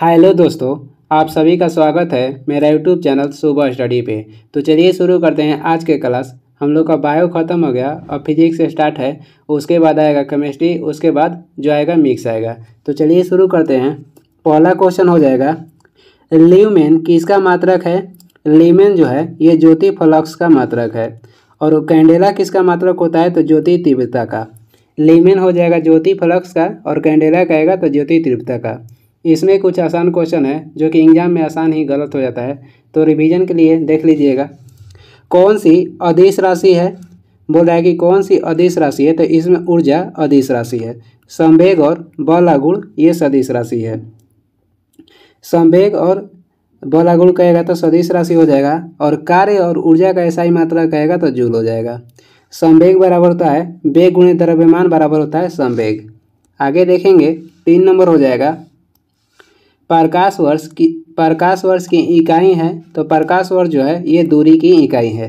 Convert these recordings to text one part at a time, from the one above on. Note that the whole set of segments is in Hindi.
हेलो दोस्तों आप सभी का स्वागत है मेरा यूट्यूब चैनल सुबह स्टडी पे तो चलिए शुरू करते हैं आज के क्लास हम लोग का बायो खत्म हो गया और फिजिक्स स्टार्ट है उसके बाद आएगा केमिस्ट्री उसके बाद जो आएगा मिक्स आएगा तो चलिए शुरू करते हैं पहला क्वेश्चन हो जाएगा ल्यूमेन किसका मात्रक है ल्यूमेन जो है ये ज्योति फ्लक्स का मात्रक है और कैंडेला किसका मात्रक होता है तो ज्योति तीव्रता का ल्यूमेन हो जाएगा ज्योति फ्लक्स का और कैंडेला का आएगा तो ज्योति तीव्रता का इसमें कुछ आसान क्वेश्चन है जो कि एग्जाम में आसान ही गलत हो जाता है तो रिवीजन के लिए देख लीजिएगा कौन सी अधिस राशि है बोल रहा है कि कौन सी अधिस राशि है तो इसमें ऊर्जा अधिस राशि है संवेग और बलागुण ये सदिश राशि है संवेग और बलागुण कहेगा तो सदिश राशि हो जाएगा और कार्य और ऊर्जा का ऐसा ही मात्रा कहेगा तो जूल हो जाएगा संवेग बराबर होता है वेग गुण द्रव्यमान बराबर होता है संवेग आगे देखेंगे तीन नंबर हो जाएगा प्रकाश वर्ष की प्रकाश वर्ष की इकाई है तो प्रकाश वर्ष जो है ये दूरी की इकाई है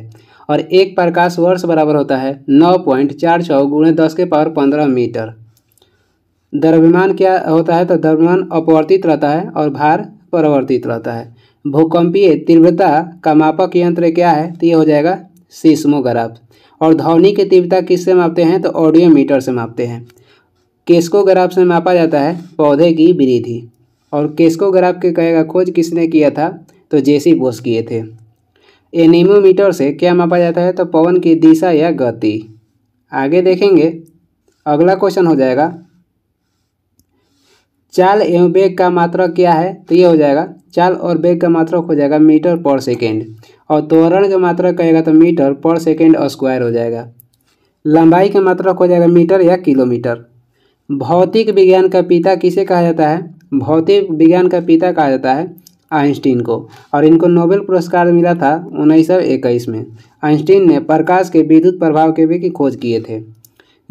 और एक प्रकाश वर्ष बराबर होता है नौ पॉइंट चार छः गुणे दस के पावर पंद्रह मीटर द्रव्यमान क्या होता है तो द्रव्यमान अपवर्तित रहता है और भार परिवर्तित रहता है भूकंपीय तीव्रता का मापक यंत्र क्या है तो ये हो जाएगा सीस्मोग्राफ और ध्वनि की तीव्रता किससे मापते हैं तो ऑडियो मीटर से मापते हैं ग्राफ से मापा जाता है पौधे की वृद्धि और केस्को ग्राफ के कहेगा खोज किसने किया था तो जेसी बोस किए थे एनीमोमीटर से क्या मापा जाता है तो पवन की दिशा या गति आगे देखेंगे अगला क्वेश्चन हो जाएगा चाल एवं बेग का मात्रक क्या है तो ये हो जाएगा चाल और बेग का मात्रक हो जाएगा मीटर पर सेकेंड और त्वरण का मात्रक कहेगा तो मीटर पर सेकेंड स्क्वायर हो जाएगा लंबाई का मात्रक हो जाएगा मीटर या किलोमीटर भौतिक विज्ञान का पिता किसे कहा जाता है भौतिक विज्ञान का पिता कहा जाता है आइंस्टीन को और इनको नोबेल पुरस्कार मिला था उन्नीस सौ इक्कीस में आइंस्टीन ने प्रकाश के विद्युत प्रभाव के भी की खोज किए थे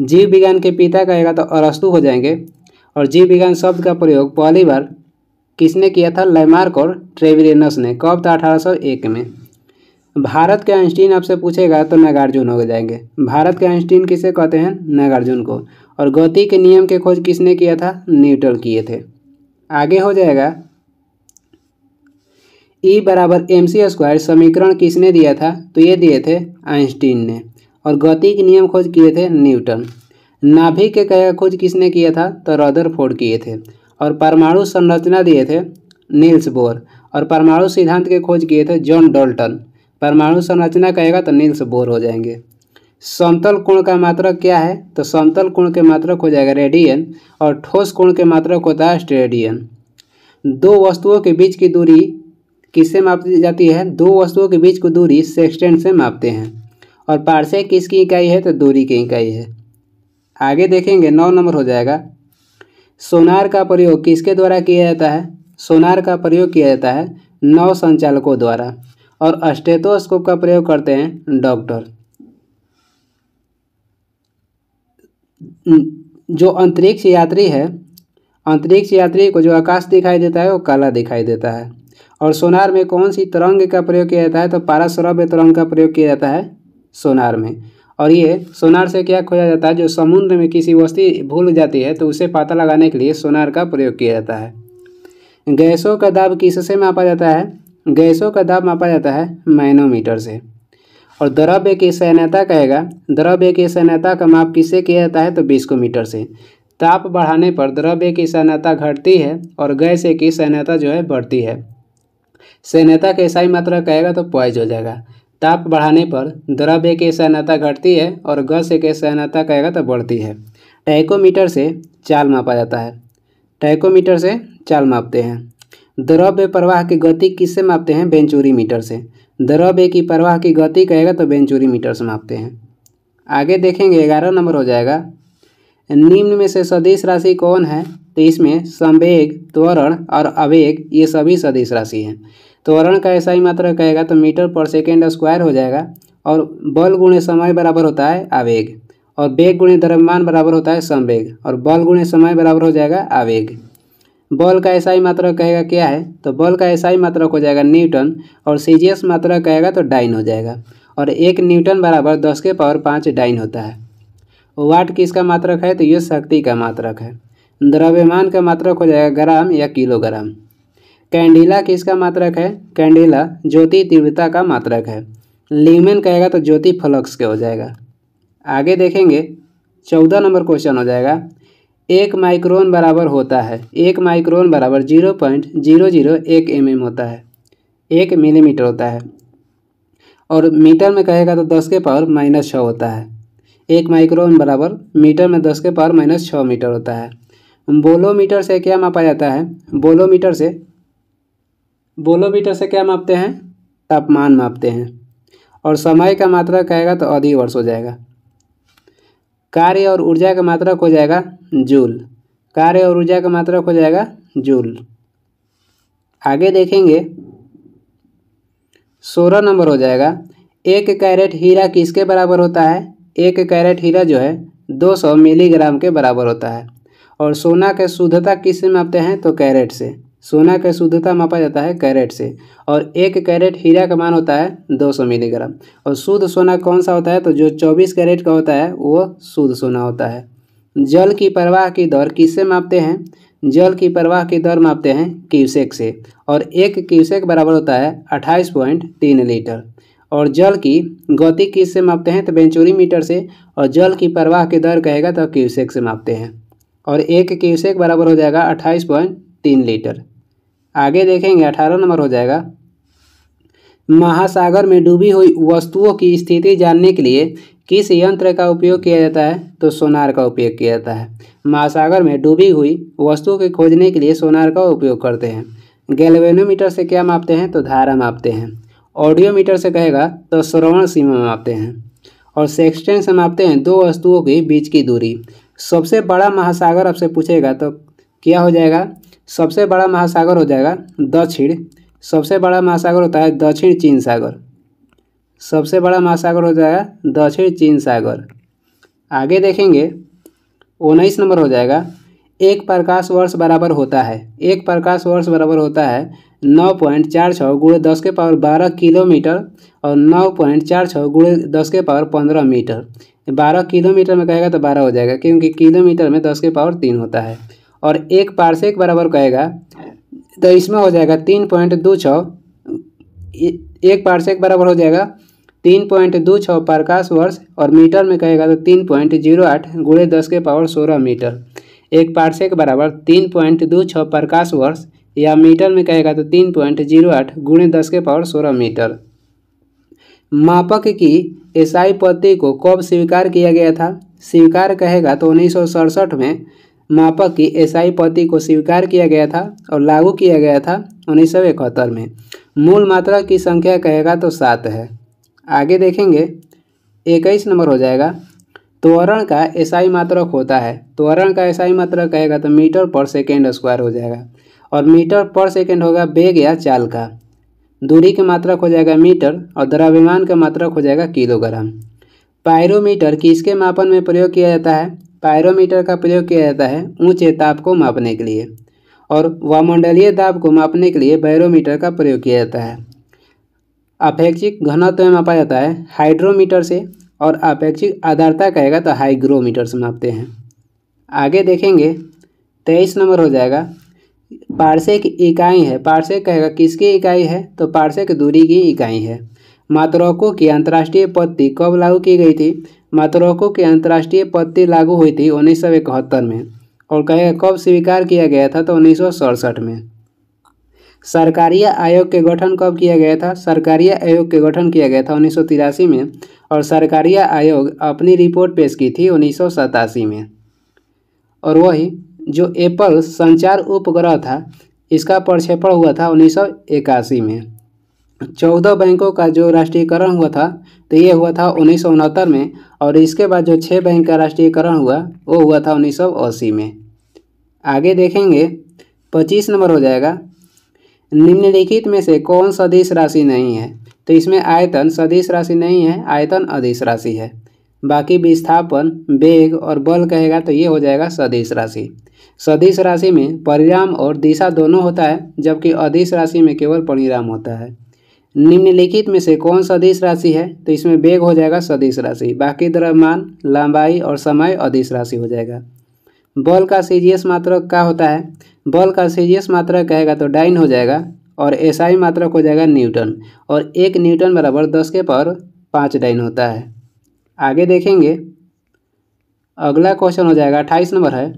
जीव विज्ञान के पिता कहेगा तो अरस्तु हो जाएंगे और जीव विज्ञान शब्द का प्रयोग पहली बार किसने किया था लैमार्क और ट्रेविरेनस ने कब था अठारह में भारत के आइंस्टीन आपसे पूछेगा तो नागार्जुन हो जाएंगे भारत के आइंस्टीन किसे कहते हैं नागार्जुन को और गति के नियम के खोज किसने किया था न्यूटन किए थे आगे हो जाएगा ई e बराबर एम सी स्क्वायर समीकरण किसने दिया था तो ये दिए थे आइंस्टीन ने और गति के नियम खोज किए थे न्यूटन नाभिक के कया खोज किसने किया था तो फोर्ड किए थे और परमाणु संरचना दिए थे नील्स बोर और परमाणु सिद्धांत के खोज किए थे जॉन डोल्टन परमाणु संरचना कहेगा तो नील्स बोर हो जाएंगे समतल कोण का मात्रक क्या है तो समतल कोण के मात्रक हो जाएगा रेडियन और ठोस कोण के मात्रक होता है स्टेडियन दो वस्तुओं के बीच की दूरी किससे मापी जाती है दो वस्तुओं के बीच की दूरी सेक्सटेंट से मापते हैं और पार्से किसकी इकाई है तो दूरी की इकाई है आगे देखेंगे नौ नंबर हो जाएगा सोनार का प्रयोग किसके द्वारा किया जाता है सोनार का प्रयोग किया जाता है नौ संचालकों द्वारा और अस्टेटोस्कोप का प्रयोग करते हैं डॉक्टर जो अंतरिक्ष यात्री है अंतरिक्ष यात्री को जो आकाश दिखाई देता है वो काला दिखाई देता है और सोनार में कौन सी तरंग का प्रयोग किया जाता है तो पाराश्रव्य तरंग का प्रयोग किया जाता है सोनार में और ये सोनार से क्या खोजा जाता है जो समुद्र में किसी वस्ती भूल जाती है तो उसे पता लगाने के लिए सोनार का प्रयोग किया जाता है गैसों का दाब किससे मापा जाता है गैसों का दाब मापा जाता है मैनोमीटर से और द्रव्य की सहनता कहेगा द्रव्य की सहनता का माप किससे किया जाता है तो मीटर से ताप बढ़ाने पर द्रव्य की सहनता घटती है और गैस की सहनता जो है बढ़ती है सहनता की ऐसा मात्रा कहेगा तो पॉइज हो जाएगा ताप बढ़ाने पर द्रव्य की सहनता घटती है और गैस की सहनता कहेगा तो बढ़ती है टैकोमीटर से चाल मापा जाता है टैकोमीटर से चाल मापते हैं द्रव्य प्रवाह की गति किससे मापते हैं बेंचूरी मीटर से द्रव्य की प्रवाह की गति कहेगा तो बेंचुरी मीटर समापते हैं आगे देखेंगे ग्यारह नंबर हो जाएगा निम्न में से सदिश राशि कौन है तो इसमें संवेग त्वरण और अवेग ये सभी सदिश राशि हैं त्वरण का ऐसा ही मात्रा कहेगा तो मीटर पर सेकेंड स्क्वायर हो जाएगा और बल गुणे समय बराबर होता है आवेग और वेग गुणे द्रव्यमान बराबर होता है संवेग और बल गुणे समय बराबर हो जाएगा आवेग बल का ही मात्रक कहेगा क्या है तो बल का एसआई मात्रा हो जाएगा न्यूटन और सी मात्रा कहेगा तो डाइन हो जाएगा और एक न्यूटन बराबर दस के पावर पाँच डाइन होता है वाट किसका मात्रक है तो ये शक्ति का मात्रक है द्रव्यमान का मात्रक हो जाएगा ग्राम या किलोग्राम कैंडिला किसका मात्रक है कैंडिला ज्योति तीव्रता का मात्रक है ल्यूमेन कहेगा तो ज्योति फ्लक्स के हो जाएगा आगे देखेंगे चौदह नंबर क्वेश्चन हो जाएगा एक माइक्रोन बराबर होता है एक माइक्रोन बराबर जीरो पॉइंट जीरो जीरो एक एम mm होता है एक मिलीमीटर होता है और मीटर में कहेगा तो दस के पावर माइनस छः होता है एक माइक्रोन बराबर मीटर में दस के पावर माइनस छः मीटर होता है बोलोमीटर से क्या मापा जाता है बोलोमीटर से बोलोमीटर से क्या मापते हैं तापमान मापते हैं और समय का मात्रा कहेगा तो अधिक वर्ष हो जाएगा कार्य और ऊर्जा का मात्रक हो जाएगा जूल कार्य और ऊर्जा का मात्रक हो जाएगा जूल आगे देखेंगे सोलह नंबर हो जाएगा एक कैरेट हीरा किसके बराबर होता है एक कैरेट हीरा जो है 200 मिलीग्राम के बराबर होता है और सोना के शुद्धता किससे मापते हैं तो कैरेट से सोना का शुद्धता मापा जाता है कैरेट से और एक कैरेट हीरा का मान होता है 200 मिलीग्राम और शुद्ध सोना कौन सा होता है तो जो 24 कैरेट का होता है वो शुद्ध सोना होता है जल की प्रवाह की दर किससे मापते हैं जल की प्रवाह की दर मापते हैं क्यूसेक से और एक क्यूसेक बराबर होता है अट्ठाईस पॉइंट तीन लीटर और जल की गति किससे मापते हैं तो बेंचोरी मीटर से और जल की प्रवाह की दर कहेगा तो क्यूसेक से मापते हैं और एक क्यूसेक बराबर हो जाएगा अट्ठाईस पॉइंट तीन लीटर आगे देखेंगे अठारह नंबर हो जाएगा महासागर में डूबी हुई वस्तुओं की स्थिति जानने के लिए किस यंत्र का उपयोग किया जाता है तो सोनार का उपयोग किया जाता है महासागर में डूबी हुई वस्तुओं के खोजने के लिए सोनार का उपयोग करते हैं गैलवेनोमीटर से क्या मापते हैं तो धारा मापते हैं ऑडियोमीटर से कहेगा तो श्रवण सीमा मापते हैं और सेक्सटेन से मापते हैं दो वस्तुओं के बीच की दूरी सबसे बड़ा महासागर आपसे पूछेगा तो क्या हो जाएगा सबसे बड़ा महासागर हो जाएगा दक्षिण सबसे बड़ा महासागर होता है दक्षिण चीन सागर सबसे बड़ा महासागर हो जाएगा दक्षिण चीन सागर आगे देखेंगे उन्नीस नंबर हो जाएगा एक प्रकाश वर्ष बराबर होता है एक प्रकाश वर्ष बराबर होता है नौ पॉइंट चार छः गुड़े दस के पावर बारह किलोमीटर और नौ पॉइंट चार छः गुड़े दस के पावर पंद्रह मीटर बारह किलोमीटर में कहेगा तो बारह हो जाएगा क्योंकि किलोमीटर में दस के पावर तीन होता है और एक पार्सेक बराबर कहेगा तो इसमें हो जाएगा तीन पॉइंट दो छः एक पार्सेक बराबर हो जाएगा तीन पॉइंट दो छः प्रकाश वर्ष और मीटर में कहेगा तो तीन पॉइंट जीरो आठ गुड़े दस के पावर सोलह मीटर एक पार्सेक बराबर तीन पॉइंट दो छः प्रकाश वर्ष या मीटर में कहेगा तो तीन पॉइंट जीरो आठ गुणे दस के पावर सोलह मीटर मापक की ईसाई पद्धति को कब स्वीकार किया गया था स्वीकार कहेगा तो उन्नीस में मापक की ऐसाई पति को स्वीकार किया गया था और लागू किया गया था उन्नीस में मूल मात्रा की संख्या कहेगा तो सात है आगे देखेंगे इक्कीस नंबर हो जाएगा त्वरण का ऐसाई मात्रक होता है त्वरण का ऐसाई मात्रक कहेगा तो मीटर पर सेकेंड स्क्वायर हो जाएगा और मीटर पर सेकेंड होगा बेग या चाल का दूरी का मात्रक हो जाएगा मीटर और द्रव्यमान का मात्रक हो जाएगा किलोग्राम पायरोमीटर किसके मापन में प्रयोग किया जाता है पायरोमीटर का प्रयोग किया जाता है ऊंचे ताप को मापने के लिए और वामंडलीय दाब को मापने के लिए बैरोमीटर का प्रयोग किया जाता है अपेक्षिक घनत्व में मापा जाता है हाइड्रोमीटर से और अपेक्षिक आधारता कहेगा तो हाइग्रोमीटर से मापते हैं आगे देखेंगे तेईस नंबर हो जाएगा पार्सेक इकाई है पार्सेक कहेगा किसकी इकाई है तो पार्सेक दूरी की इकाई है मात्रकों की अंतर्राष्ट्रीय पद्धति कब लागू की गई थी मातरोको के अंतर्राष्ट्रीय पत्ती लागू हुई थी उन्नीस में और कहे कब स्वीकार किया गया था तो उन्नीस में सरकारी आयोग के गठन कब किया गया था सरकारी आयोग के गठन किया गया था उन्नीस में और सरकारी आयोग अपनी रिपोर्ट पेश की थी उन्नीस में और वही जो एप्पल संचार उपग्रह था इसका प्रक्षेपण हुआ था उन्नीस में चौदह बैंकों का जो राष्ट्रीयकरण हुआ था तो ये हुआ था उन्नीस में और इसके बाद जो छः बैंक का राष्ट्रीयकरण हुआ वो हुआ था उन्नीस में आगे देखेंगे पच्चीस नंबर हो जाएगा निम्नलिखित में से कौन सदिश राशि नहीं है तो इसमें आयतन सदिश राशि नहीं है आयतन अधिस राशि है बाकी विस्थापन वेग और बल कहेगा तो ये हो जाएगा सदिश राशि सदिश राशि में परिणाम और दिशा दोनों होता है जबकि अधिस राशि में केवल परिणाम होता है निम्नलिखित में से कौन सदिश राशि है तो इसमें वेग हो जाएगा सदिश राशि बाकी द्रव्यमान लंबाई और समय अदिश राशि हो जाएगा बॉल का सीजीएस मात्रक क्या होता है बल का सीजीएस मात्रक कहेगा तो डाइन हो जाएगा और एसआई मात्रक हो जाएगा न्यूटन और एक न्यूटन बराबर दस के पावर पाँच डाइन होता है आगे देखेंगे अगला क्वेश्चन हो जाएगा अट्ठाईस नंबर है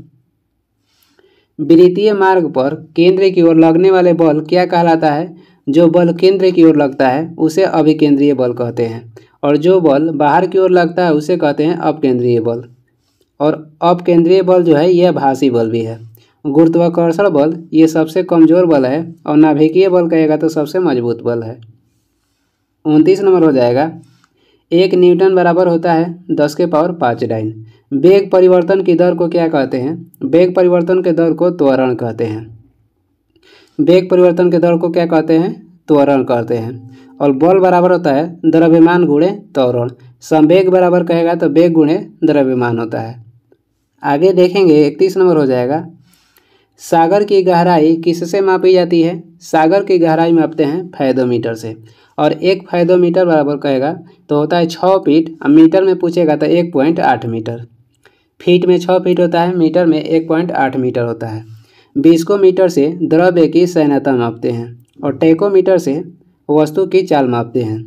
वृत्तीय मार्ग पर केंद्र की ओर लगने वाले बॉल क्या कहलाता है जो बल केंद्र की ओर लगता है उसे अभिकेंद्रीय बल कहते हैं और जो बल बाहर की ओर लगता है उसे कहते हैं अपकेंद्रीय बल और अपकेंद्रीय बल जो है यह भाषी बल भी है गुरुत्वाकर्षण बल ये सबसे कमज़ोर बल है और नाभिकीय बल कहेगा तो सबसे मजबूत बल है उनतीस नंबर हो जाएगा एक न्यूटन बराबर होता है दस के पावर पाँच डाइन वेग परिवर्तन की दर को क्या कहते हैं वेग परिवर्तन के दर को त्वरण कहते हैं वेग परिवर्तन के दौर को क्या कहते हैं त्वरण कहते हैं और बल बराबर होता है द्रव्यमान गुणे त्वरण संवेग बराबर कहेगा तो वेग गुणे द्रव्यमान होता है आगे देखेंगे इकतीस नंबर हो जाएगा सागर की गहराई किससे मापी जाती है सागर की गहराई मापते हैं फैदोमीटर से और एक फैदोमीटर बराबर कहेगा तो होता है छः फीट और मीटर में पूछेगा तो एक पॉइंट आठ मीटर फीट में छः फीट होता है मीटर में एक पॉइंट आठ मीटर होता है बीस्कोमीटर से द्रव्य की सहनता मापते हैं और टेकोमीटर से वस्तु की चाल मापते हैं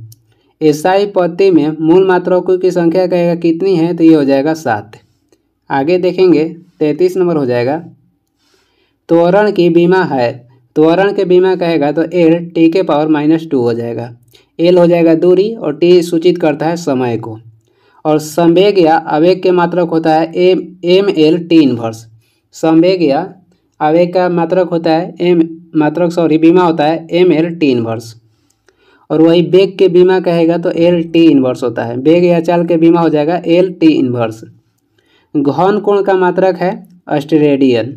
ईसाई पद्धति में मूल मात्राओं की संख्या कहेगा कितनी है तो ये हो जाएगा सात आगे देखेंगे तैंतीस नंबर हो जाएगा त्वरण की बीमा है त्वरण के बीमा कहेगा तो एल टी के पावर माइनस टू हो जाएगा एल हो जाएगा दूरी और टी सूचित करता है समय को और संवेग या आवेग के मात्रक होता है M M L T inverse संवेग या आवेग का मात्रक होता है एम मात्रक सॉरी बीमा होता है एम एल टी इन्वर्स और वही बेग के बीमा कहेगा तो एल टी इनवर्स होता है बेग या चाल के बीमा हो जाएगा एल टी इनवर्स घन कोण का मात्रक है अस्टेरेडियन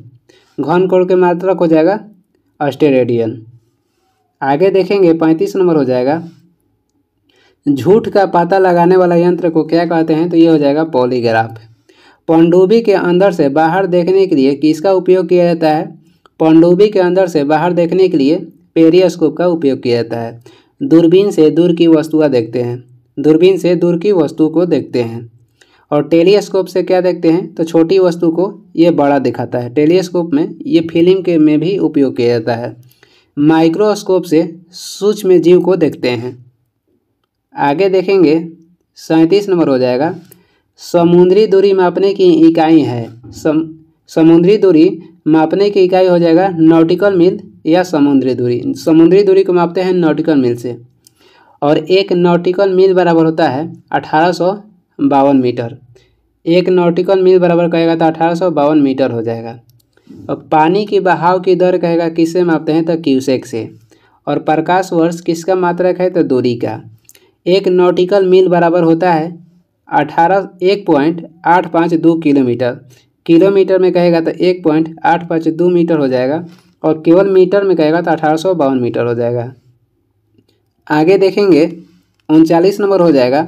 घन कोण के मात्रक हो जाएगा अस्टेरेडियन आगे देखेंगे पैंतीस नंबर हो जाएगा झूठ का पता लगाने वाला यंत्र को क्या कहते हैं तो ये हो जाएगा पॉलीग्राफ पनडुब्बी के अंदर से बाहर देखने के लिए किसका उपयोग किया जाता है पनडुब्बी के अंदर से बाहर देखने के लिए पेरियस्कोप का उपयोग किया जाता है दूरबीन से दूर की वस्तुआ देखते हैं दूरबीन से दूर की वस्तु को देखते हैं और टेलीस्कोप से क्या देखते हैं तो छोटी वस्तु को ये बड़ा दिखाता है टेलीस्कोप में ये फिल्म के में भी उपयोग किया जाता है माइक्रोस्कोप से सूक्ष्म जीव को देखते हैं आगे देखेंगे सैंतीस नंबर हो जाएगा समुद्री दूरी मापने की इकाई है सम समुद्री दूरी मापने की इकाई हो जाएगा नॉटिकल मील या समुद्री दूरी समुद्री दूरी को मापते हैं नॉटिकल मील से और एक नॉटिकल मील बराबर होता है अठारह मीटर एक नॉटिकल मील बराबर कहेगा तो अठारह मीटर हो जाएगा और पानी की बहाव की दर कहेगा किससे मापते हैं तो क्यूसेक से और प्रकाश वर्ष किसका मात्रक है तो दूरी का एक नॉटिकल मील बराबर होता है अठारह एक पॉइंट आठ पाँच दो किलोमीटर किलोमीटर में कहेगा तो एक पॉइंट आठ पाँच दो मीटर हो जाएगा और केवल मीटर में कहेगा तो अठारह सौ बावन मीटर हो जाएगा आगे देखेंगे उनचालीस नंबर हो जाएगा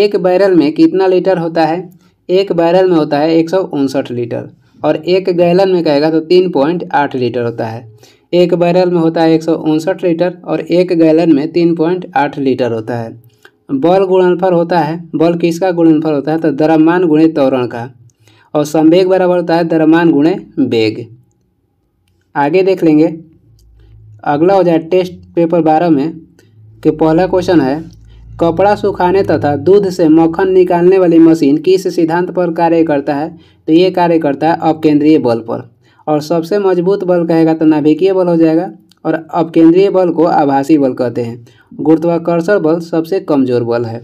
एक बैरल में कितना लीटर होता है एक बैरल में होता है एक सौ उनसठ लीटर और एक गैलन में कहेगा तो तीन पॉइंट आठ लीटर होता है एक बैरल में होता है एक सौ उनसठ लीटर और एक गैलन में तीन पॉइंट आठ लीटर होता है बल गुणनफल होता है बल किसका गुणनफल होता है तो द्रव्यमान गुणे त्वरण का और संवेग बराबर होता है द्रव्यमान गुणे वेग आगे देख लेंगे अगला हो जाए टेस्ट पेपर बारह में कि पहला क्वेश्चन है कपड़ा सुखाने तथा दूध से मक्खन निकालने वाली मशीन किस सिद्धांत पर कार्य करता है तो ये कार्य करता है अपकेंद्रीय बल पर और सबसे मजबूत बल कहेगा तो नाभिकीय बल हो जाएगा और अब केंद्रीय बल को आभासी बल कहते हैं गुरुत्वाकर्षण बल सबसे कमजोर बल है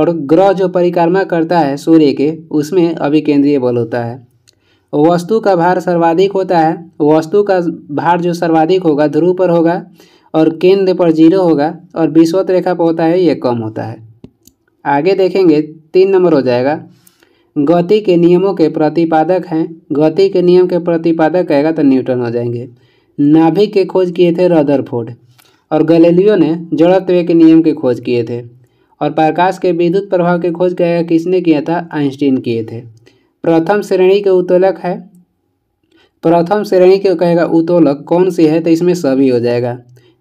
और ग्रह जो परिक्रमा करता है सूर्य के उसमें अभिकेंद्रीय बल होता है वस्तु का भार सर्वाधिक होता है वस्तु का भार जो सर्वाधिक होगा ध्रुव पर होगा और केंद्र पर जीरो होगा और विश्वत रेखा पर होता है ये कम होता है आगे देखेंगे तीन नंबर हो जाएगा गति के नियमों के प्रतिपादक हैं गति के नियम के प्रतिपादक कहेगा तो न्यूटन हो जाएंगे नाभिक के खोज किए थे रदरफोर्ड और गलेलियो ने जड़त्व के नियम के खोज किए थे और प्रकाश के विद्युत प्रभाव के खोज किया किसने किया था आइंस्टीन किए थे प्रथम श्रेणी के उत्तोलक है प्रथम श्रेणी के कहेगा उत्तोलक कौन सी है तो इसमें सभी हो जाएगा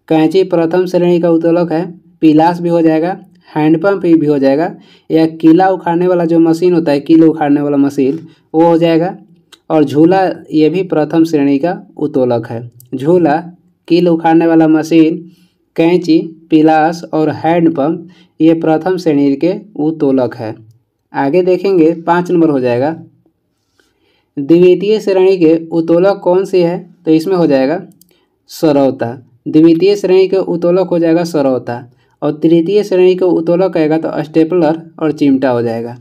कैंची प्रथम श्रेणी का उत्तोलक है पिलास भी हो जाएगा हैंडपम्प भी हो जाएगा या किला उखाड़ने वाला जो मशीन होता है किलो उखाड़ने वाला मशीन वो हो जाएगा और झूला ये भी प्रथम श्रेणी का उत्तोलक है झूला कील उखाड़ने वाला मशीन कैंची पिलास और हैंडपम्प ये प्रथम श्रेणी के उत्तोलक है आगे देखेंगे पाँच नंबर हो जाएगा द्वितीय श्रेणी के उत्तोलक कौन सी है तो इसमें हो जाएगा सरौता द्वितीय श्रेणी के उत्तोलक हो जाएगा सरौता और तृतीय श्रेणी के उत्तोलक कहेगा तो स्टेपलर और चिमटा हो जाएगा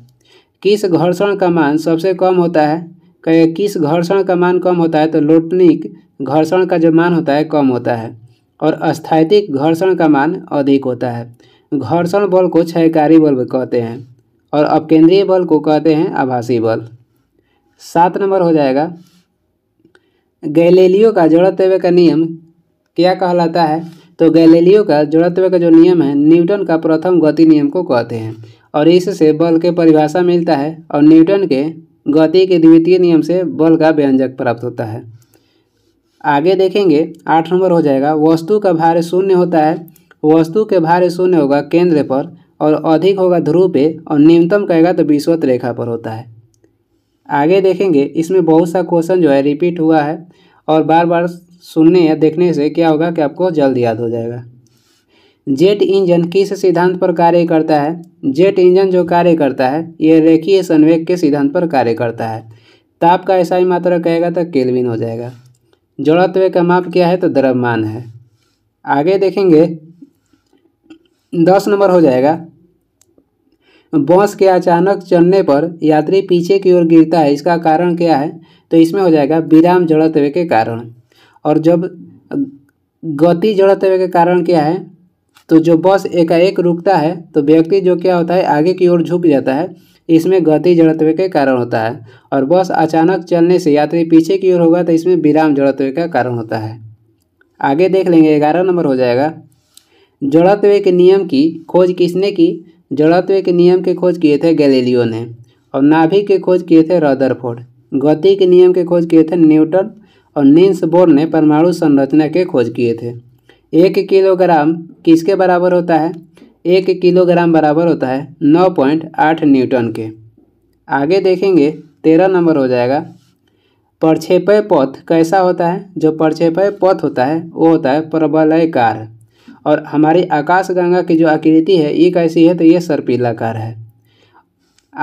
किस घर्षण का मान सबसे कम होता है कहेगा किस घर्षण का मान कम होता है तो लोटनिक घर्षण का जो मान होता है कम होता है और अस्थायित्विक घर्षण का मान अधिक होता है घर्षण बल को क्षयकारी बल कहते हैं और अपकेंद्रीय बल को कहते हैं आभासी बल सात नंबर हो जाएगा गैलेलियो का जड़त्व का नियम क्या कहलाता है तो गैलेलियो का जड़त्व का जो नियम है न्यूटन का प्रथम गति नियम को कहते हैं और इससे बल के परिभाषा मिलता है और न्यूटन के गति के द्वितीय नियम से बल का व्यंजक प्राप्त होता है आगे देखेंगे आठ नंबर हो जाएगा वस्तु का भार शून्य होता है वस्तु के भार शून्य होगा केंद्र पर और अधिक होगा ध्रुव पे और न्यूनतम कहेगा तो विश्वत रेखा पर होता है आगे देखेंगे इसमें बहुत सा क्वेश्चन जो है रिपीट हुआ है और बार बार सुनने या देखने से क्या होगा कि आपको जल्द याद हो जाएगा जेट इंजन किस सिद्धांत पर कार्य करता है जेट इंजन जो कार्य करता है ये रेखीय संवेग के सिद्धांत पर कार्य करता है ताप का ऐसा ही मात्रा कहेगा तो केलविन हो जाएगा जड़त्व का माप क्या है तो द्रव्यमान है आगे देखेंगे दस नंबर हो जाएगा बस के अचानक चलने पर यात्री पीछे की ओर गिरता है इसका कारण क्या है तो इसमें हो जाएगा विराम जड़त्व के कारण और जब गति जड़त्व के कारण क्या है तो जो बस एकाएक रुकता है तो व्यक्ति जो क्या होता है आगे की ओर झुक जाता है इसमें गति जड़त्व के कारण होता है और बस अचानक चलने से यात्री पीछे की ओर होगा तो इसमें विराम जड़त्व का कारण होता है आगे देख लेंगे ग्यारह नंबर हो जाएगा जड़त्व के नियम की खोज किसने की जड़त्व के नियम की खोज किए थे गैलीलियो ने और नाभिक के खोज किए थे रदरफोर्ड गति के नियम के खोज किए थे न्यूटन और नीन्स बोर ने परमाणु संरचना के खोज किए थे एक किलोग्राम किसके बराबर होता है एक किलोग्राम बराबर होता है नौ पॉइंट आठ न्यूटन के आगे देखेंगे तेरह नंबर हो जाएगा परछेपय पथ कैसा होता है जो प्रक्षेपय पथ होता है वो होता है प्रबलयकार और हमारी आकाशगंगा की जो आकृति है ये कैसी है तो ये सर्पीलाकार है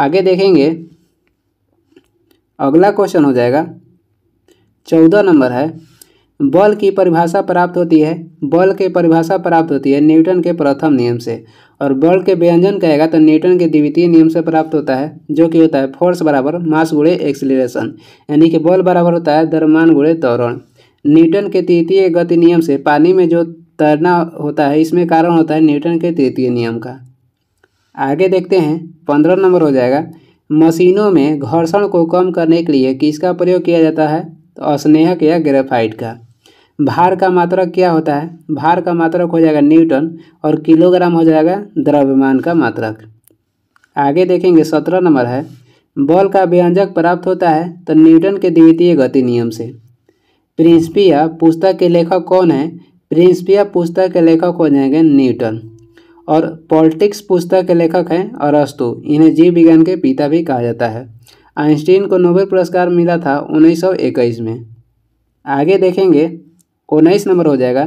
आगे देखेंगे अगला क्वेश्चन हो जाएगा चौदह नंबर है बल की परिभाषा प्राप्त होती है बल के परिभाषा प्राप्त होती है न्यूटन के प्रथम नियम से और बल के व्यंजन कहेगा तो न्यूटन के द्वितीय नियम से प्राप्त होता है जो कि होता है फोर्स बराबर मास गुड़े एक्सिलेशन यानी कि बल बराबर होता है दरमान गुड़े तौरण न्यूटन के तृतीय गति नियम से पानी में जो तैरना होता है इसमें कारण होता है न्यूटन के तृतीय नियम का आगे देखते हैं पंद्रह नंबर हो जाएगा मशीनों में घर्षण को कम करने के लिए किसका प्रयोग किया जाता है तो अस्नेहक या ग्रेफाइट का भार का मात्रक क्या होता है भार का मात्रक हो जाएगा न्यूटन और किलोग्राम हो जाएगा द्रव्यमान का मात्रक आगे देखेंगे सत्रह नंबर है बल का व्यंजक प्राप्त होता है तो न्यूटन के द्वितीय गति नियम से प्रिंसपिया पुस्तक के लेखक कौन है प्रिंसपिया पुस्तक के लेखक हो जाएंगे न्यूटन और पॉलिटिक्स पुस्तक के लेखक हैं अरस्तु इन्हें जीव विज्ञान के पिता भी कहा जाता है आइंस्टीन को नोबेल पुरस्कार मिला था 1921 में आगे देखेंगे उन्नीस नंबर हो जाएगा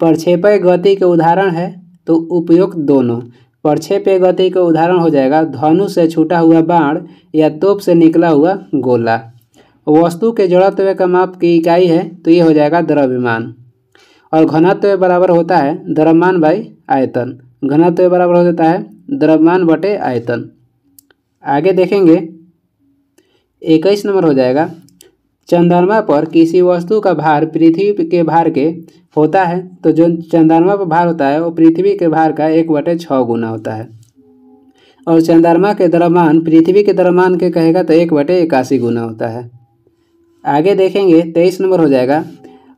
प्रक्षेपय गति के उदाहरण है तो उपयुक्त दोनों प्रक्षेपय गति का उदाहरण हो जाएगा धनु से छूटा हुआ बाण या तोप से निकला हुआ गोला वस्तु के जड़त्व का माप की इकाई है तो ये हो जाएगा द्रव्यमान और घनत्व बराबर होता है द्रव्यमान बाई आयतन घनत्व बराबर हो जाता है द्रव्यमान बटे आयतन आगे देखेंगे इक्कीस नंबर हो जाएगा चंद्रमा पर किसी वस्तु का भार पृथ्वी के भार के होता है तो जो चंद्रमा पर भार होता है वो पृथ्वी के भार का एक बटे छः गुना होता है और चंद्रमा के द्रव्यमान पृथ्वी के द्रव्यमान के कहेगा तो एक बटे इक्यासी गुना होता है आगे देखेंगे तेईस नंबर हो जाएगा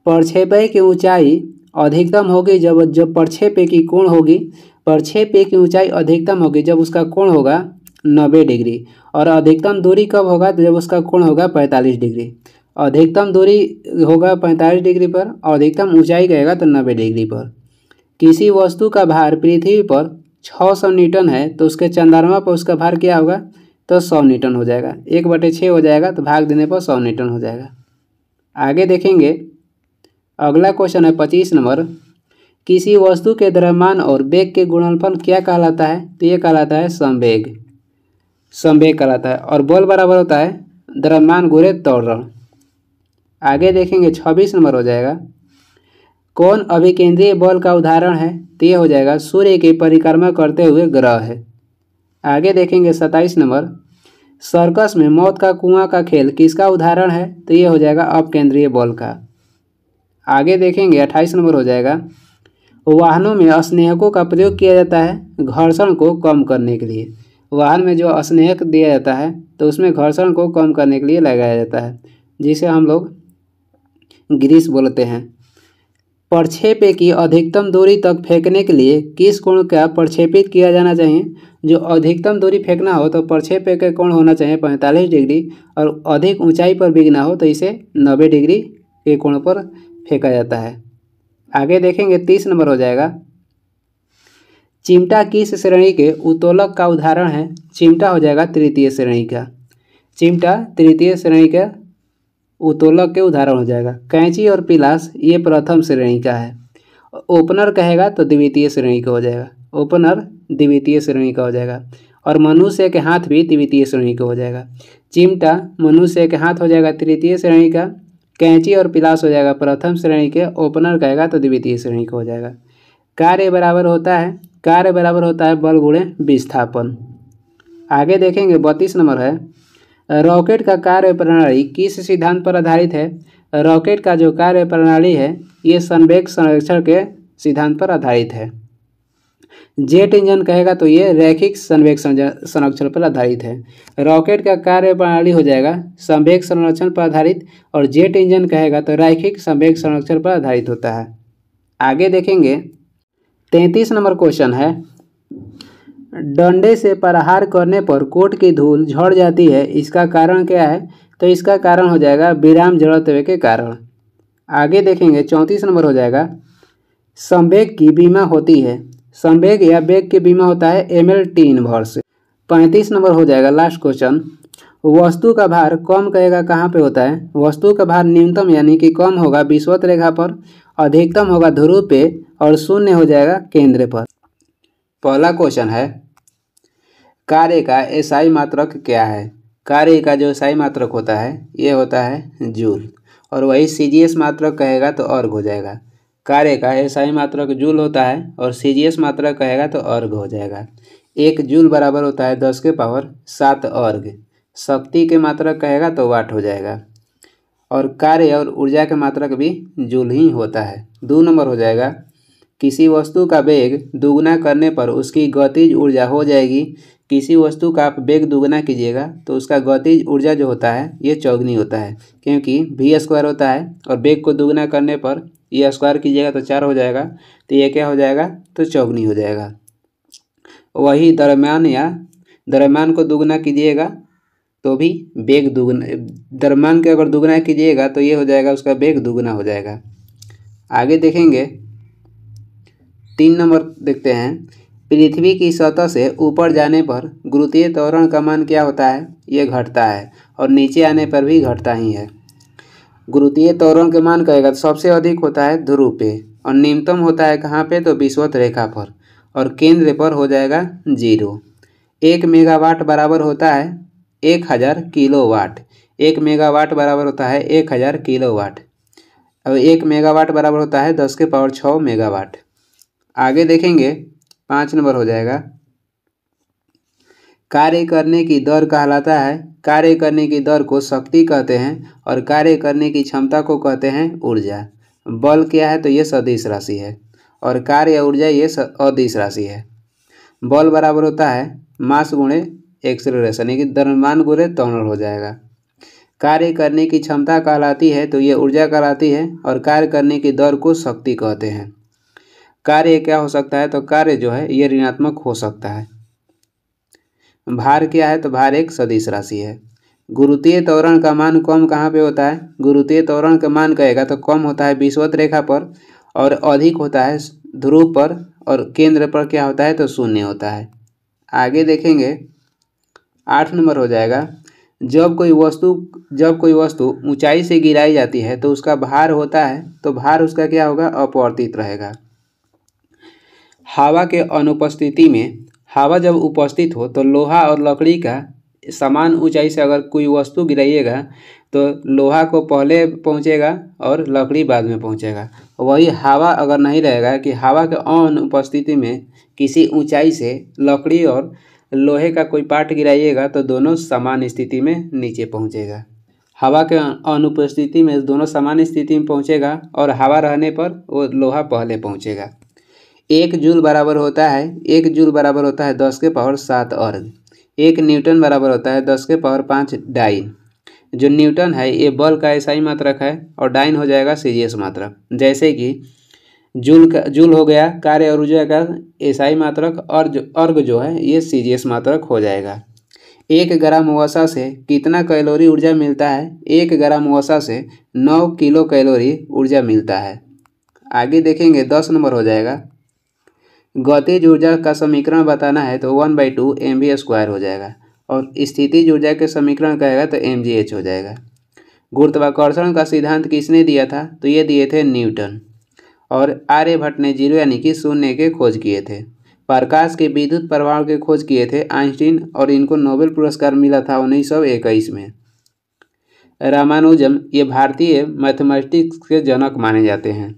परछेपे की ऊंचाई अधिकतम होगी जब जब परछेपे की कोण होगी परछेपे की ऊंचाई अधिकतम होगी जब उसका कोण होगा नब्बे डिग्री और अधिकतम दूरी कब होगा तो जब उसका कोण होगा पैंतालीस डिग्री अधिकतम दूरी होगा पैंतालीस डिग्री पर और अधिकतम ऊंचाई गएगा तो नब्बे डिग्री पर किसी वस्तु का भार पृथ्वी पर 600 न्यूटन है तो उसके चंद्रमा पर उसका भार क्या होगा तो 100 न्यूटन हो जाएगा एक बटे छः हो जाएगा तो भाग देने पर 100 न्यूटन हो जाएगा आगे देखेंगे अगला क्वेश्चन है पच्चीस नंबर किसी वस्तु के द्रव्यमान और वेग के गुणनफल क्या कहलाता है तो ये कहलाता है संवेग संवेग कहलाता है और बल बराबर होता है द्रव्यमान गुरे तौरण आगे देखेंगे छब्बीस नंबर हो जाएगा कौन अभिकेंद्रीय बल का उदाहरण है तो हो जाएगा सूर्य की परिक्रमा करते हुए ग्रह है आगे देखेंगे सत्ताईस नंबर सर्कस में मौत का कुआं का खेल किसका उदाहरण है तो ये हो जाएगा अपकेंद्रीय बल का आगे देखेंगे अट्ठाईस नंबर हो जाएगा वाहनों में स्नेहकों का प्रयोग किया जाता है घर्षण को कम करने के लिए वाहन में जो स्नेहक दिया जाता है तो उसमें घर्षण को कम करने के लिए लगाया जाता है जिसे हम लोग ग्रीस बोलते हैं प्रक्षेप्य की अधिकतम दूरी तक फेंकने के लिए किस कोण का प्रक्षेपित किया जाना चाहिए जो अधिकतम दूरी फेंकना हो तो प्रक्षेप्य का कोण होना चाहिए पैंतालीस डिग्री और अधिक ऊंचाई पर बिगना हो तो इसे नब्बे डिग्री के कोण पर फेंका जाता है आगे देखेंगे तीस नंबर हो जाएगा चिमटा किस श्रेणी के उत्तोलक का उदाहरण है चिमटा हो जाएगा तृतीय श्रेणी का चिमटा तृतीय श्रेणी का उत्तोलक के उदाहरण हो जाएगा कैंची और पिलास ये प्रथम श्रेणी का है ओपनर कहेगा तो द्वितीय श्रेणी का हो जाएगा ओपनर द्वितीय श्रेणी का हो जाएगा और मनुष्य के हाथ भी द्वितीय श्रेणी का हो जाएगा चिमटा मनुष्य के हाथ हो जाएगा तृतीय श्रेणी का कैंची और पिलास हो जाएगा प्रथम श्रेणी के ओपनर कहेगा तो द्वितीय श्रेणी का हो जाएगा कार्य बराबर होता है कार्य बराबर होता है बल गुणे विस्थापन आगे देखेंगे बत्तीस नंबर है रॉकेट का कार्य प्रणाली किस सिद्धांत पर आधारित है रॉकेट का जो कार्य प्रणाली है ये संवेक संरक्षण के सिद्धांत पर आधारित है जेट इंजन कहेगा तो ये रैखिक संवेक संरक्षण पर आधारित है रॉकेट का कार्य प्रणाली हो जाएगा संवेक संरक्षण पर आधारित और जेट इंजन कहेगा तो रैखिक संवेक संरक्षण पर आधारित होता है आगे देखेंगे तैंतीस नंबर क्वेश्चन है डंडे से प्रहार करने पर कोट की धूल झड़ जाती है इसका कारण क्या है तो इसका कारण हो जाएगा विराम जड़त्व के कारण आगे देखेंगे चौंतीस नंबर हो जाएगा संवेग की बीमा होती है संवेग या वेग की बीमा होता है एम एल टी इनवर्स पैंतीस नंबर हो जाएगा लास्ट क्वेश्चन वस्तु का भार कम कहेगा कहाँ पे होता है वस्तु का भार न्यूनतम यानी कि कम होगा विश्वत रेखा पर अधिकतम होगा ध्रुव पे और शून्य हो जाएगा केंद्र पर पहला क्वेश्चन है कार्य का एसआई मात्रक क्या है कार्य का जो एसआई मात्रक होता है ये होता है जूल और वही सीजीएस मात्रक कहेगा तो अर्घ हो जाएगा कार्य का एसआई मात्रक जूल होता है और सीजीएस मात्रक कहेगा तो अर्घ हो जाएगा एक जूल बराबर होता है दस के पावर सात अर्घ शक्ति के मात्रक कहेगा तो वाट हो जाएगा और कार्य और ऊर्जा के मात्रक भी जूल ही होता है दो नंबर हो जाएगा किसी वस्तु का वेग दुगुना करने पर उसकी गतिज ऊर्जा हो जाएगी किसी वस्तु का आप वेग दुगना कीजिएगा तो उसका गतिज ऊर्जा जो होता है ये चौगनी होता है क्योंकि भी स्क्वायर होता है और वेग को दुगना करने पर ये e स्क्वायर कीजिएगा तो चार हो जाएगा तो ये क्या हो जाएगा तो चौगनी हो जाएगा वही दरम्यान या दरम्यान को दुगना कीजिएगा तो भी बेग दुगना दरम्यान के अगर दुगना कीजिएगा तो ये हो जाएगा उसका बेग दुगना हो जाएगा आगे देखेंगे तीन नंबर देखते हैं पृथ्वी की सतह से ऊपर जाने पर गुरुतीय त्वरण का मान क्या होता है ये घटता है और नीचे आने पर भी घटता ही है गुरुतीय त्वरण के मान कहेगा तो सबसे अधिक होता है ध्रुव पे और न्यूनतम होता है कहाँ पे तो विश्वत रेखा पर और केंद्र पर हो जाएगा जीरो एक मेगावाट बराबर होता है एक हज़ार किलो वाट एक मेगावाट बराबर होता है एक हज़ार किलो वाट और एक मेगावाट बराबर होता है दस के पावर छः मेगावाट आगे देखेंगे पाँच नंबर हो जाएगा कार्य करने की दर कहलाता है कार्य करने की दर को शक्ति कहते हैं और कार्य करने की क्षमता को कहते हैं ऊर्जा बल क्या है तो ये सदिश राशि है और कार्य ऊर्जा ये अदिश राशि है बल बराबर होता है मास गुणे एक्सलोरेशन यानी कि दरमान गुणे त्वरण हो जाएगा कार्य करने की क्षमता कहलाती है तो ये ऊर्जा कहलाती है और कार्य करने की दर को शक्ति कहते हैं कार्य क्या हो सकता है तो कार्य जो है ये ऋणात्मक हो सकता है भार क्या है तो भार एक सदिश राशि है गुरुतीय त्वरण का मान कम कहाँ पे होता है गुरुतीय त्वरण का मान कहेगा तो कम होता है विश्वत रेखा पर और अधिक होता है ध्रुव पर और केंद्र पर क्या होता है तो शून्य होता है आगे देखेंगे आठ नंबर हो जाएगा जब कोई वस्तु जब कोई वस्तु ऊंचाई से गिराई जाती है तो उसका भार होता है तो भार उसका क्या होगा अपवर्तित रहेगा हवा के अनुपस्थिति में हवा जब उपस्थित हो तो लोहा और लकड़ी का समान ऊंचाई से अगर कोई वस्तु गिराइएगा तो लोहा को पहले पहुंचेगा और लकड़ी बाद में पहुंचेगा वही हवा अगर नहीं रहेगा कि हवा के अनुपस्थिति में किसी ऊंचाई से लकड़ी और लोहे का कोई पार्ट गिराइएगा तो दोनों समान स्थिति में नीचे पहुंचेगा हवा के अनुपस्थिति में दोनों समान स्थिति में पहुंचेगा और हवा रहने पर वो लोहा पहले पहुंचेगा एक जूल बराबर होता है एक जूल बराबर होता है दस के पावर सात अर्घ एक न्यूटन बराबर होता है दस के पावर पाँच डाइन जो न्यूटन है ये बल का ऐसा ही मात्रक है और डाइन हो जाएगा सीरियस मात्रक जैसे कि जूल का जूल हो गया कार्य और ऊर्जा का एसाई मात्रक और जो अर्घ जो है ये सीरियस मात्रक हो जाएगा एक ग्राम वसा से कितना कैलोरी ऊर्जा मिलता है एक ग्राम वसा से नौ किलो कैलोरी ऊर्जा मिलता है आगे देखेंगे दस नंबर हो जाएगा गतिज ऊर्जा का समीकरण बताना है तो one by two M V square हो जाएगा और स्थिति ऊर्जा के समीकरण कहेगा तो एम जी एच हो जाएगा गुरुत्वाकर्षण का सिद्धांत किसने दिया था तो ये दिए थे न्यूटन और आर्यभट्ट ने जीरो यानी कि शून्य के खोज किए थे प्रकाश के विद्युत प्रभाव के खोज किए थे आइंस्टीन और इनको नोबेल पुरस्कार मिला था उन्नीस सौ इक्कीस में रामानुजम ये भारतीय मैथमेटिक्स के जनक माने जाते हैं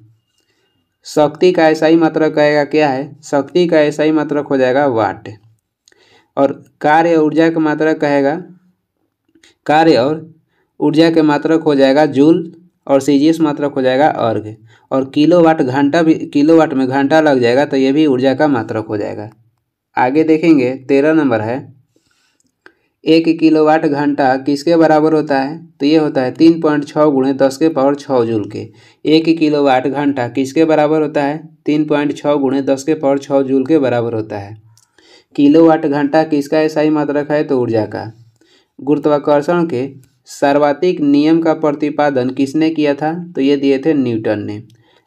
शक्ति का ऐसाई मात्रक कहेगा क्या है शक्ति का ऐसाई मात्रक हो जाएगा वाट और कार्य ऊर्जा का मात्रक कहेगा कार्य और ऊर्जा के मात्रक हो जाएगा जूल और सीजीएस मात्रक हो जाएगा अर्घ और किलो वाट घंटा भी किलो वाट में घंटा लग जाएगा तो ये भी ऊर्जा का मात्रक हो जाएगा आगे देखेंगे तेरह नंबर है एक किलोवाट घंटा किसके बराबर होता है तो ये होता है तीन पॉइंट छः गुणे दस के पावर छः जूल के एक किलोवाट घंटा किसके बराबर होता है तीन पॉइंट छः गुणे दस के पावर छः जूल के बराबर होता है किलोवाट घंटा किसका ऐसा मात्रक है तो ऊर्जा का गुरुत्वाकर्षण के सर्वाधिक नियम का प्रतिपादन किसने किया था तो ये दिए थे न्यूटन ने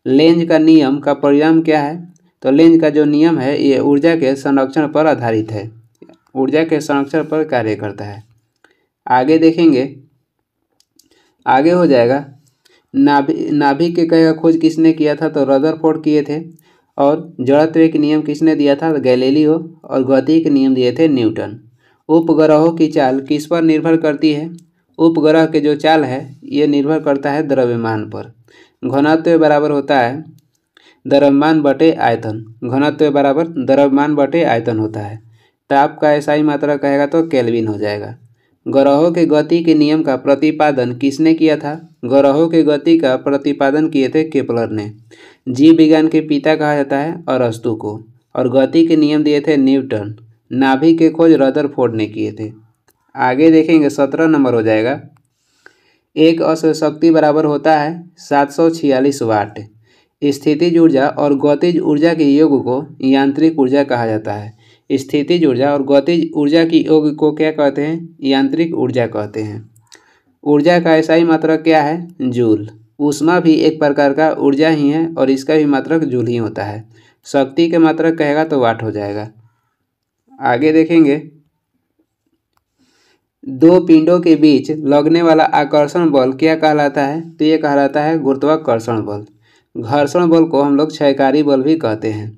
लेंज का नियम का परिणाम क्या है तो लेंज का जो नियम है ये ऊर्जा के संरक्षण पर आधारित है ऊर्जा के संरक्षण पर कार्य करता है आगे देखेंगे आगे हो जाएगा नाभि नाभिक के कह खोज किसने किया था तो रदरफोर्ड किए थे और जड़त्व के नियम किसने दिया था तो गैलीलियो और गति के नियम दिए थे न्यूटन उपग्रहों की चाल किस पर निर्भर करती है उपग्रह के जो चाल है ये निर्भर करता है द्रव्यमान पर घनत्व बराबर होता है द्रव्यमान बटे आयतन घनत्व बराबर द्रव्यमान बटे आयतन होता है ताप तो का ऐसा ही मात्रा कहेगा तो केल्विन हो जाएगा ग्रहों के गति के नियम का प्रतिपादन किसने किया था ग्रहों के गति का प्रतिपादन किए थे केपलर ने जीव विज्ञान के पिता कहा जाता है अरस्तु को और गति के नियम दिए थे न्यूटन नाभिक के खोज रदरफोर्ड ने किए थे आगे देखेंगे सत्रह नंबर हो जाएगा एक अशक्ति शक्ति बराबर होता है सात सौ छियालीस वाट स्थितिज ऊर्जा और गतिज ऊर्जा के योग को यांत्रिक ऊर्जा कहा जाता है स्थितिज ऊर्जा और गतिज ऊर्जा की योग को क्या कहते हैं यांत्रिक ऊर्जा कहते हैं ऊर्जा का ऐसा ही मात्रक क्या है जूल उष्मा भी एक प्रकार का ऊर्जा ही है और इसका भी मात्रक जूल ही होता है शक्ति के मात्रक कहेगा तो वाट हो जाएगा आगे देखेंगे दो पिंडों के बीच लगने वाला आकर्षण बल क्या कहलाता है तो ये कहलाता है गुरुत्वाकर्षण बल घर्षण बल को हम लोग क्षयकारी बल भी कहते हैं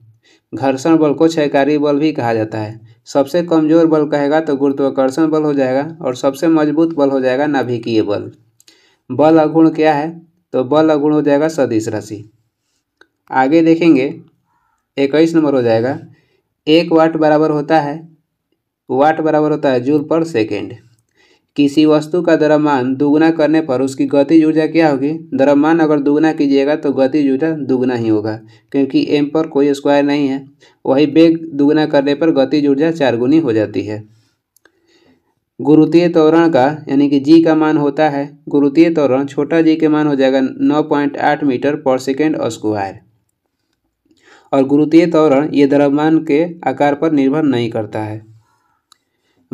घर्षण बल को क्षयकारी बल भी कहा जाता है सबसे कमजोर बल कहेगा तो गुरुत्वाकर्षण बल हो जाएगा और सबसे मजबूत बल हो जाएगा नाभिकीय बल बल अगुण क्या है तो बल अगुण हो जाएगा सदिश राशि आगे देखेंगे इक्कीस नंबर हो जाएगा एक वाट बराबर होता है वाट बराबर होता है जूल पर सेकेंड किसी वस्तु का द्रव्यमान दुगुना करने पर उसकी गतिज ऊर्जा क्या होगी द्रव्यमान अगर दुगुना कीजिएगा तो गतिज ऊर्जा दुगुना ही होगा क्योंकि एम पर कोई स्क्वायर नहीं है वही बेग दुगुना करने पर गतिज ऊर्जा चार गुनी हो जाती है गुरुतीय त्वरण का यानी कि जी का मान होता है गुरुतीय त्वरण छोटा जी के मान हो जाएगा नौ पॉइंट आठ मीटर पर सेकेंड स्क्वायर और गुरुतीय त्वरण ये द्रव्यमान के आकार पर निर्भर नहीं करता है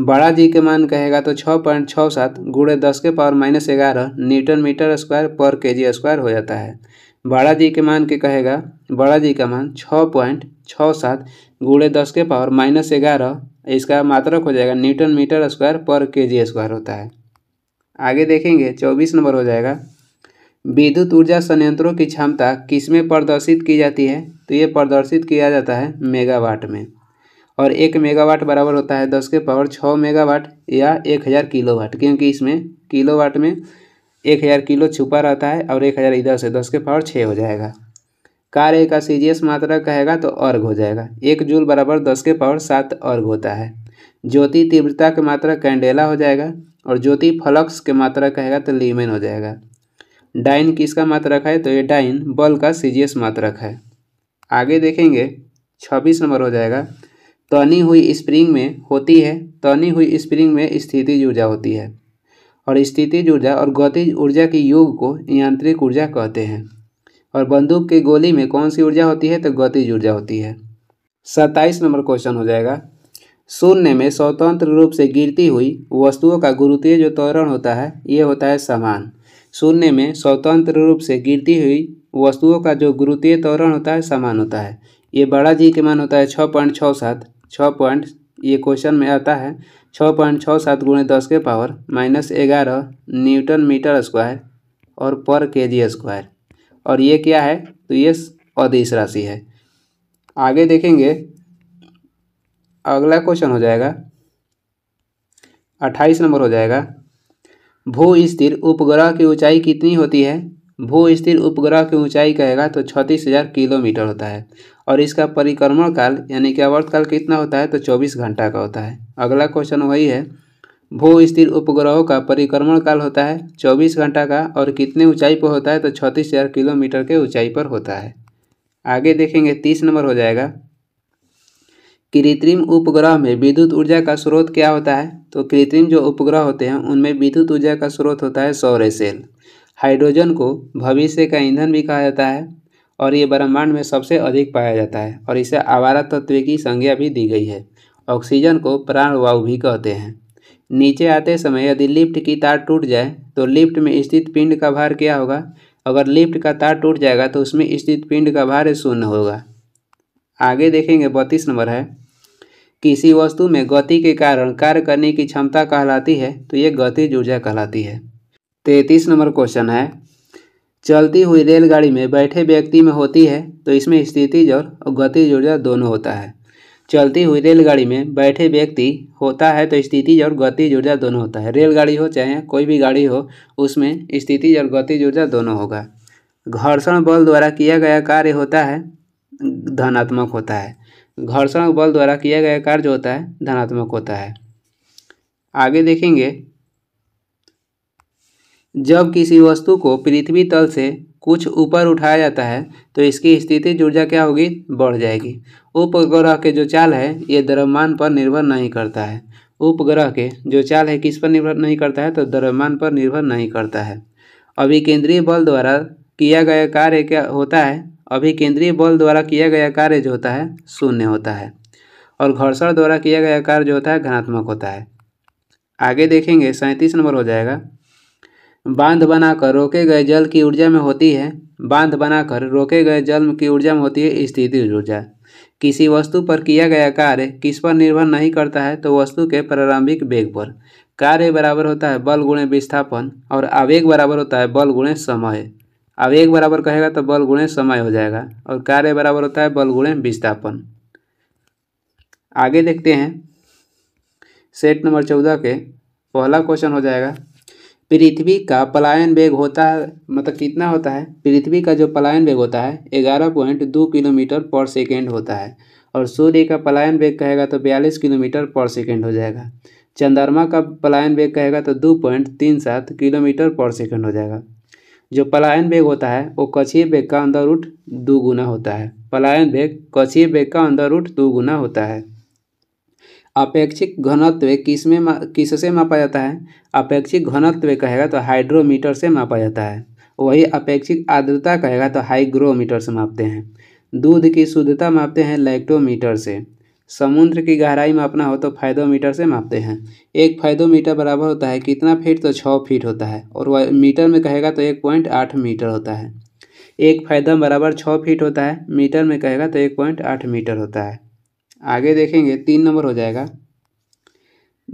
बड़ा जी के मान कहेगा तो छः पॉइंट छः सात गुड़े दस के पावर माइनस ग्यारह न्यूटन मीटर स्क्वायर पर के जी स्क्वायर हो जाता है बड़ा जी के मान के कहेगा बड़ा जी का मान छः पॉइंट छः सात गुड़े दस के पावर माइनस ग्यारह इसका मात्रक हो जाएगा न्यूटन मीटर स्क्वायर पर के जी स्क्वायर होता है आगे देखेंगे चौबीस नंबर हो जाएगा विद्युत ऊर्जा संयंत्रों की क्षमता किसमें प्रदर्शित की जाती है तो ये प्रदर्शित किया जाता है मेगावाट में और एक मेगावाट बराबर होता है दस के पावर छः मेगावाट या एक हज़ार वाट क्योंकि इसमें वाट में एक हज़ार किलो छुपा रहता है और एक हज़ार इधर से दस के पावर छः हो जाएगा कार्य का एस मात्रा कहेगा तो अर्घ हो जाएगा एक जूल बराबर दस के पावर सात अर्घ होता है ज्योति तीव्रता की मात्रा कैंडेला हो जाएगा और ज्योति फ्लक्स की मात्रा कहेगा तो लीमेन हो जाएगा डाइन किसका मात्रक है तो ये डाइन बल का मात्र मात्रक है आगे देखेंगे छब्बीस नंबर हो जाएगा तनी हुई स्प्रिंग में होती है तनी हुई स्प्रिंग में स्थिति ऊर्जा होती है और स्थिति ऊर्जा और गतिज ऊर्जा के योग को यांत्रिक ऊर्जा कहते हैं और बंदूक के गोली में कौन सी ऊर्जा होती है तो गतिज ऊर्जा होती है सत्ताईस नंबर क्वेश्चन हो जाएगा शून्य में स्वतंत्र रूप से गिरती हुई वस्तुओं का गुरुत्वीय जो त्वरण होता है ये होता है समान शून्य में स्वतंत्र रूप से गिरती हुई वस्तुओं का जो गुरुत्वीय त्वरण होता है समान होता है ये बड़ा जी के मान होता है छः पॉइंट छः सात छः पॉइंट ये क्वेश्चन में आता है छः पॉइंट छः सात गुणे दस के पावर माइनस ग्यारह न्यूटन मीटर स्क्वायर और पर के जी स्क्वायर और ये क्या है तो ये अदिश राशि है आगे देखेंगे अगला क्वेश्चन हो जाएगा अट्ठाईस नंबर हो जाएगा भू स्थिर उपग्रह की ऊंचाई कितनी होती है भू स्थिर उपग्रह की ऊंचाई कहेगा तो छत्तीस हज़ार किलोमीटर होता है और इसका परिक्रमण काल यानी कि आवर्त काल कितना होता है तो चौबीस घंटा का होता है अगला क्वेश्चन वही है भू स्थिर उपग्रहों का परिक्रमण काल होता है चौबीस घंटा का और कितने ऊंचाई पर होता है तो छत्तीस हज़ार किलोमीटर के ऊंचाई पर होता है आगे देखेंगे तीस नंबर हो जाएगा कृत्रिम उपग्रह में विद्युत ऊर्जा का स्रोत क्या होता है तो कृत्रिम जो उपग्रह होते हैं उनमें विद्युत ऊर्जा का स्रोत होता है सौर सेल हाइड्रोजन को भविष्य का ईंधन भी कहा जाता है और ये ब्रह्मांड में सबसे अधिक पाया जाता है और इसे आवारा तत्व की संज्ञा भी दी गई है ऑक्सीजन को प्राणवायु भी कहते हैं नीचे आते समय यदि लिफ्ट की तार टूट जाए तो लिफ्ट में स्थित पिंड का भार क्या होगा अगर लिफ्ट का तार टूट जाएगा तो उसमें स्थित पिंड का भार शून्य होगा आगे देखेंगे बत्तीस नंबर है किसी वस्तु में गति के कारण कार्य करने की क्षमता कहलाती है तो ये गति ऊर्जा कहलाती है तैतीस नंबर क्वेश्चन है चलती हुई रेलगाड़ी में बैठे व्यक्ति में होती है तो इसमें स्थिति और गति ऊर्जा दोनों होता है चलती हुई रेलगाड़ी में बैठे व्यक्ति होता है तो स्थिति और गति ऊर्जा दोनों होता है रेलगाड़ी हो चाहे कोई भी गाड़ी हो उसमें स्थिति और गति ऊर्जा दोनों होगा घर्षण बल द्वारा किया गया कार्य होता है धनात्मक होता है घर्षण बल द्वारा किया गया कार्य जो होता है धनात्मक होता है आगे देखेंगे जब किसी वस्तु को पृथ्वी तल से कुछ ऊपर उठाया जाता है तो इसकी स्थिति ऊर्जा क्या होगी बढ़ जाएगी उपग्रह के जो चाल है ये द्रव्यमान पर निर्भर नहीं करता है उपग्रह के जो चाल है किस पर निर्भर नहीं करता है तो द्रव्यमान पर निर्भर नहीं करता है अभी केंद्रीय बल द्वारा किया गया कार्य क्या होता है अभी केंद्रीय बल द्वारा किया गया कार्य जो होता है शून्य होता है और घर्षण द्वारा किया गया कार्य जो होता है घनात्मक होता है आगे देखेंगे सैंतीस नंबर हो जाएगा बांध बनाकर रोके गए जल की ऊर्जा में होती है बांध बनाकर रोके गए जल की ऊर्जा में होती है स्थिति ऊर्जा किसी वस्तु पर किया गया कार्य किस पर निर्भर नहीं करता है तो वस्तु के प्रारंभिक वेग पर कार्य बराबर होता है बल गुणे विस्थापन और आवेग बराबर होता है बल गुणे समय आवेग बराबर कहेगा तो बल गुणे समय हो जाएगा और कार्य बराबर होता है बल गुणे विस्थापन आगे देखते हैं सेट नंबर चौदह के पहला क्वेश्चन हो जाएगा पृथ्वी का पलायन वेग होता है मतलब कितना होता है पृथ्वी का जो पलायन वेग होता है ग्यारह पॉइंट दो किलोमीटर पर सेकेंड होता है और सूर्य का पलायन वेग कहेगा तो बयालीस किलोमीटर पर सेकेंड हो जाएगा चंद्रमा का पलायन वेग कहेगा तो दो पॉइंट तीन सात किलोमीटर पर सेकेंड हो जाएगा जो पलायन वेग होता है वो कक्षीय वेग का अंदर रूट दो गुना होता है पलायन वेग कक्षीय वेग का अंदर रूट दो गुना होता है अपेक्षिक घनत्व किसमें किससे मापा जाता है अपेक्षित घनत्व कहेगा तो हाइड्रोमीटर से मापा जाता है वही अपेक्षित आर्द्रता कहेगा तो हाइग्रोमीटर से मापते हैं दूध की शुद्धता मापते हैं लैक्टोमीटर से समुद्र की गहराई मापना हो तो फायदोमीटर से मापते हैं एक फायदोमीटर बराबर होता है कितना फीट तो छः फीट होता है और वह मीटर में कहेगा तो एक पॉइंट आठ मीटर होता है एक फायदा बराबर छः फीट होता है मीटर में कहेगा तो एक पॉइंट आठ मीटर होता है आगे देखेंगे तीन नंबर हो जाएगा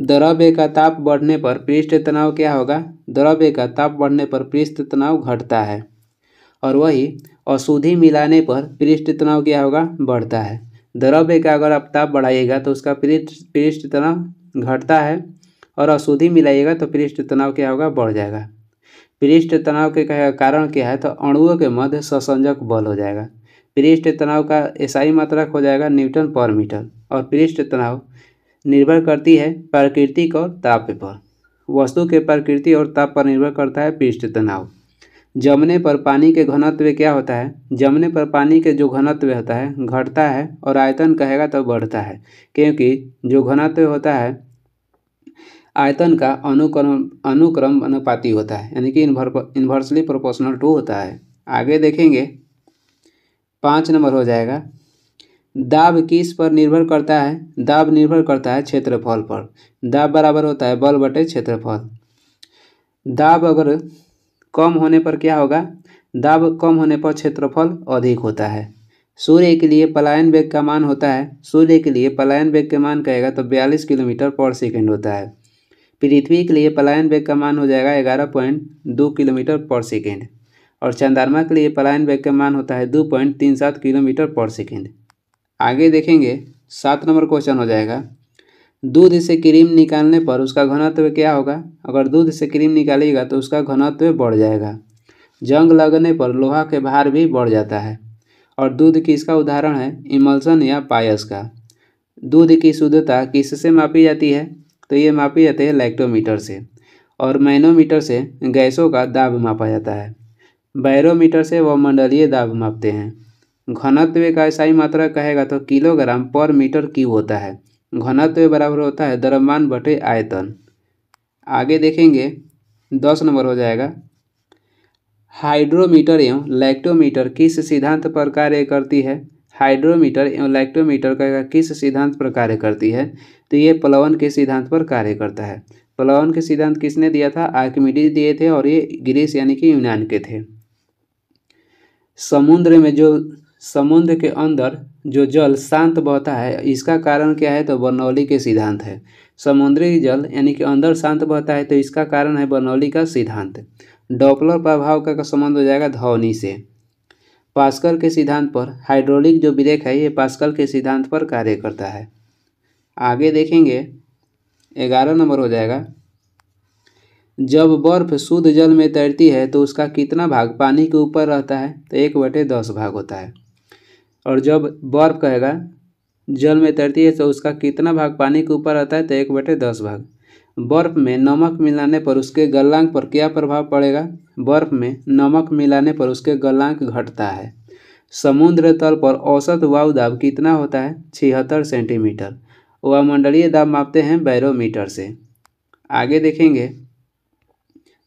द्रव्य का ताप बढ़ने पर पृष्ठ तनाव क्या होगा द्रव्य का ताप बढ़ने पर पृष्ठ तनाव घटता है और वही औषधि मिलाने पर पृष्ठ तनाव क्या होगा बढ़ता है द्रव्य का अगर आप ताप बढ़ाइएगा तो उसका पृष्ठ पृष्ठ तनाव घटता है और अशुद्धि मिलाइएगा तो पृष्ठ तनाव क्या होगा बढ़ जाएगा पृष्ठ तनाव के कारण क्या है तो अणुओं के मध्य ससंजक बल हो जाएगा पृष्ठ तनाव का एसआई मात्रा हो जाएगा न्यूटन पर मीटर और पृष्ठ तनाव निर्भर करती है प्राकृतिक और ताप पर वस्तु के प्रकृति और ताप पर निर्भर करता है पृष्ठ तनाव जमने पर पानी के घनत्व क्या होता है जमने पर पानी के जो घनत्व होता है घटता है और आयतन कहेगा तो बढ़ता है क्योंकि जो घनत्व होता है आयतन का अनुक्रम अनुक्रम अनुपाती होता है यानी कि इन्वर्सली प्रोपोर्शनल टू होता है आगे देखेंगे पाँच नंबर हो जाएगा दाब किस पर निर्भर करता है दाब निर्भर करता है क्षेत्रफल पर दाब बराबर होता है बल बटे क्षेत्रफल दाब अगर कम होने पर क्या होगा दाब कम होने पर क्षेत्रफल अधिक होता है सूर्य के लिए पलायन वेग का मान होता है सूर्य के लिए पलायन वेग का मान कहेगा तो बयालीस किलोमीटर पर सेकेंड होता है पृथ्वी के लिए पलायन वेग का मान हो जाएगा ग्यारह पॉइंट दो किलोमीटर पर सेकेंड और चंदारमा के लिए पलायन वेग का मान होता है दो पॉइंट तीन सात किलोमीटर पर सेकेंड आगे देखेंगे सात नंबर क्वेश्चन हो जाएगा दूध से क्रीम निकालने पर उसका घनत्व क्या होगा अगर दूध से क्रीम निकालेगा तो उसका घनत्व बढ़ जाएगा जंग लगने पर लोहा के भार भी बढ़ जाता है और दूध की इसका उदाहरण है इमल्सन या पायस का दूध की शुद्धता किससे मापी जाती है तो ये मापी जाती है लैक्टोमीटर से और मैनोमीटर से गैसों का दाब मापा जाता है बैरोमीटर से वह मंडलीय दाब मापते हैं घनत्व का ऐसाई मात्रा कहेगा तो किलोग्राम पर मीटर क्यूब होता है घनत्व बराबर होता है द्रव्यमान बटे आयतन आगे देखेंगे दस नंबर हो जाएगा हाइड्रोमीटर एवं लैक्टोमीटर किस सिद्धांत पर कार्य करती है हाइड्रोमीटर एवं लैक्टोमीटर का किस सिद्धांत पर कार्य करती है तो ये पलवन के सिद्धांत पर कार्य करता है पलवन के सिद्धांत किसने दिया था आर्किमिडीज दिए थे और ये ग्रीस यानी कि यूनान के थे समुद्र में जो समुद्र के अंदर जो जल शांत बहता है इसका कारण क्या है तो बर्नौली के सिद्धांत है समुद्री जल यानी कि अंदर शांत बहता है तो इसका कारण है बर्नौली का सिद्धांत डॉपलर प्रभाव का संबंध हो जाएगा ध्वनि से पास्कल के सिद्धांत पर हाइड्रोलिक जो ब्रेक है ये पास्कल के सिद्धांत पर कार्य करता है आगे देखेंगे ग्यारह नंबर हो जाएगा जब बर्फ शुद्ध जल में तैरती है तो उसका कितना भाग पानी के ऊपर रहता है तो एक बटे दस भाग होता है और जब बर्फ कहेगा जल में तैरती है तो उसका कितना भाग पानी के ऊपर रहता है तो एक बटे दस भाग बर्फ़ में नमक मिलाने पर उसके गलांक पर क्या प्रभाव पड़ेगा बर्फ़ में नमक मिलाने पर उसके गलांक घटता है समुद्र तल पर औसत वायु दाब कितना होता है छिहत्तर सेंटीमीटर वायुमंडलीय दाब मापते हैं बैरोमीटर से आगे देखेंगे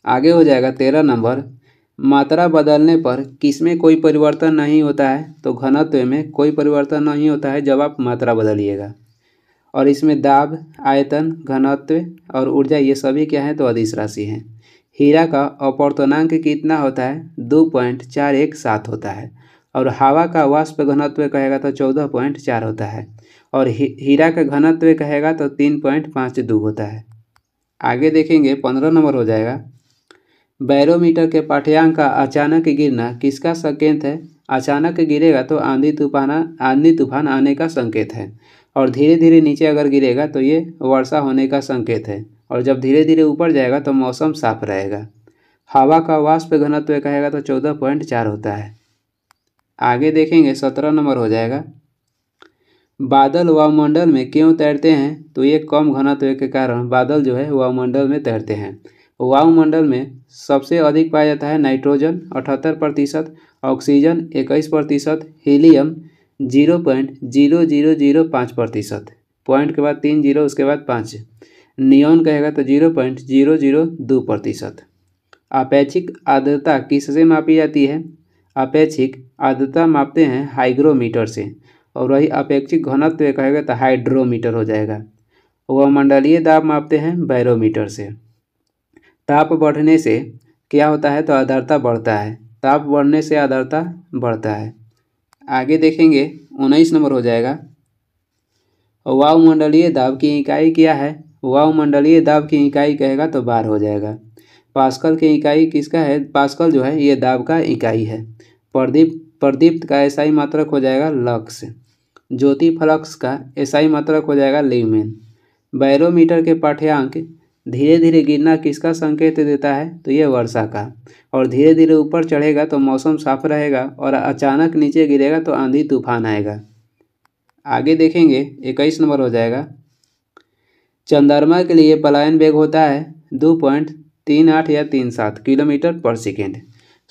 आगे हो जाएगा तेरह नंबर मात्रा बदलने पर किसमें कोई परिवर्तन नहीं होता है तो घनत्व में कोई परिवर्तन नहीं होता है जब आप मात्रा बदलिएगा और इसमें दाब आयतन घनत्व और ऊर्जा ये सभी क्या हैं तो अधिस राशि हैं हीरा का अपौर्तनांक कितना होता है दो पॉइंट चार एक सात होता है और हवा का वाष्प घनत्व कहेगा तो चौदह पॉइंट चार होता है और ही, हीरा का घनत्व कहेगा तो तीन पॉइंट पाँच दो होता है आगे देखेंगे पंद्रह नंबर हो जाएगा बैरोमीटर के पाठ्यांक का अचानक गिरना किसका संकेत है अचानक गिरेगा तो आंधी तूफान आंधी तूफान आने का संकेत है और धीरे धीरे नीचे अगर गिरेगा तो ये वर्षा होने का संकेत है और जब धीरे धीरे ऊपर जाएगा तो मौसम साफ रहेगा हवा का वाष्प घनत्व कहेगा तो चौदह पॉइंट चार होता है आगे देखेंगे सत्रह नंबर हो जाएगा बादल वायुमंडल में क्यों तैरते हैं तो ये कम घनत्व के कारण बादल जो है वायुमंडल में तैरते हैं वायुमंडल में सबसे अधिक पाया जाता है नाइट्रोजन अठहत्तर प्रतिशत ऑक्सीजन इक्कीस प्रतिशत helium zero point zero zero zero पाँच प्रतिशत पॉइंट के बाद तीन जीरो उसके बाद पाँच नियोन कहेगा तो जीरो पॉइंट जीरो जीरो दो प्रतिशत अपेक्षिक आर्द्रता किससे मापी जाती है अपेक्षिक आर्द्रता मापते हैं हाइग्रोमीटर से और वही अपेक्षिक घनत्व कहेगा तो हाइड्रोमीटर हो जाएगा वह मंडलीय दाब मापते हैं बैरोमीटर से ताप बढ़ने से क्या होता है तो आदरता बढ़ता है ताप बढ़ने से आदरता बढ़ता है आगे देखेंगे उन्नीस नंबर हो जाएगा वायुमंडलीय दाब की इकाई क्या है वायुमंडलीय दाब की इकाई कहेगा तो बार हो जाएगा पास्कल की इकाई किसका है पास्कल जो है ये दाब का इकाई है प्रदीप प्रदीप्त का ऐसाई मात्रक हो जाएगा लक्स ज्योति फलक्स का ऐसाई मात्रक हो जाएगा लिवमेन बैरोमीटर के पाठ्यांक धीरे धीरे गिरना किसका संकेत देता है तो ये वर्षा का और धीरे धीरे ऊपर चढ़ेगा तो मौसम साफ रहेगा और अचानक नीचे गिरेगा तो आंधी तूफान आएगा आगे देखेंगे इक्कीस नंबर हो जाएगा चंद्रमा के लिए पलायन वेग होता है दो पॉइंट तीन आठ या तीन सात किलोमीटर पर सेकेंड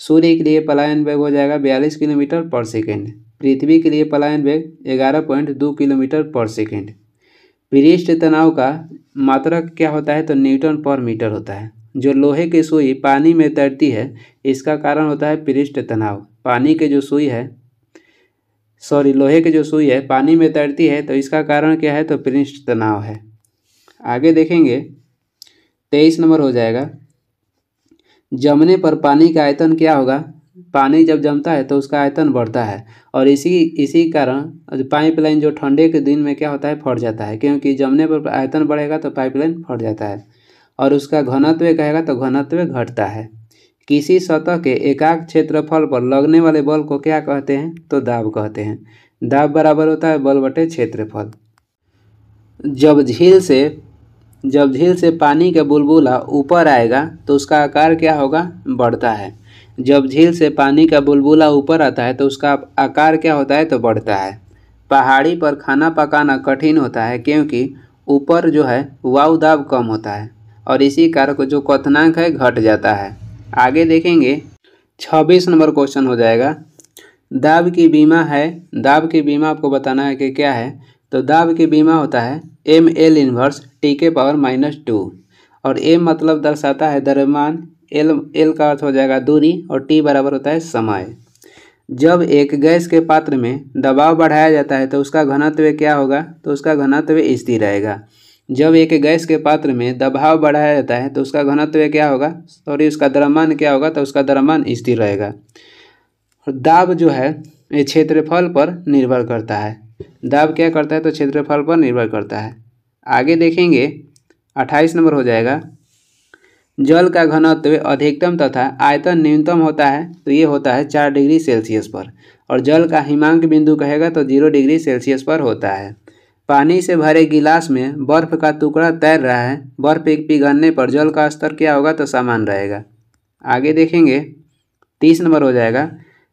सूर्य के लिए पलायन वेग हो जाएगा बयालीस किलोमीटर पर सेकेंड पृथ्वी के लिए पलायन वेग ग्यारह पॉइंट दो किलोमीटर पर सेकेंड पृष्ठ तनाव का मात्रक क्या होता है तो न्यूटन पर मीटर होता है जो लोहे की सुई पानी में तैरती है इसका कारण होता है पृष्ठ तनाव पानी के जो सुई है सॉरी लोहे की जो सुई है पानी में तैरती है तो इसका कारण क्या है तो पृष्ठ तनाव है आगे देखेंगे तेईस नंबर हो जाएगा जमने पर पानी का आयतन क्या होगा पानी जब जमता है तो उसका आयतन बढ़ता है और इसी इसी कारण पाइपलाइन जो ठंडे के दिन में क्या होता है फट जाता है क्योंकि जमने पर आयतन बढ़ेगा तो पाइपलाइन फट जाता है और उसका घनत्व कहेगा तो घनत्व घटता है किसी सतह के एकाक क्षेत्रफल पर लगने वाले बल को क्या कहते हैं तो दाब कहते हैं दाब बराबर होता है बल बटे क्षेत्रफल जब झील से जब झील से पानी का बुलबुला ऊपर आएगा तो उसका आकार क्या होगा बढ़ता है जब झील से पानी का बुलबुला ऊपर आता है तो उसका आकार क्या होता है तो बढ़ता है पहाड़ी पर खाना पकाना कठिन होता है क्योंकि ऊपर जो है वाऊ दाब कम होता है और इसी कारण जो कथनांक है घट जाता है आगे देखेंगे छब्बीस नंबर क्वेश्चन हो जाएगा दाब की बीमा है दाब की बीमा आपको बताना है कि क्या है तो दाब की बीमा होता है एम एल इन्वर्स टी के पावर माइनस टू और एम मतलब दर्शाता है दरमान एल एल का अर्थ हो जाएगा दूरी और टी बराबर होता है समय जब एक गैस के पात्र में दबाव बढ़ाया जाता है तो उसका घनत्व क्या होगा तो उसका घनत्व स्थिर रहेगा जब एक गैस के पात्र में दबाव बढ़ाया जाता है तो उसका घनत्व क्या होगा सॉरी उसका द्रव्यमान क्या होगा तो उसका द्रव्यमान स्थिर रहेगा और दाब जो है ये क्षेत्रफल पर निर्भर करता है दाब क्या करता है तो क्षेत्रफल पर निर्भर करता है आगे देखेंगे अट्ठाईस नंबर हो जाएगा जल का घनत्व अधिकतम तथा आयतन न्यूनतम होता है तो ये होता है चार डिग्री सेल्सियस पर और जल का हिमांक बिंदु कहेगा तो जीरो डिग्री सेल्सियस पर होता है पानी से भरे गिलास में बर्फ़ का टुकड़ा तैर रहा है बर्फ एक पिघलने पर जल का स्तर क्या होगा तो समान रहेगा आगे देखेंगे तीस नंबर हो जाएगा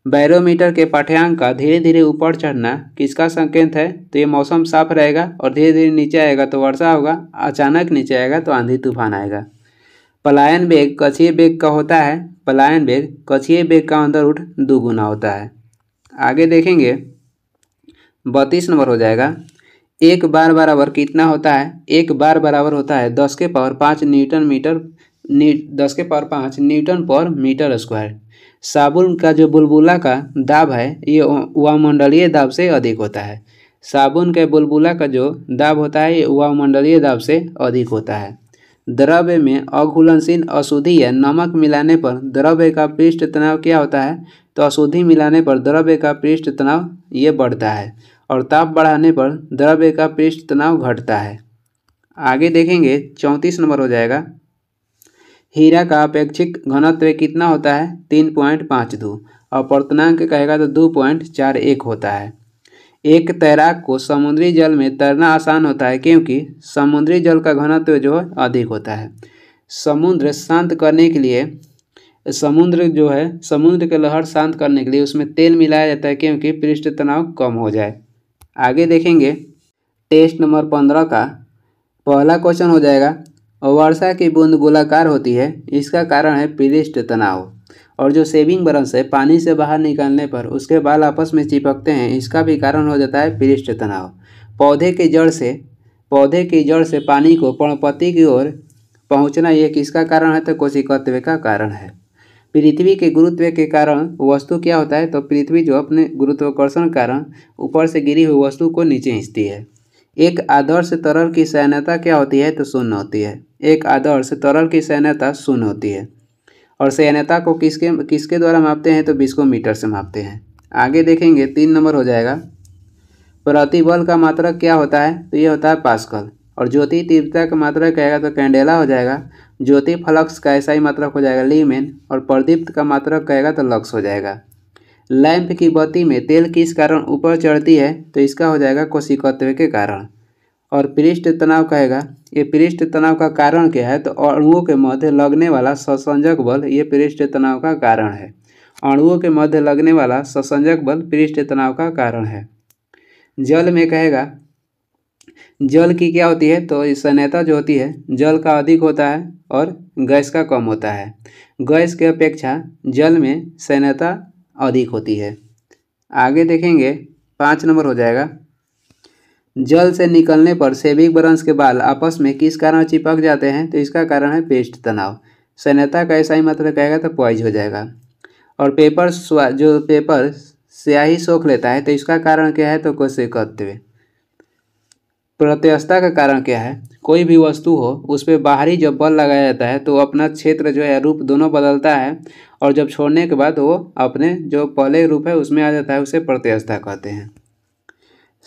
बैरोमीटर के पाठ्यांक का धीरे धीरे ऊपर चढ़ना किसका संकेत है तो ये मौसम साफ रहेगा और धीरे धीरे नीचे आएगा तो वर्षा होगा अचानक नीचे आएगा तो आंधी तूफान आएगा पलायन वेग कछीय वेग का होता है पलायन वेग कछीय वेग का अंदर उठ दुगुना होता है आगे देखेंगे बत्तीस नंबर हो जाएगा एक बार बराबर कितना होता है एक बार बराबर होता है दस के पावर पाँच न्यूटन मीटर दस के पावर पाँच न्यूटन पर मीटर स्क्वायर साबुन का जो बुलबुला का दाब है ये वायुमंडलीय दाब से अधिक होता है साबुन के बुलबुला का जो दाब होता है ये वायुमंडलीय दाब से अधिक होता है द्रव्य में अघुलनशील अशुद्धि या नमक मिलाने पर द्रव्य का पृष्ठ तनाव क्या होता है तो अशुद्धि मिलाने पर द्रव्य का पृष्ठ तनाव ये बढ़ता है और ताप बढ़ाने पर द्रव्य का पृष्ठ तनाव घटता है आगे देखेंगे चौंतीस नंबर हो जाएगा हीरा का अपेक्षिक घनत्व कितना होता है तीन पॉइंट पाँच दो और पर्तनांक कहेगा तो दो पॉइंट चार एक होता है एक तैराक को समुद्री जल में तैरना आसान होता है क्योंकि समुद्री जल का घनत्व जो है अधिक होता है समुद्र शांत करने के लिए समुद्र जो है समुद्र के लहर शांत करने के लिए उसमें तेल मिलाया जाता है क्योंकि पृष्ठ तनाव कम हो जाए आगे देखेंगे टेस्ट नंबर पंद्रह का पहला क्वेश्चन हो जाएगा वर्षा की बूंद गोलाकार होती है इसका कारण है पृष्ठ तनाव और जो सेविंग ब्रश है पानी से बाहर निकलने पर उसके बाल आपस में चिपकते हैं इसका भी कारण हो जाता है पृष्ठ तनाव पौधे के जड़ से पौधे की जड़ से पानी को पर्णपति की ओर पहुंचना यह किसका कारण है तो कोशिकत्व का कारण है पृथ्वी के गुरुत्व के कारण वस्तु क्या होता है तो पृथ्वी जो अपने गुरुत्वाकर्षण कारण ऊपर से गिरी हुई वस्तु को नीचे खींचती है एक आदर्श तरल की सैन्यता क्या होती है तो शून्य होती है एक आदर्श तरल की सहायता शून्य होती है और सयानता को किसके किसके द्वारा मापते हैं तो मीटर से मापते हैं आगे देखेंगे तीन नंबर हो जाएगा प्रतिबल का मात्रक क्या होता है तो ये होता है पास्कल और ज्योति तीव्रता का मात्रक कहेगा तो कैंडेला हो जाएगा ज्योति फ्लक्स का ऐसा ही मात्रक हो जाएगा लीमेन और प्रदीप्त का मात्रक कहेगा तो लक्स हो जाएगा लैंप की बत्ती में तेल किस कारण ऊपर चढ़ती है तो इसका हो जाएगा कोशिकत्व के कारण और पृष्ठ तनाव कहेगा ये पृष्ठ तनाव का कारण क्या है तो अणुओं के मध्य लगने वाला ससंजक बल ये पृष्ठ तनाव का कारण है अणुओं के मध्य लगने वाला ससंजक बल पृष्ठ तनाव का कारण है जल में कहेगा जल की क्या होती है तो सन्यता जो होती है जल का अधिक होता है और गैस का कम होता है गैस के अपेक्षा जल में सन्यता अधिक होती है आगे देखेंगे पाँच नंबर हो जाएगा जल से निकलने पर सेविक ब्रंश के बाल आपस में किस कारण चिपक जाते हैं तो इसका कारण है पेस्ट तनाव सैन्यता का ऐसा ही मतलब कहेगा तो प्वाइज हो जाएगा और पेपर जो पेपर स्याही सोख लेता है तो इसका कारण क्या है तो हुए प्रत्यस्था का कारण क्या है कोई भी वस्तु हो उस पर बाहरी जब बल लगाया जाता है तो अपना क्षेत्र जो है रूप दोनों बदलता है और जब छोड़ने के बाद वो अपने जो पहले रूप है उसमें आ जाता है उसे प्रत्यस्था कहते हैं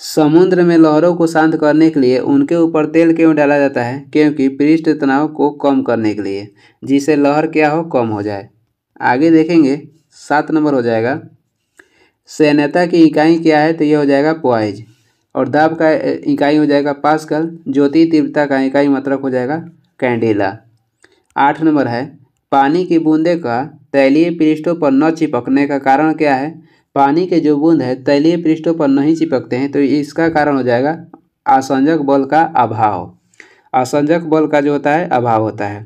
समुद्र में लहरों को शांत करने के लिए उनके ऊपर तेल क्यों डाला जाता है क्योंकि पृष्ठ तनाव को कम करने के लिए जिससे लहर क्या हो कम हो जाए आगे देखेंगे सात नंबर हो जाएगा सैन्यता की इकाई क्या है तो ये हो जाएगा पॉइज और दाब का इकाई हो जाएगा पास्कल ज्योति तीव्रता का इकाई मतलब हो जाएगा कैंडेला आठ नंबर है पानी की बूंदे का तैलीय पृष्ठों पर न चिपकने का कारण क्या है पानी के जो बूंद है तैलीय पृष्ठों पर नहीं चिपकते हैं तो इसका कारण हो जाएगा असंजक बल का अभाव असंजक बल का जो होता है अभाव होता है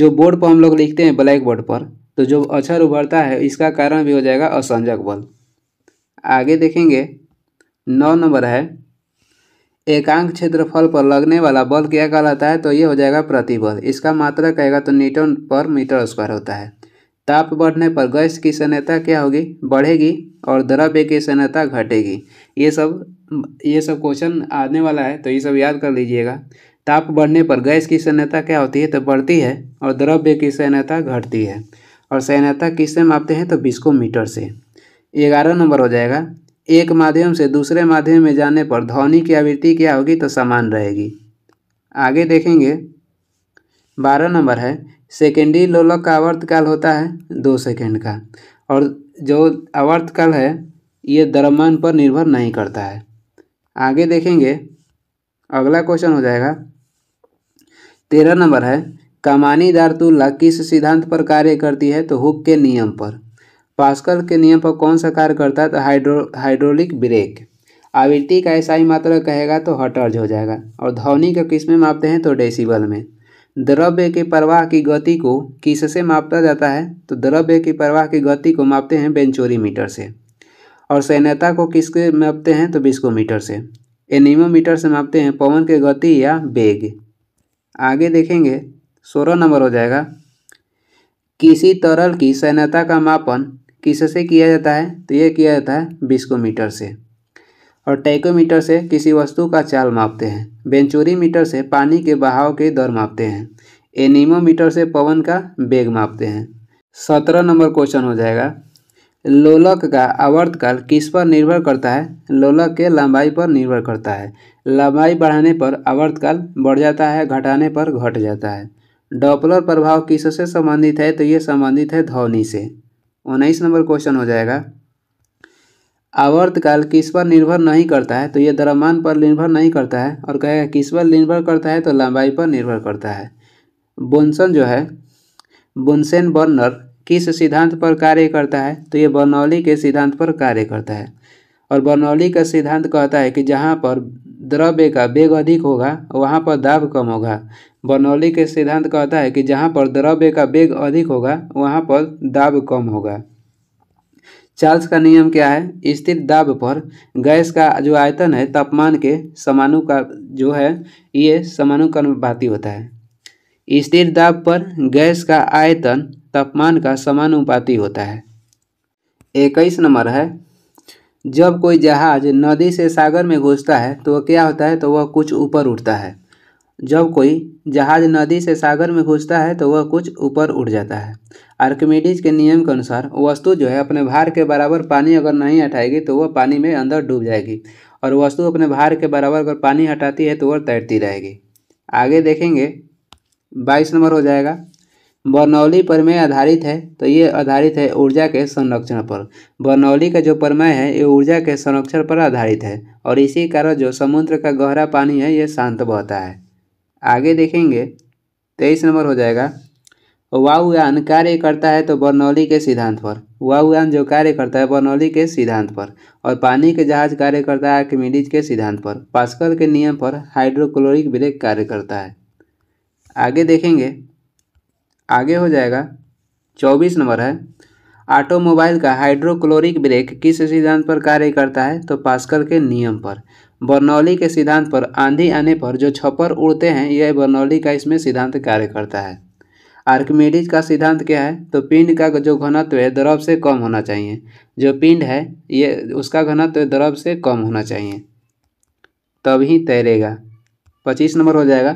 जो बोर्ड पर हम लोग लिखते हैं ब्लैक बोर्ड पर तो जो अक्षर उभरता है इसका कारण भी हो जाएगा असंजक बल आगे देखेंगे नौ नंबर है एकांक क्षेत्रफल पर लगने वाला बल क्या कहलाता है तो ये हो जाएगा प्रतिबल इसका मात्रा कहेगा तो न्यूटन पर मीटर स्क्वायर होता है ताप बढ़ने पर गैस की सन्यता क्या होगी बढ़ेगी और द्रव्य की सन्यता घटेगी ये सब ये सब क्वेश्चन आने वाला है तो ये सब याद कर लीजिएगा ताप बढ़ने पर गैस की सन्यता क्या होती है तो बढ़ती है और द्रव्य की सन्यता घटती है और सन्यता किससे मापते हैं तो मीटर से ग्यारह नंबर हो जाएगा एक माध्यम से दूसरे माध्यम में जाने पर ध्वनि की आवृत्ति क्या होगी तो समान रहेगी आगे देखेंगे बारह नंबर है सेकेंडरी लोलक का आवर्त काल होता है दो सेकेंड का और जो आवर्त काल है ये द्रव्यमान पर निर्भर नहीं करता है आगे देखेंगे अगला क्वेश्चन हो जाएगा तेरह नंबर है कमानी दार तुल्ला किस सिद्धांत पर कार्य करती है तो हुक के नियम पर पास्कल के नियम पर कौन सा कार्य करता है तो हाइड्रो हाइड्रोलिक ब्रेक आवृत्ति का ऐसा ही मात्रा कहेगा तो हटर्ज हो जाएगा और ध्वनि का किस में मापते हैं तो डेसिबल में द्रव्य के प्रवाह की गति को किससे मापता जाता है तो द्रव्य की प्रवाह की गति को मापते हैं बेंचोरी मीटर से और सैन्यता को किसके मापते हैं तो मीटर से एनीमोमीटर से मापते हैं पवन के गति या बेग आगे देखेंगे सोलह नंबर हो जाएगा किसी तरल की सैन्यता का मापन किससे किया जाता है तो यह किया जाता है मीटर से और टैकोमीटर से किसी वस्तु का चाल मापते हैं बेंचोरी मीटर से पानी के बहाव के दर मापते हैं एनीमोमीटर से पवन का बेग मापते हैं सत्रह नंबर क्वेश्चन हो जाएगा लोलक का आवर्तकाल किस पर निर्भर करता है लोलक के लंबाई पर निर्भर करता है लंबाई बढ़ाने पर आवर्तकाल बढ़ जाता है घटाने पर घट जाता है डॉपलर प्रभाव किससे संबंधित है तो ये संबंधित है ध्वनि से उन्नीस नंबर क्वेश्चन हो जाएगा आवर्तकाल किस पर निर्भर नहीं करता है तो ये द्रव्यमान पर निर्भर नहीं करता है और कहेगा किस पर निर्भर करता है तो लंबाई पर निर्भर करता है बोनसन जो है बुनसेन बर्नर किस सिद्धांत पर कार्य करता है तो ये बर्नौली के सिद्धांत पर कार्य करता है और बर्नौली का सिद्धांत कहता है कि जहाँ पर द्रव्य का वेग अधिक होगा वहाँ पर दाब कम होगा बर्नौली के सिद्धांत कहता है कि जहाँ पर द्रव्य का वेग अधिक होगा वहाँ पर दाब कम होगा चार्ल्स का नियम क्या है स्थिर दाब पर गैस का जो आयतन है तापमान के समानु का जो है ये समानुपाती होता है स्थिर दाब पर गैस का आयतन तापमान का समानुपाती होता है इक्कीस नंबर है जब कोई जहाज नदी से सागर में घुसता है तो क्या होता है तो वह कुछ ऊपर उठता है जब कोई जहाज नदी से सागर में घुसता है तो वह कुछ ऊपर उड़ जाता है आर्किमिडीज के नियम के अनुसार वस्तु जो है अपने भार के बराबर पानी अगर नहीं हटाएगी तो वह पानी में अंदर डूब जाएगी और वस्तु अपने भार के बराबर अगर पानी हटाती है तो वह तैरती रहेगी आगे देखेंगे बाईस नंबर हो जाएगा बर्नौली प्रमेय आधारित है तो ये आधारित है ऊर्जा के संरक्षण पर बर्नौली का जो प्रमेय है ये ऊर्जा के संरक्षण पर आधारित है और इसी कारण जो समुद्र का गहरा पानी है ये शांत बहता है आगे देखेंगे तेईस नंबर हो जाएगा वाउयान कार्य करता है तो बर्नौली के सिद्धांत पर वाउयान जो कार्य करता है बर्नौली के सिद्धांत पर और पानी के जहाज कार्य करता है आर्किमिडीज के सिद्धांत पर पास्कल के नियम पर हाइड्रोक्लोरिक ब्रेक कार्य करता है आगे देखेंगे आगे हो जाएगा चौबीस नंबर है ऑटोमोबाइल का हाइड्रोक्लोरिक ब्रेक किस सिद्धांत पर कार्य करता है तो पास्कल के नियम पर बर्नौली के सिद्धांत पर आंधी आने पर जो छप्पर उड़ते हैं यह बर्नौली का इसमें सिद्धांत कार्य करता है आर्कमेडिज का सिद्धांत क्या है तो पिंड का जो घनत्व है द्रव से कम होना चाहिए जो पिंड है ये उसका घनत्व द्रव से कम होना चाहिए तभी तैरेगा पच्चीस नंबर हो जाएगा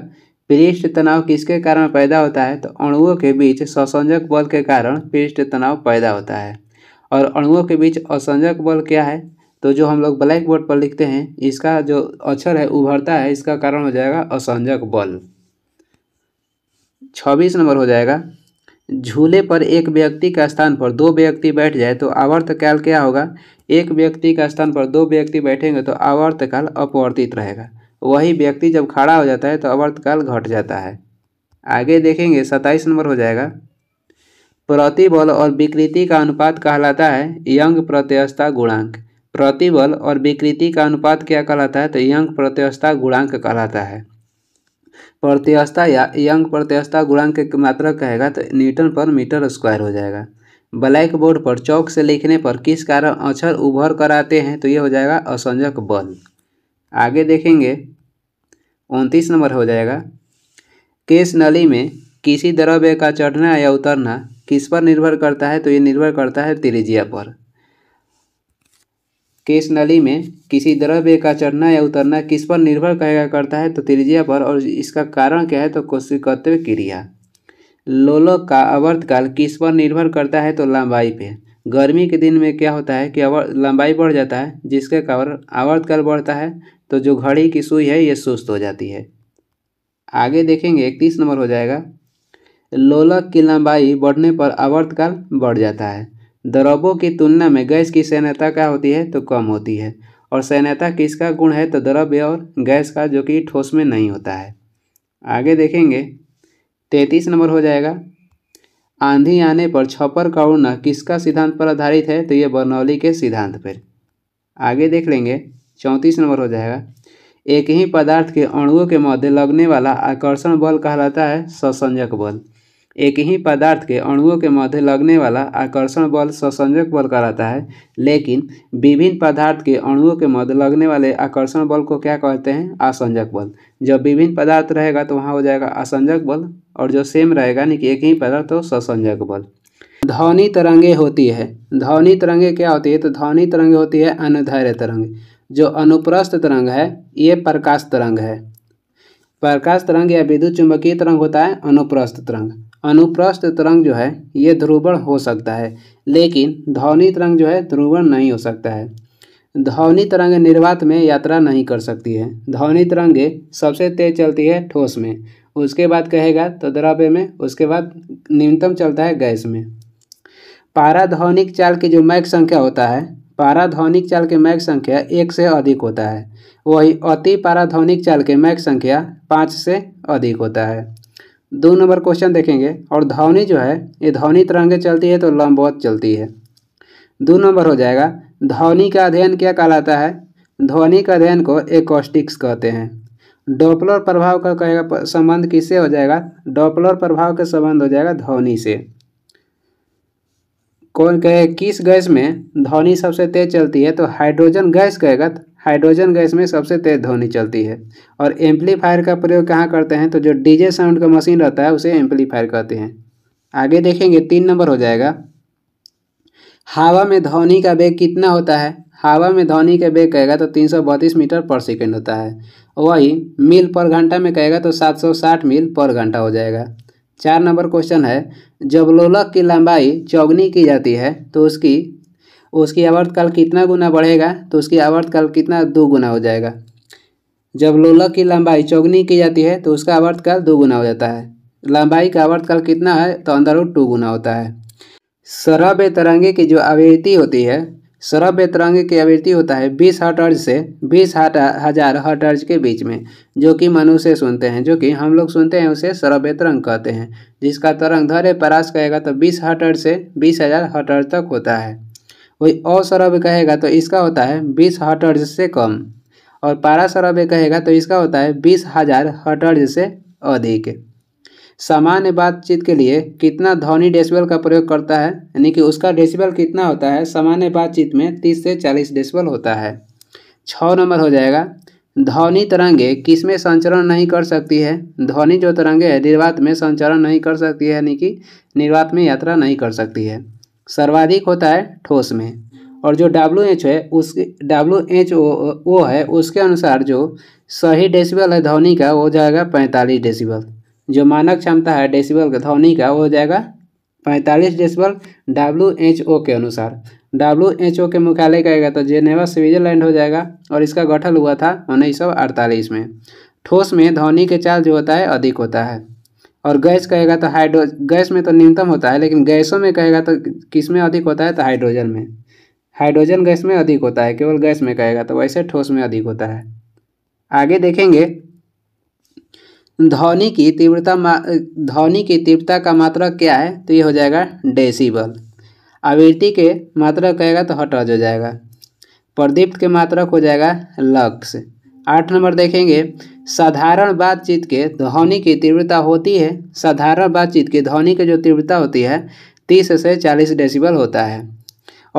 पृष्ठ तनाव किसके कारण पैदा होता है तो अणुओं के बीच ससंजक बल के कारण पृष्ठ तनाव पैदा होता है और अणुओं के बीच असंजक बल क्या है तो जो हम लोग ब्लैक बोर्ड पर लिखते हैं इसका जो अक्षर है उभरता है इसका कारण हो जाएगा असंजक बल छब्बीस नंबर हो जाएगा झूले पर एक व्यक्ति के स्थान पर दो व्यक्ति बैठ जाए तो आवर्त काल क्या होगा एक व्यक्ति के स्थान पर दो व्यक्ति बैठेंगे तो आवर्त काल अपवर्तित रहेगा वही व्यक्ति जब खड़ा हो जाता है तो अवर्तकाल काल घट जाता है आगे देखेंगे सत्ताईस नंबर हो जाएगा प्रतिबल और विकृति का अनुपात कहलाता है यंग प्रत्यस्था गुणांक प्रतिबल और विकृति का अनुपात क्या कहलाता है तो यंग प्रत्यवस्था गुणांक कहलाता है प्रत्यवस्था या यंग प्रत्यवस्था गुणांक की मात्रा कहेगा तो न्यूटन पर मीटर स्क्वायर हो जाएगा ब्लैक बोर्ड पर चौक से लिखने पर किस कारण अक्षर उभर कर आते हैं तो ये हो जाएगा असंजक बल आगे देखेंगे उनतीस नंबर हो जाएगा केस नली में किसी द्रव्य का चढ़ना या उतरना किस पर निर्भर करता है तो ये निर्भर करता है त्रिज्या पर केस नली में किसी द्रव्य का चढ़ना या उतरना किस पर निर्भर कहेगा करता है तो त्रिज्या पर और इसका कारण क्या है तो कोशिकत्व क्रिया लोलक का अवर्तकाल किस पर निर्भर करता है तो लंबाई पे गर्मी के दिन में क्या होता है कि अवर लंबाई बढ़ जाता है जिसके कारण आवर्तकाल बढ़ता है तो जो घड़ी की सुई है ये सुस्त हो जाती है आगे देखेंगे इकतीस नंबर हो जाएगा लोलक की लंबाई बढ़ने पर आवर्तकाल बढ़ जाता है द्रवों की तुलना में गैस की सैन्यता क्या होती है तो कम होती है और सैन्यता किसका गुण है तो द्रव्य और गैस का जो कि ठोस में नहीं होता है आगे देखेंगे तैतीस नंबर हो जाएगा आंधी आने पर छप्पर का उड़ना किसका सिद्धांत पर आधारित है तो ये बर्नौली के सिद्धांत पर आगे देख लेंगे चौंतीस नंबर हो जाएगा एक ही पदार्थ के अणुओं के मध्य लगने वाला आकर्षण बल कहलाता है ससंजक बल एक ही पदार्थ के अणुओं के मध्य लगने वाला आकर्षण बल ससंजक बल कहलाता है लेकिन विभिन्न पदार्थ के अणुओं के मध्य लगने वाले आकर्षण बल को क्या कहते हैं असंजक बल जब विभिन्न पदार्थ रहेगा तो वहाँ हो जाएगा असंजक बल और जो सेम रहेगा यानी कि एक ही पदार्थ हो तो ससंजक बल ध्वनि तरंगे होती है ध्वनि तरंगे क्या होती है तो ध्वनि तरंगे होती है अनुधैर्य तरंग जो अनुप्रस्थ तरंग है ये प्रकाश तरंग है प्रकाश तरंग या विद्युत चुंबकीय तरंग होता है अनुप्रस्थ तरंग अनुप्रस्थ तरंग जो है ये ध्रुवण हो सकता है लेकिन ध्वनि तरंग जो है ध्रुवण नहीं हो सकता है ध्वनि तरंग निर्वात में यात्रा नहीं कर सकती है ध्वनि तरंगे सबसे तेज चलती है ठोस में उसके बाद कहेगा तो द्रव्य में उसके बाद न्यूनतम चलता है गैस में पाराध्वनिक चाल की जो मैक संख्या होता है पाराध्वनिक चाल के मैक संख्या एक से अधिक होता है वही अति पाराध्वनिक चाल के मैक संख्या पाँच से अधिक होता है दो नंबर क्वेश्चन देखेंगे और ध्वनि जो है ये ध्वनि तरंगे चलती है तो लंबवत चलती है दो नंबर हो जाएगा ध्वनि का अध्ययन क्या कहलाता है ध्वनि का अध्ययन को एकॉस्टिक्स कहते हैं डॉपलर प्रभाव का कहेगा संबंध किससे हो जाएगा डॉपलर प्रभाव का संबंध हो जाएगा ध्वनि से कौन कहे किस गैस में ध्वनि सबसे तेज चलती है तो हाइड्रोजन गैस कहेगा हाइड्रोजन गैस में सबसे तेज ध्वनि चलती है और एम्पलीफायर का प्रयोग कहाँ करते हैं तो जो डीजे साउंड का मशीन रहता है उसे एम्पलीफायर कहते हैं आगे देखेंगे तीन नंबर हो जाएगा हवा में ध्वनि का वेग कितना होता है हवा में ध्वनि का वेग कहेगा तो तीन मीटर पर सेकेंड होता है वही मील पर घंटा में कहेगा तो सात मील पर घंटा हो जाएगा चार नंबर क्वेश्चन है जब लोलक की लंबाई चौगनी की जाती है तो उसकी उसकी आवर्तकाल कितना गुना बढ़ेगा तो उसकी आवर्तकाल कितना दो गुना हो जाएगा जब लोलक की लंबाई चौगनी की जाती है तो उसका आवर्तकाल दो गुना हो जाता है लंबाई का आवर्तकाल कितना है तो अंदर टू गुना होता है सरब तरंगे की जो आवृत्ति होती है सरब तरंगे की आवृत्ति होता है बीस हटर्ज से बीस हजार हटर्ज के बीच में जो कि मनुष्य सुनते हैं जो कि हम लोग सुनते हैं उसे सरब तरंग कहते हैं जिसका तरंग धरे परास कहेगा तो बीस हटर्ज से बीस हजार हटर्ज तक होता है वही अशरभ कहेगा तो इसका होता है बीस हटर्ज से कम और पारा सरभ कहेगा तो इसका होता है बीस हजार हटर्ज से अधिक सामान्य बातचीत के लिए कितना ध्वनि डेसिबल का प्रयोग करता है यानी कि उसका डेसिबल कितना होता है सामान्य बातचीत में तीस से चालीस डेसिबल होता है छः नंबर हो जाएगा ध्वनि तरंगे किस में संचरण नहीं कर सकती है ध्वनि जो तरंगे है निर्वात में संचरण नहीं कर सकती है यानी कि निर्वात में यात्रा नहीं कर सकती है सर्वाधिक होता है ठोस में और जो डब्ल्यू एच है उसके डब्ल्यू एच ओ है उसके अनुसार जो सही डेसिबल है ध्वनि का वो जाएगा पैंतालीस डेसिबल जो मानक क्षमता है डेसिबल का ध्वनि का हो जाएगा पैंतालीस डेसिबल डब्ल्यू एच ओ के अनुसार डब्ल्यू एच ओ के मुख्यालय कहेगा तो जेनेवा स्विट्जरलैंड हो जाएगा और इसका गठन हुआ था उन्नीस सौ अड़तालीस में ठोस में ध्वनि के चाल जो होता है अधिक होता है और गैस कहेगा तो हाइड्रो गैस में तो न्यूनतम होता है लेकिन गैसों में कहेगा तो किस में अधिक होता है तो हाइड्रोजन में हाइड्रोजन गैस में अधिक होता है केवल गैस में कहेगा तो वैसे ठोस में अधिक होता है आगे देखेंगे ध्वनि की तीव्रता ध्वनि की तीव्रता का मात्रक क्या है तो ये हो जाएगा डेसीबल आवृत्ति के मात्रक कहेगा तो हटज हो जाएगा प्रदीप्त के मात्रक हो जाएगा लक्स आठ नंबर देखेंगे साधारण बातचीत के ध्वनि की तीव्रता होती है साधारण बातचीत की ध्वनि की जो तीव्रता होती है तीस से चालीस डेसिबल होता है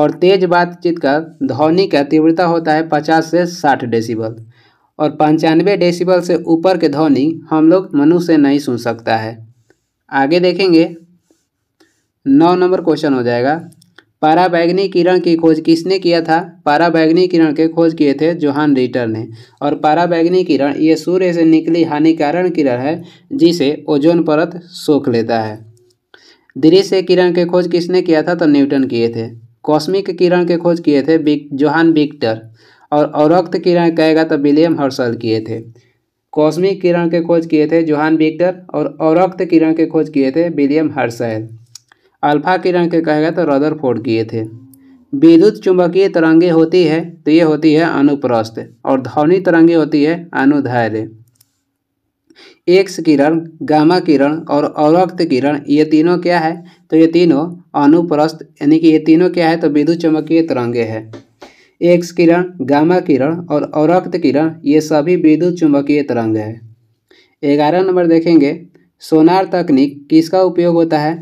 और तेज बातचीत का ध्वनि का तीव्रता होता है पचास से साठ डेसिबल और पंचानवे डेसिबल से ऊपर के ध्वनि हम लोग मनुष्य नहीं सुन सकता है आगे देखेंगे नौ नंबर क्वेश्चन हो जाएगा पाराबैगनी किरण की खोज किसने किया था पाराबैगनी किरण के खोज किए थे जोहान रिटर ने और पाराबैगनी किरण ये सूर्य से निकली हानिकारक किरण है जिसे ओजोन परत सोख लेता है दृश्य किरण के खोज किसने किया था तो न्यूटन किए थे कॉस्मिक किरण के खोज किए थे बिक जोहान बिक्टर और अवरक्त किरण कहेगा तो विलियम हर्सल किए थे कॉस्मिक किरण के खोज किए थे जोहान बिक्टर और अवरक्त किरण के खोज किए थे विलियम हर्सल अल्फा किरण के कहेगा तो रदर फोर्ड किए थे विद्युत चुंबकीय तरंगे होती है तो ये होती है अनुप्रस्थ और ध्वनि तरंगे होती है अनुधैर्य एक्स किरण गामा किरण और अवरक्त किरण ये तीनों क्या है तो ये तीनों अनुप्रस्थ यानी कि ये तीनों क्या है तो विद्युत चुंबकीय तरंगे है एक्स किरण गामा किरण और अवरक्त किरण ये सभी विद्युत चुंबकीय तरंग है ग्यारह नंबर देखेंगे सोनार तकनीक किसका उपयोग होता है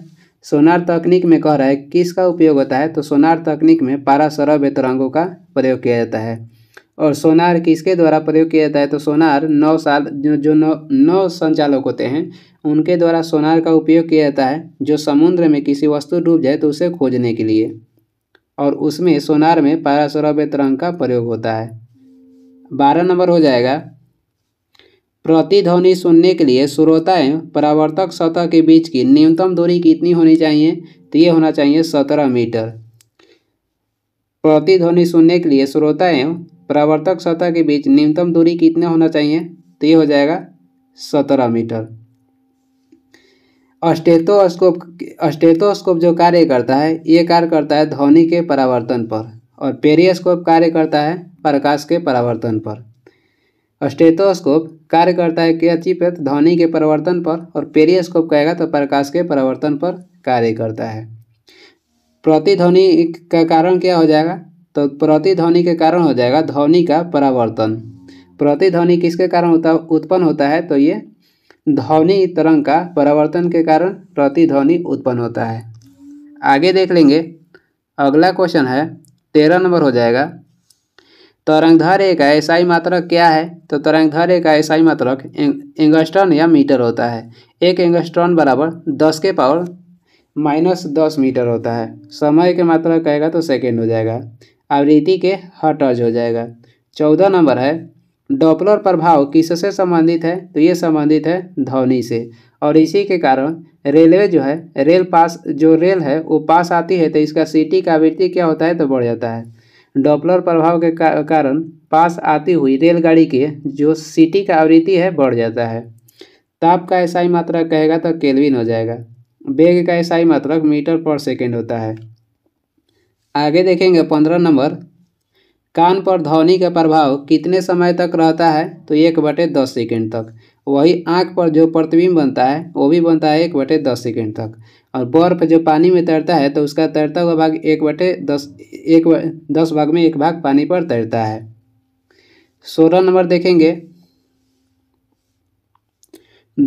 सोनार तकनीक में कह रहा है किसका उपयोग होता है तो सोनार तकनीक में पारा सरभ तरंगों का प्रयोग किया जाता है और सोनार किसके द्वारा प्रयोग किया जाता है तो सोनार नौ साल जो जो नौ नौ संचालक होते हैं उनके द्वारा सोनार का उपयोग किया जाता है जो समुद्र में किसी वस्तु डूब जाए तो उसे खोजने के लिए और उसमें सोनार में पारा तरंग का प्रयोग होता है बारह नंबर हो जाएगा प्रतिध्वनि सुनने के लिए श्रोताएं परावर्तक सतह के बीच की न्यूनतम दूरी कितनी होनी चाहिए तो ये होना चाहिए सत्रह मीटर प्रतिध्वनि सुनने के लिए श्रोताएं परावर्तक सतह के बीच न्यूनतम दूरी कितना होना चाहिए तो ये हो जाएगा सत्रह मीटर अस्टेथोस्कोप अस्टेथोस्कोप जो कार्य करता है ये कार्य करता है ध्वनि के परावर्तन पर और पेरियस्कोप कार्य करता है प्रकाश के परावर्तन पर अस्टेथोस्कोप कार्य करता है कि अची पे तो ध्वनि के परिवर्तन पर और पेरियस्कोप कहेगा तो प्रकाश के परिवर्तन पर कार्य करता है प्रतिध्वनि का कारण क्या हो जाएगा तो प्रतिध्वनि के कारण हो जाएगा ध्वनि का परावर्तन प्रतिध्वनि किसके कारण होता उत्पन्न होता है तो ये ध्वनि तरंग का परावर्तन के कारण प्रतिध्वनि उत्पन्न होता है आगे देख लेंगे अगला क्वेश्चन है तेरह नंबर हो जाएगा तरंगधर एक एसआई मात्रक क्या है तो तरंगधर एक एसआई मात्रक एंगस्ट्रॉन या मीटर होता है एक एंगस्ट्रॉन बराबर दस के पावर माइनस दस मीटर होता है समय के मात्रक कहेगा तो सेकेंड हो जाएगा आवृत्ति के हटर्ज हो जाएगा चौदह नंबर है डॉपलर प्रभाव किससे संबंधित है तो ये संबंधित है ध्वनि से और इसी के कारण रेलवे जो है रेल पास जो रेल है वो पास आती है तो इसका सीटी का आवृत्ति क्या होता है तो बढ़ जाता है डॉपलर प्रभाव के कारण पास आती हुई रेलगाड़ी के जो सीटी का आवृत्ति है बढ़ जाता है ताप का ऐसा ही मात्रा कहेगा तो केल्विन हो जाएगा वेग का ऐसा ही मात्रक मीटर पर सेकेंड होता है आगे देखेंगे पंद्रह नंबर कान पर ध्वनि का प्रभाव कितने समय तक रहता है तो एक बटे दस सेकेंड तक वही आँख पर जो प्रतिबिंब बनता है वो भी बनता है एक बटे दस सेकेंड तक और बर्फ पर जो पानी में तैरता है तो उसका तैरता हुआ भाग एक बटे दस एक दस भाग में एक भाग पानी पर तैरता है सोलह नंबर देखेंगे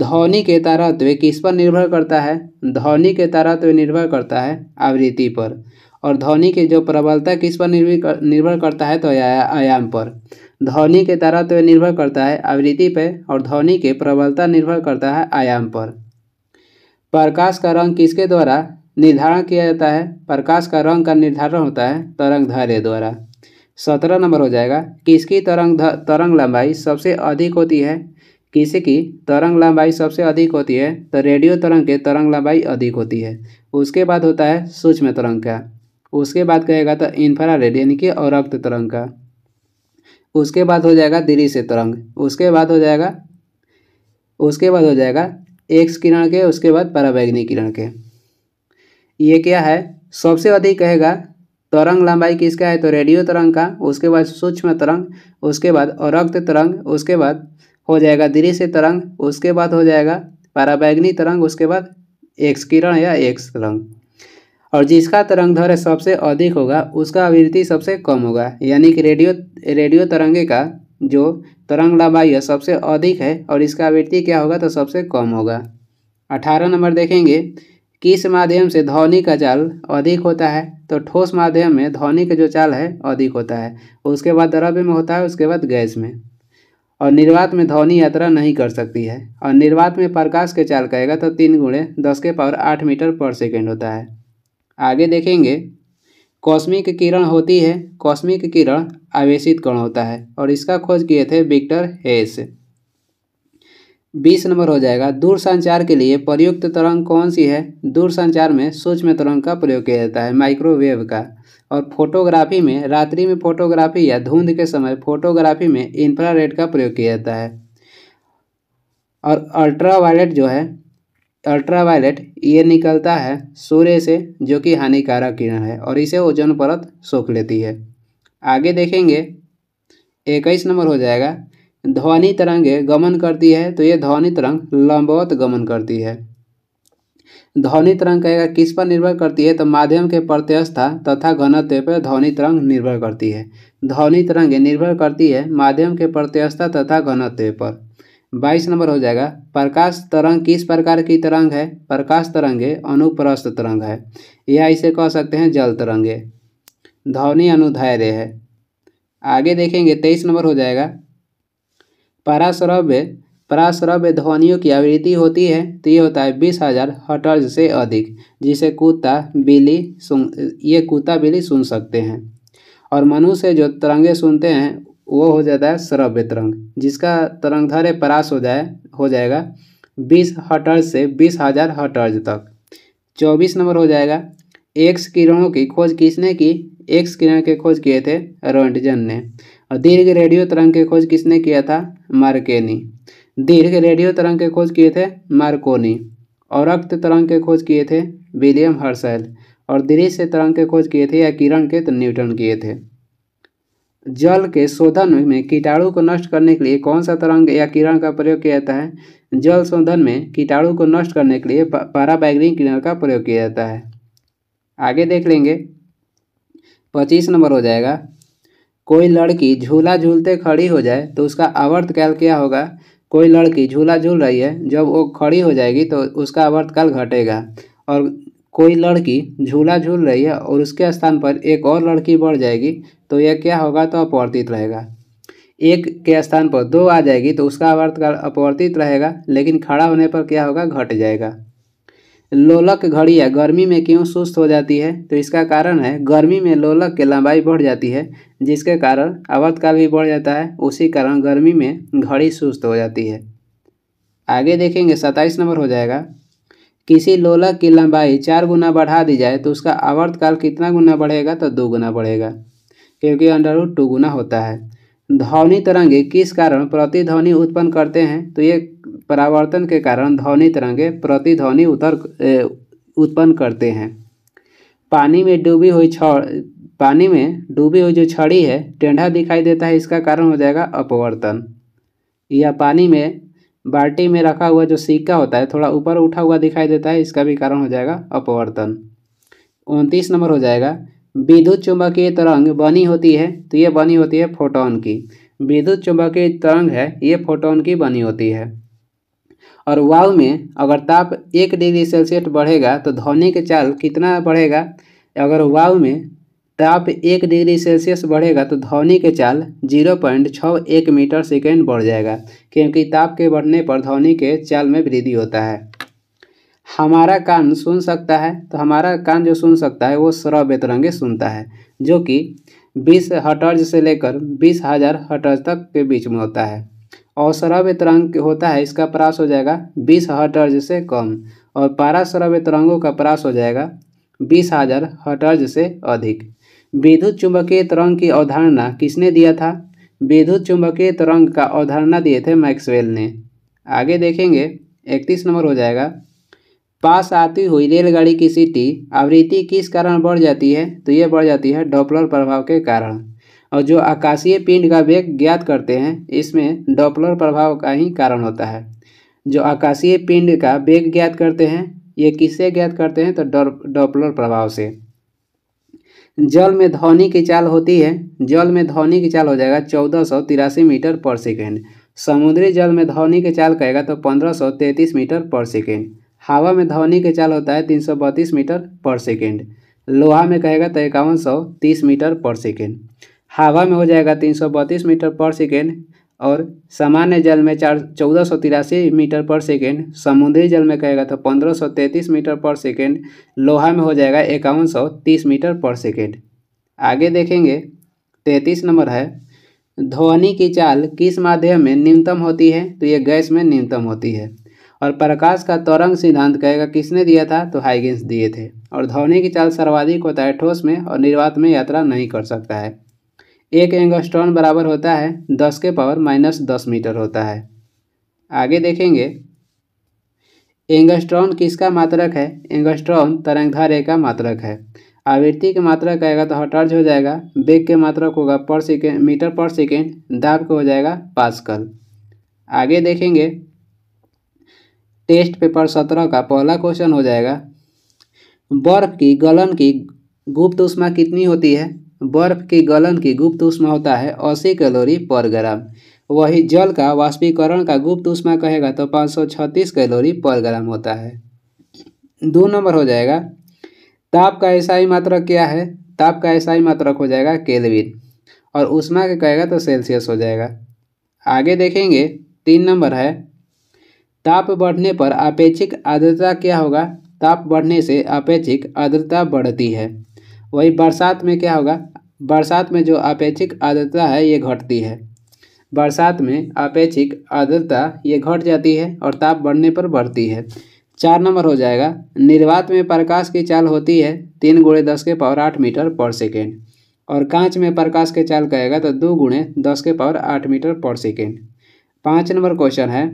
ध्वनि के तारत्व किस पर निर्भर करता है ध्वनि के तारात्व निर्भर करता है आवृत्ति पर और ध्वनि के जो प्रबलता किस पर निर्भर करता है तो आयाम पर ध्वनि के तारात्व निर्भर करता है आवृत्ति पर और ध्वनि के प्रबलता निर्भर करता है आयाम पर प्रकाश का रंग किसके द्वारा निर्धारण किया जाता है प्रकाश का रंग का निर्धारण होता है तरंग धैर्य द्वारा सत्रह नंबर हो जाएगा किसकी तरंग तरंग लंबाई सबसे अधिक होती है किसी की तरंग लंबाई सबसे अधिक होती है तो रेडियो तरंग के तरंग लंबाई अधिक होती है उसके बाद होता है सूक्ष्म तरंग का उसके बाद कहेगा तो इन्फ्रा रेड यानी कि औरक्त तरंग का उसके बाद हो जाएगा दृश्य तरंग उसके बाद हो जाएगा उसके बाद हो जाएगा एक्स किरण के उसके बाद पराबैगनी किरण के ये क्या है सबसे अधिक कहेगा तरंग लंबाई किसका है तो रेडियो तरंग का उसके बाद सूक्ष्म तरंग उसके बाद अरक्त तरंग उसके बाद हो जाएगा दृश्य तरंग उसके बाद हो जाएगा पराबैगनी तरंग उसके बाद एक्स किरण या एक्स तरंग और जिसका तरंग धर्य सबसे अधिक होगा उसका आवृत्ति सबसे कम होगा यानी कि रेडियो रेडियो तरंगे का जो तरंग लंबाई है सबसे अधिक है और इसका आवृत्ति क्या होगा तो सबसे कम होगा अठारह नंबर देखेंगे किस माध्यम से ध्वनि का जाल अधिक होता है तो ठोस माध्यम में ध्वनि का जो चाल है अधिक होता है उसके बाद द्रव्य में होता है उसके बाद गैस में और निर्वात में ध्वनि यात्रा नहीं कर सकती है और निर्वात में प्रकाश के चाल कहेगा तो तीन गुणे दस के पावर आठ मीटर पर सेकेंड होता है आगे देखेंगे कॉस्मिक किरण होती है कॉस्मिक किरण आवेशित कण होता है और इसका खोज किए थे विक्टर हेस बीस नंबर हो जाएगा दूर संचार के लिए प्रयुक्त तरंग कौन सी है दूर संचार में सूक्ष्म तरंग का प्रयोग किया जाता है माइक्रोवेव का और फोटोग्राफी में रात्रि में फोटोग्राफी या धुंध के समय फोटोग्राफी में इंफ्रारेड का प्रयोग किया जाता है और अल्ट्रावायलेट जो है अल्ट्रावायलेट ये निकलता है सूर्य से जो कि हानिकारक किरण है और इसे ओजोन परत सोख लेती है आगे देखेंगे इक्कीस नंबर हो जाएगा ध्वनि तरंगें गमन करती है तो ये ध्वनि तरंग लंबवत गमन करती है ध्वनि तरंग कहेगा किस पर निर्भर करती है तो माध्यम के प्रत्यस्थता तथा घनत्व पर ध्वनि तरंग निर्भर करती है ध्वनि तरंग निर्भर करती है माध्यम के प्रत्यस्थता तथा घनत्व पर बाईस नंबर हो जाएगा प्रकाश तरंग किस प्रकार की तरंग है प्रकाश तरंगे अनुप्रस्थ तरंग है या इसे कह सकते हैं जल तरंगे ध्वनि अनुधैर्य है आगे देखेंगे तेईस नंबर हो जाएगा पराश्रव्य पराश्रव्य ध्वनियों की आवृत्ति होती है तो ये होता है बीस हजार हटर्ज से अधिक जिसे कुत्ता बिली सुन ये कुत्ता बिली सुन सकते हैं और मनुष्य जो तरंगे सुनते हैं वो हो जाता है श्रव्य तरंग जिसका तरंग धैर्य परास हो जाए हो जाएगा बीस हटर्ज से बीस हज़ार हटर्ज तक चौबीस नंबर हो जाएगा एक्स किरणों की खोज किसने की एक्स किरण के खोज किए थे रोन्टजन ने और दीर्घ रेडियो तरंग के खोज किसने किया था मार्केनी दीर्घ रेडियो तरंग के खोज किए थे मार्कोनी और रक्त तरंग के खोज किए थे विलियम हर्सल और दृश्य तरंग के खोज किए थे या किरण के तो न्यूटन किए थे जल के शोधन में कीटाणु को नष्ट करने के लिए कौन सा तरंग या किरण का प्रयोग किया जाता है जल शोधन में कीटाणु को नष्ट करने के लिए पाराबैग्रीन किरण का प्रयोग किया जाता है आगे देख लेंगे पच्चीस नंबर हो जाएगा कोई लड़की झूला झूलते खड़ी हो जाए तो उसका आवर्त काल क्या होगा कोई लड़की झूला झूल रही है जब वो खड़ी हो जाएगी तो उसका अवर्त काल घटेगा और कोई लड़की झूला झूल रही है और उसके स्थान पर एक और लड़की बढ़ जाएगी तो यह क्या होगा तो अपवर्तित रहेगा एक के स्थान पर दो आ जाएगी तो उसका आवर्तकाल अपवर्तित रहेगा लेकिन खड़ा होने पर क्या होगा घट जाएगा लोलक घड़िया गर्मी में क्यों सुस्त हो जाती है तो इसका कारण है गर्मी में लोलक की लंबाई बढ़ जाती है जिसके कारण आवर्तकाल भी बढ़ जाता है उसी कारण गर्मी में घड़ी सुस्त हो जाती है आगे देखेंगे सत्ताईस नंबर हो जाएगा किसी लोलक की लंबाई चार गुना बढ़ा दी जाए तो उसका आवर्त काल कितना गुना बढ़ेगा तो दो गुना बढ़ेगा क्योंकि अंडरवुड टू गुना होता है ध्वनि तरंगे किस कारण प्रतिध्वनि उत्पन्न करते हैं तो ये परावर्तन के कारण ध्वनि तरंगे प्रतिध्वनि उतर उत्पन्न करते हैं पानी में डूबी हुई छड़ पानी में डूबी हुई जो छड़ी है टेढ़ा दिखाई देता है इसका कारण हो जाएगा अपवर्तन या पानी में बाल्टी में रखा हुआ जो सिक्का होता है थोड़ा ऊपर उठा हुआ दिखाई देता है इसका भी कारण हो जाएगा अपवर्तन उनतीस नंबर हो जाएगा विद्युत चुंबकीय तरंग बनी होती है तो ये बनी होती है फोटोन की विद्युत चुंबकीय तरंग है ये फोटोन की बनी होती है और वाव में अगर ताप एक डिग्री सेल्सियस बढ़ेगा तो ध्वनि के चाल कितना बढ़ेगा अगर वाव में ताप एक डिग्री सेल्सियस बढ़ेगा तो ध्वनि के चाल जीरो पॉइंट छः एक मीटर सेकेंड बढ़ जाएगा क्योंकि ताप के बढ़ने पर ध्वनि के चाल में वृद्धि होता है हमारा कान सुन सकता है तो हमारा कान जो सुन सकता है वो श्रव्य तरंगे सुनता है जो कि बीस हटर्ज से लेकर बीस हज़ार हटर्ज तक के बीच में होता है और श्रव्य तरंग होता है इसका प्रास हो जाएगा बीस हटर्ज से कम और पारा श्रव्य तरंगों का प्रास हो जाएगा बीस हज़ार हटर्ज से अधिक विद्युत चुंबकीय तरंग की अवधारणा किसने दिया था विद्युत चुंबकीय तरंग का अवधारणा दिए थे मैक्सवेल ने आगे देखेंगे इकतीस नंबर हो जाएगा पास आती हुई रेलगाड़ी की सीटी आवृत्ति किस कारण बढ़ जाती है तो ये बढ़ जाती है डॉपलर प्रभाव के कारण और जो आकाशीय पिंड का वेग ज्ञात करते हैं इसमें डॉपलर प्रभाव का ही कारण होता है जो आकाशीय पिंड का वेग ज्ञात करते हैं ये किससे ज्ञात करते हैं तो डॉपलर प्रभाव से जल में ध्वनि की चाल होती है जल में ध्वनि की चाल हो जाएगा चौदह सौ तिरासी मीटर पर सेकेंड समुद्री जल में ध्वनि की चाल कहेगा तो पंद्रह सौ तैंतीस मीटर पर सेकेंड हवा में ध्वनि की चाल होता है तीन सौ बत्तीस मीटर पर सेकेंड लोहा में कहेगा तो इक्यावन सौ तीस मीटर पर सेकेंड हवा में हो जाएगा तीन सौ बत्तीस मीटर पर सेकेंड और सामान्य जल में चार चौदह सौ तिरासी मीटर पर सेकेंड समुद्री जल में कहेगा तो पंद्रह सौ तैंतीस मीटर पर सेकेंड लोहा में हो जाएगा इक्यावन सौ तीस मीटर पर सेकेंड आगे देखेंगे तैंतीस नंबर है ध्वनि की चाल किस माध्यम में न्यूनतम होती है तो ये गैस में न्यूनतम होती है और प्रकाश का तरंग सिद्धांत कहेगा किसने दिया था तो हाइगेंस दिए थे और ध्वनि की चाल सर्वाधिक होता है ठोस में और निर्वात में यात्रा नहीं कर सकता है एक एंगस्ट्रॉन बराबर होता है दस के पावर माइनस दस मीटर होता है आगे देखेंगे एंगस्ट्रॉन किसका मात्रक है एंगस्ट्रॉन तरंगधारे का मात्रक है आवृत्ति के मात्रक आएगा तो हटर्ज हो जाएगा बेग के मात्रक होगा पर सेकेंड मीटर पर सेकेंड दाब का हो जाएगा पास्कल आगे देखेंगे टेस्ट पेपर सत्रह का पहला क्वेश्चन हो जाएगा बर्फ की गलन की गुप्त उष्मा कितनी होती है बर्फ के गलन की गुप्त उष्मा होता है अस्सी कैलोरी पर ग्राम वही जल का वाष्पीकरण का गुप्त उष्मा कहेगा तो छत्तीस कैलोरी पर ग्राम होता है दो नंबर हो जाएगा ताप का ईसाई मात्रक क्या है ताप का ईसाई मात्रक हो जाएगा केलविन और उष्मा का कहेगा तो सेल्सियस हो जाएगा आगे देखेंगे तीन नंबर है ताप बढ़ने पर अपेक्षिक आर्द्रता क्या होगा ताप बढ़ने से अपेक्षिक आर्द्रता बढ़ती है वही बरसात में क्या होगा बरसात में जो अपेक्षिक आर्द्रता है ये घटती है बरसात में अपेक्षिक आर्द्रता ये घट जाती है और ताप बढ़ने पर बढ़ती है चार नंबर हो जाएगा निर्वात में प्रकाश की चाल होती है तीन गुणे दस के पावर आठ मीटर पर सेकेंड और कांच में प्रकाश के चाल कहेगा तो दो गुणे दस के पावर आठ मीटर पर सेकेंड पाँच नंबर क्वेश्चन है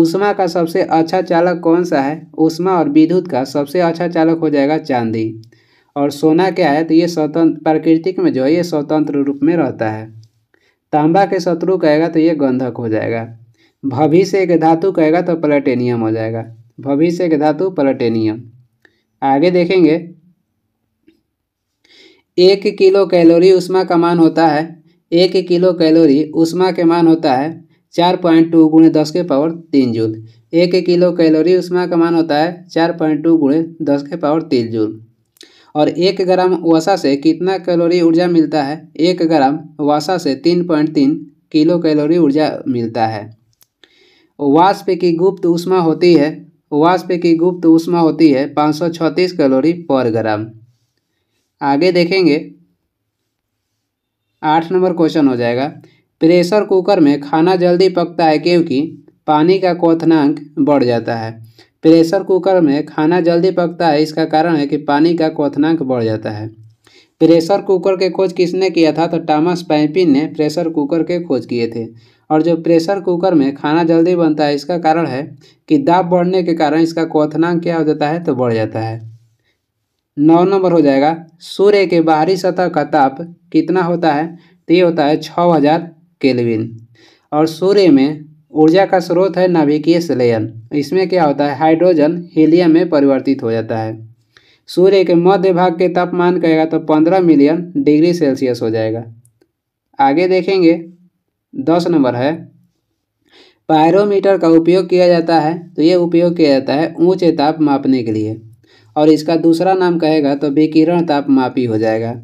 उष्मा का सबसे अच्छा चालक कौन सा है उष्मा और विद्युत का सबसे अच्छा चालक हो जाएगा चांदी और सोना क्या है तो ये स्वतंत्र प्राकृतिक में जो है ये स्वतंत्र रूप में रहता है तांबा के शत्रु कहेगा तो ये गंधक हो जाएगा भविष्य के धातु कहेगा तो प्लेटेनियम हो जाएगा भविष्य के धातु प्लेटेनियम आगे देखेंगे एक किलो कैलोरी उष्मा का मान होता है एक किलो कैलोरी उष्मा के मान होता है चार पॉइंट टू गुणे दस के पावर तीन जूल एक किलो कैलोरी उष्मा का मान होता है चार पॉइंट टू गुणे दस के पावर तीन जूल और एक ग्राम वसा से कितना कैलोरी ऊर्जा मिलता है एक ग्राम वसा से तीन पॉइंट तीन किलो कैलोरी ऊर्जा मिलता है वाष्प की गुप्त उष्मा होती है वाष्प की गुप्त उष्मा होती है 536 कैलोरी पर ग्राम आगे देखेंगे आठ नंबर क्वेश्चन हो जाएगा प्रेशर कुकर में खाना जल्दी पकता है क्योंकि पानी का कोथनांक बढ़ जाता है प्रेशर कुकर में खाना जल्दी पकता है इसका कारण है कि पानी का क्वथनांक बढ़ जाता है प्रेशर कुकर के खोज किसने किया था तो टॉमस पैंपिन ने प्रेशर कुकर के खोज किए थे और जो प्रेशर कुकर में खाना जल्दी बनता है इसका कारण है कि दाब बढ़ने के कारण इसका क्वथनांक क्या हो जाता है तो बढ़ जाता है नौ नंबर हो जाएगा सूर्य के बाहरी सतह का ताप कितना होता है तो ये होता है छः हज़ार केलविन और सूर्य में ऊर्जा का स्रोत है नाभिकीय सलेयन इसमें क्या होता है हाइड्रोजन हीलियम में परिवर्तित हो जाता है सूर्य के मध्य भाग के तापमान कहेगा तो पंद्रह मिलियन डिग्री सेल्सियस हो जाएगा आगे देखेंगे दस नंबर है पायरोमीटर का उपयोग किया जाता है तो ये उपयोग किया जाता है ऊंचे ताप मापने के लिए और इसका दूसरा नाम कहेगा तो विकिरण ताप मापी हो जाएगा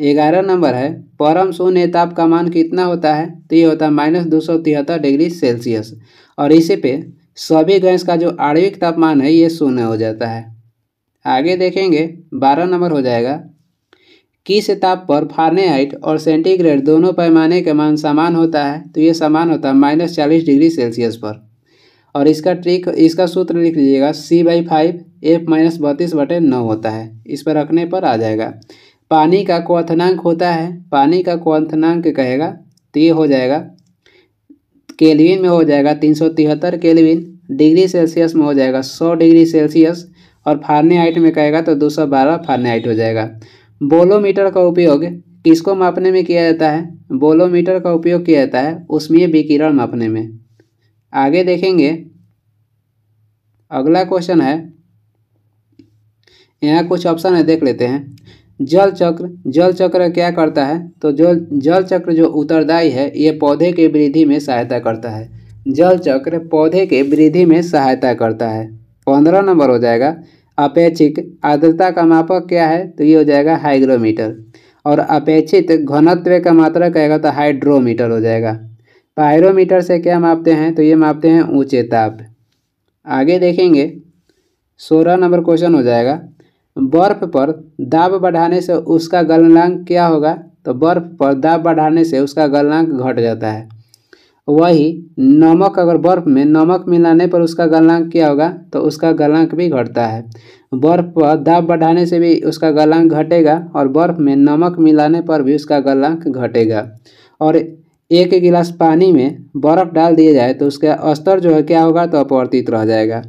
ग्यारह नंबर है परम शून्य ताप का मान कितना होता है तो ये होता है माइनस दो सौ तिहत्तर डिग्री सेल्सियस और इसी पे सभी गैस का जो आणविक तापमान है ये शून्य हो जाता है आगे देखेंगे बारह नंबर हो जाएगा किस ताप पर फार्नेट और सेंटीग्रेड दोनों पैमाने के मान समान होता है तो ये समान होता है माइनस चालीस डिग्री सेल्सियस पर और इसका ट्रिक इसका सूत्र लिख लीजिएगा C by five F minus बत्तीस बटे नौ होता है इस पर रखने पर आ जाएगा पानी का क्वथनांक होता है पानी का क्वथनांक कहेगा तो ये हो जाएगा केल्विन में हो जाएगा तीन सौ तिहत्तर केलविन डिग्री सेल्सियस में हो जाएगा सौ डिग्री सेल्सियस और फारनेहाइट में कहेगा तो दो सौ बारह फारनेहाइट हो जाएगा बोलोमीटर का उपयोग किसको मापने में किया जाता है बोलोमीटर का उपयोग किया जाता है उसमें विकिरण मापने में आगे देखेंगे अगला क्वेश्चन है यहाँ कुछ ऑप्शन है देख लेते हैं जल चक्र जल चक्र क्या करता है तो जो जल चक्र जो उत्तरदायी है ये पौधे के वृद्धि में सहायता करता है जल चक्र पौधे के वृद्धि में सहायता करता है पंद्रह नंबर हो जाएगा अपेक्षिक आर्द्रता का मापक क्या है तो ये हो जाएगा हाइग्रोमीटर और अपेक्षित घनत्व का मात्रा कहेगा तो हाइड्रोमीटर हो जाएगा पायरोमीटर से क्या मापते हैं तो ये मापते हैं ऊंचे ताप आगे देखेंगे सोलह नंबर क्वेश्चन हो जाएगा बर्फ पर दाब बढ़ाने से उसका गलनांक क्या होगा तो बर्फ पर दाब बढ़ाने से उसका गलनांक घट जाता है वही नमक अगर बर्फ में नमक मिलाने पर उसका गलनांक क्या होगा तो उसका गलनांक भी घटता है बर्फ पर दाब बढ़ाने से भी उसका गलनांक घटेगा और बर्फ में नमक मिलाने पर भी उसका गलनांक घटेगा और एक गिलास पानी में बर्फ़ डाल दिया जाए तो उसका स्तर जो है क्या होगा तो अपवर्तित रह जाएगा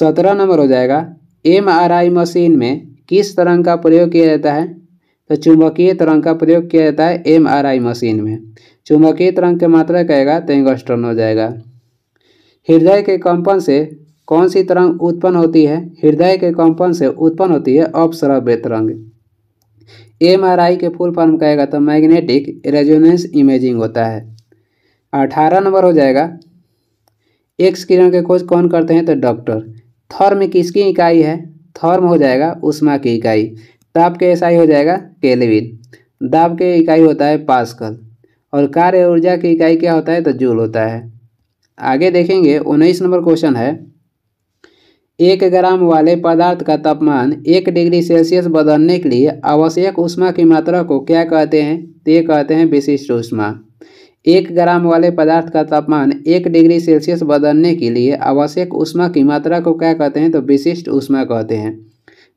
सत्रह नंबर हो जाएगा एम आर आई मशीन में किस तरंग का प्रयोग किया जाता है तो चुंबकीय तरंग का प्रयोग किया जाता है एम आर आई मशीन में चुंबकीय तरंग के मात्रा कहेगा तो एंगस्टर्न हो जाएगा हृदय के कंपन से कौन सी तरंग उत्पन्न होती है हृदय के कंपन से उत्पन्न होती है अपसरभ्य तरंग एम आर आई के फुल फॉर्म कहेगा तो मैग्नेटिक रेजोनेंस इमेजिंग होता है अठारह नंबर हो जाएगा एक्स किरण के खोज कौन करते हैं तो डॉक्टर थर्म किसकी इकाई है थर्म हो जाएगा उष्मा की इकाई ताप के ईसाई हो जाएगा केलविन दाब के इकाई होता है पास्कल और कार्य ऊर्जा की इकाई क्या होता है तो जूल होता है आगे देखेंगे उन्नीस नंबर क्वेश्चन है एक ग्राम वाले पदार्थ का तापमान एक डिग्री सेल्सियस बदलने के लिए आवश्यक उष्मा की मात्रा को क्या कहते हैं तो ये कहते हैं विशिष्ट उष्मा एक ग्राम वाले पदार्थ का तापमान एक डिग्री सेल्सियस बदलने के लिए आवश्यक उष्मा की मात्रा को क्या कहते हैं तो विशिष्ट उष्मा कहते हैं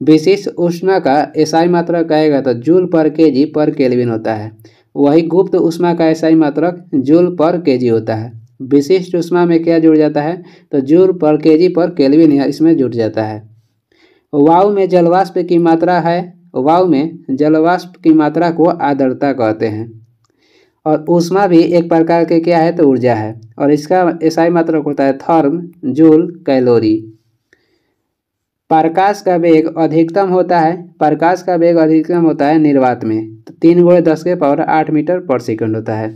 विशिष्ट उष्मा का एसआई मात्रा कहेगा तो जूल पर के जी पर केल्विन होता है वही गुप्त उष्मा का एसआई मात्रक जूल पर के जी होता है विशिष्ट उष्मा में क्या जुड़ जाता है तो जूल पर के जी पर या इसमें जुड़ जाता है वाव में जलवाष्प की मात्रा है वाव में जलवाष्प की मात्रा को आदरता कहते हैं और ऊष्मा भी एक प्रकार के क्या है तो ऊर्जा है और इसका ईसाई मात्रक होता है थर्म जूल कैलोरी प्रकाश का वेग अधिकतम होता है प्रकाश का वेग अधिकतम होता है निर्वात में तो तीन गुणे दस के पावर आठ मीटर पर सेकंड होता है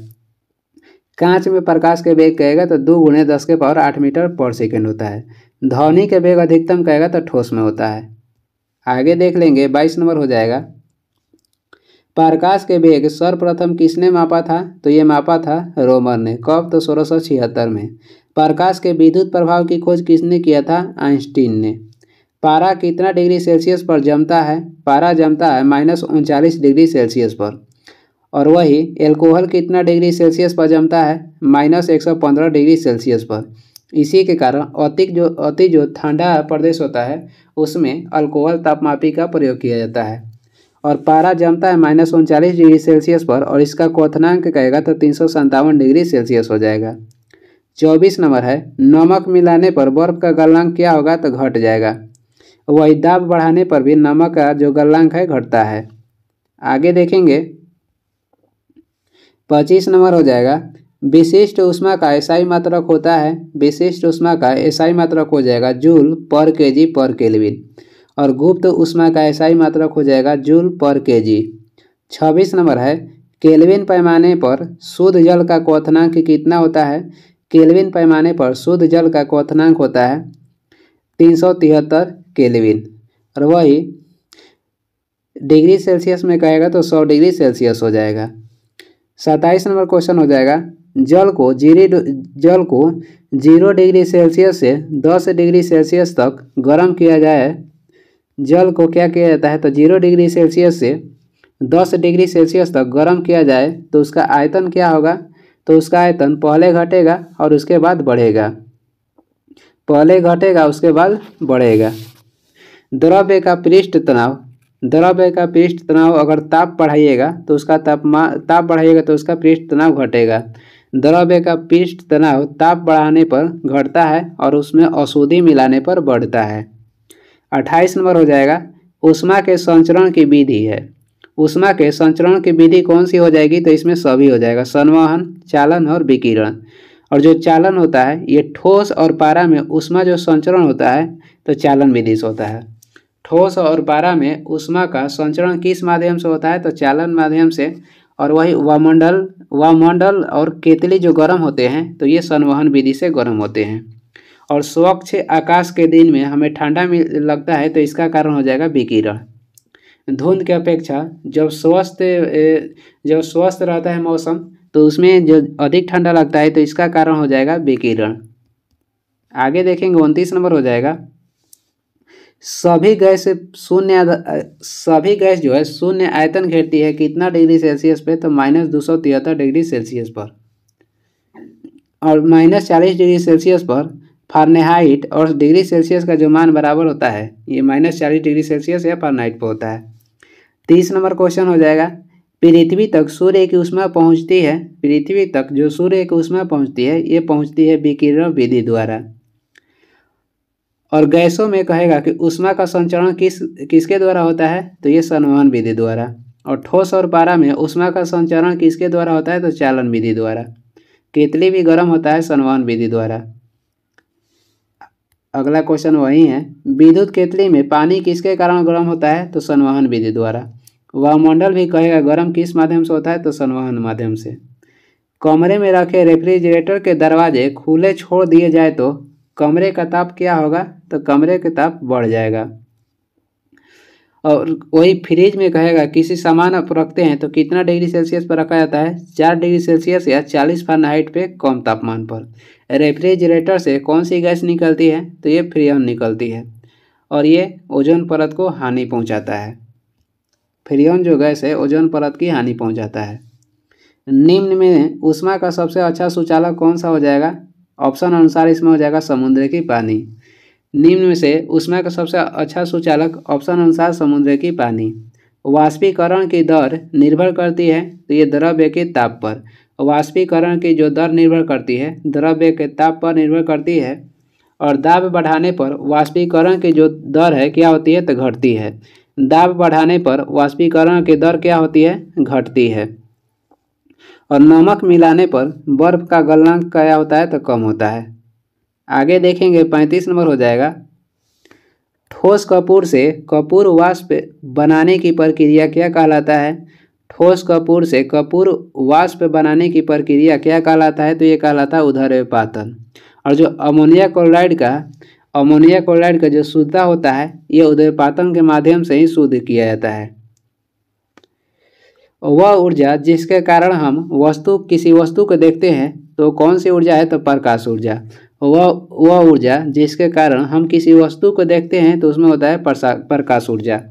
कांच में प्रकाश के वेग कहेगा तो दो गुणे दस के पावर आठ मीटर पर सेकंड होता है ध्वनि के वेग अधिकतम कहेगा तो ठोस में होता है आगे देख लेंगे बाईस नंबर हो जाएगा पारकाश के वेग सर्वप्रथम किसने मापा था तो ये मापा था रोमर ने कब तो सोलह में पारकाश के विद्युत प्रभाव की खोज किसने किया था आइंस्टीन ने पारा कितना डिग्री सेल्सियस पर जमता है पारा जमता है माइनस उनचालीस डिग्री सेल्सियस पर और वही एल्कोहल कितना डिग्री सेल्सियस पर जमता है माइनस एक सौ पंद्रह डिग्री सेल्सियस पर इसी के कारण अतिक जो अति जो ठंडा प्रदेश होता है उसमें अल्कोहल तापमापी का प्रयोग किया जाता है और पारा जमता है माइनस उनचालीस डिग्री सेल्सियस पर और इसका क्वथनांक कहेगा तो तीन सौ सत्तावन डिग्री सेल्सियस हो जाएगा चौबीस नंबर है नमक मिलाने पर बर्फ़ का गलनांक क्या होगा तो घट जाएगा वही दाब बढ़ाने पर भी नमक का जो गलनांक है घटता है आगे देखेंगे पच्चीस नंबर हो जाएगा विशिष्ट उष्मा का एसआई मात्रक होता है विशिष्ट उष्मा का एसआई मात्रक हो जाएगा जूल पर केजी पर केल्विन और गुप्त उष्मा का ऐसा ही मात्रक हो जाएगा जूल पर केजी छब्बीस नंबर है केल्विन पैमाने पर शुद्ध जल का कोथनांक कितना होता है केल्विन पैमाने पर शुद्ध जल का कोथनांक होता है तीन सौ तिहत्तर केलविन और वही डिग्री सेल्सियस में कहेगा तो सौ डिग्री सेल्सियस हो जाएगा सत्ताईस नंबर क्वेश्चन हो जाएगा जल को जीरी जल को जीरो डिग्री सेल्सियस से दस डिग्री सेल्सियस तक गर्म किया जाए जल को क्या किया जाता है तो जीरो डिग्री सेल्सियस से दस डिग्री सेल्सियस तक गर्म किया जाए तो उसका आयतन क्या होगा तो उसका आयतन पहले घटेगा और उसके बाद बढ़ेगा पहले घटेगा उसके बाद बढ़ेगा द्रव्य का पृष्ठ तनाव द्रव्य का पृष्ठ तनाव अगर ताप बढ़ाइएगा तो उसका तापमान ताप बढ़ाइएगा तो उसका पृष्ठ तनाव घटेगा द्रव्य का पृष्ठ तनाव ताप बढ़ाने पर घटता है और उसमें अशुद्धि मिलाने पर बढ़ता है अट्ठाईस नंबर हो जाएगा उष्मा के संचरण की विधि है उष्मा के संचरण की विधि कौन सी हो जाएगी तो इसमें सभी हो जाएगा संवहन चालन और विकिरण और जो चालन होता है ये ठोस और पारा में उष्मा जो संचरण होता है तो चालन विधि से होता है ठोस और पारा में उष्मा का संचरण किस माध्यम से होता है तो चालन माध्यम से और वही वामंडल वामंडल और केतली जो गर्म होते हैं तो ये संवहन विधि से गर्म होते हैं और स्वच्छ आकाश के दिन में हमें ठंडा मिल लगता है तो इसका कारण हो जाएगा विकिरण धुंध की अपेक्षा जब स्वस्थ जब स्वस्थ रहता है मौसम तो उसमें जो अधिक ठंडा लगता है तो इसका कारण हो जाएगा विकिरण आगे देखेंगे उनतीस नंबर हो जाएगा सभी गैस शून्य सभी गैस जो है शून्य आयतन घेरती है कितना डिग्री सेल्सियस पे तो माइनस दो सौ तिहत्तर डिग्री सेल्सियस पर और माइनस चालीस डिग्री सेल्सियस पर फारनेहाइट और डिग्री सेल्सियस का जो मान बराबर होता है ये माइनस चालीस डिग्री सेल्सियस या फारनाइट पर होता है तीस नंबर क्वेश्चन हो जाएगा पृथ्वी तक सूर्य की उष्मा पहुंचती है पृथ्वी तक जो सूर्य की उष्मा पहुंचती है ये पहुंचती है विकिरण विधि द्वारा और गैसों में कहेगा कि उष्मा का संचरण किस किसके द्वारा होता है तो ये संवहन विधि द्वारा और ठोस और पारा में उष्मा का संचरण किसके द्वारा होता है तो चालन विधि द्वारा केतली भी गर्म होता है संवहन विधि द्वारा अगला क्वेश्चन वही है विद्युत केतली में पानी किसके कारण गर्म होता है तो संवहन विधि द्वारा वायुमंडल भी कहेगा गर्म किस माध्यम से होता है तो संवहन माध्यम से कमरे में रखे रेफ्रिजरेटर के दरवाजे खुले छोड़ दिए जाए तो कमरे का ताप क्या होगा तो कमरे का ताप बढ़ जाएगा और वही फ्रिज में कहेगा किसी सामान आप रखते हैं तो कितना डिग्री सेल्सियस पर रखा जाता है चार डिग्री सेल्सियस या चालीस फारेनहाइट पे कम तापमान पर रेफ्रिजरेटर से कौन सी गैस निकलती है तो ये फ्रियन निकलती है और ये ओजोन परत को हानि पहुंचाता है फ्रियन जो गैस है ओजोन परत की हानि पहुंचाता है निम्न में उष्मा का सबसे अच्छा सुचालक कौन सा हो जाएगा ऑप्शन अनुसार इसमें हो जाएगा समुद्र की पानी निम्न में से उष्मा का सबसे अच्छा सुचालक ऑप्शन अनुसार समुद्र की पानी वाष्पीकरण की दर निर्भर करती है तो ये द्रव्य के ताप पर वाष्पीकरण की जो दर निर्भर करती है द्रव्य के ताप पर निर्भर करती है और दाब बढ़ाने पर वाष्पीकरण की जो दर है क्या होती है तो घटती है दाब बढ़ाने पर वाष्पीकरण की दर क्या होती है घटती है और नमक मिलाने पर बर्फ का गलनांक क्या होता है तो कम होता है आगे देखेंगे पैंतीस नंबर हो जाएगा ठोस कपूर से कपूर वाष्प बनाने की प्रक्रिया क्या कहलाता है ठोस कपूर से कपूर वाष्प बनाने की प्रक्रिया क्या कहलाता है तो ये कहलाता है उधर पातन और जो अमोनिया क्लोराइड का अमोनिया क्लोराइड का जो शुद्धता होता है यह उदयपातन के माध्यम से ही शुद्ध किया जाता है वह ऊर्जा जिसके कारण हम वस्तु किसी वस्तु को देखते हैं तो कौन सी ऊर्जा है तो प्रकाश ऊर्जा वह वह ऊर्जा जिसके कारण हम किसी वस्तु को देखते हैं तो उसमें होता है प्रकाश ऊर्जा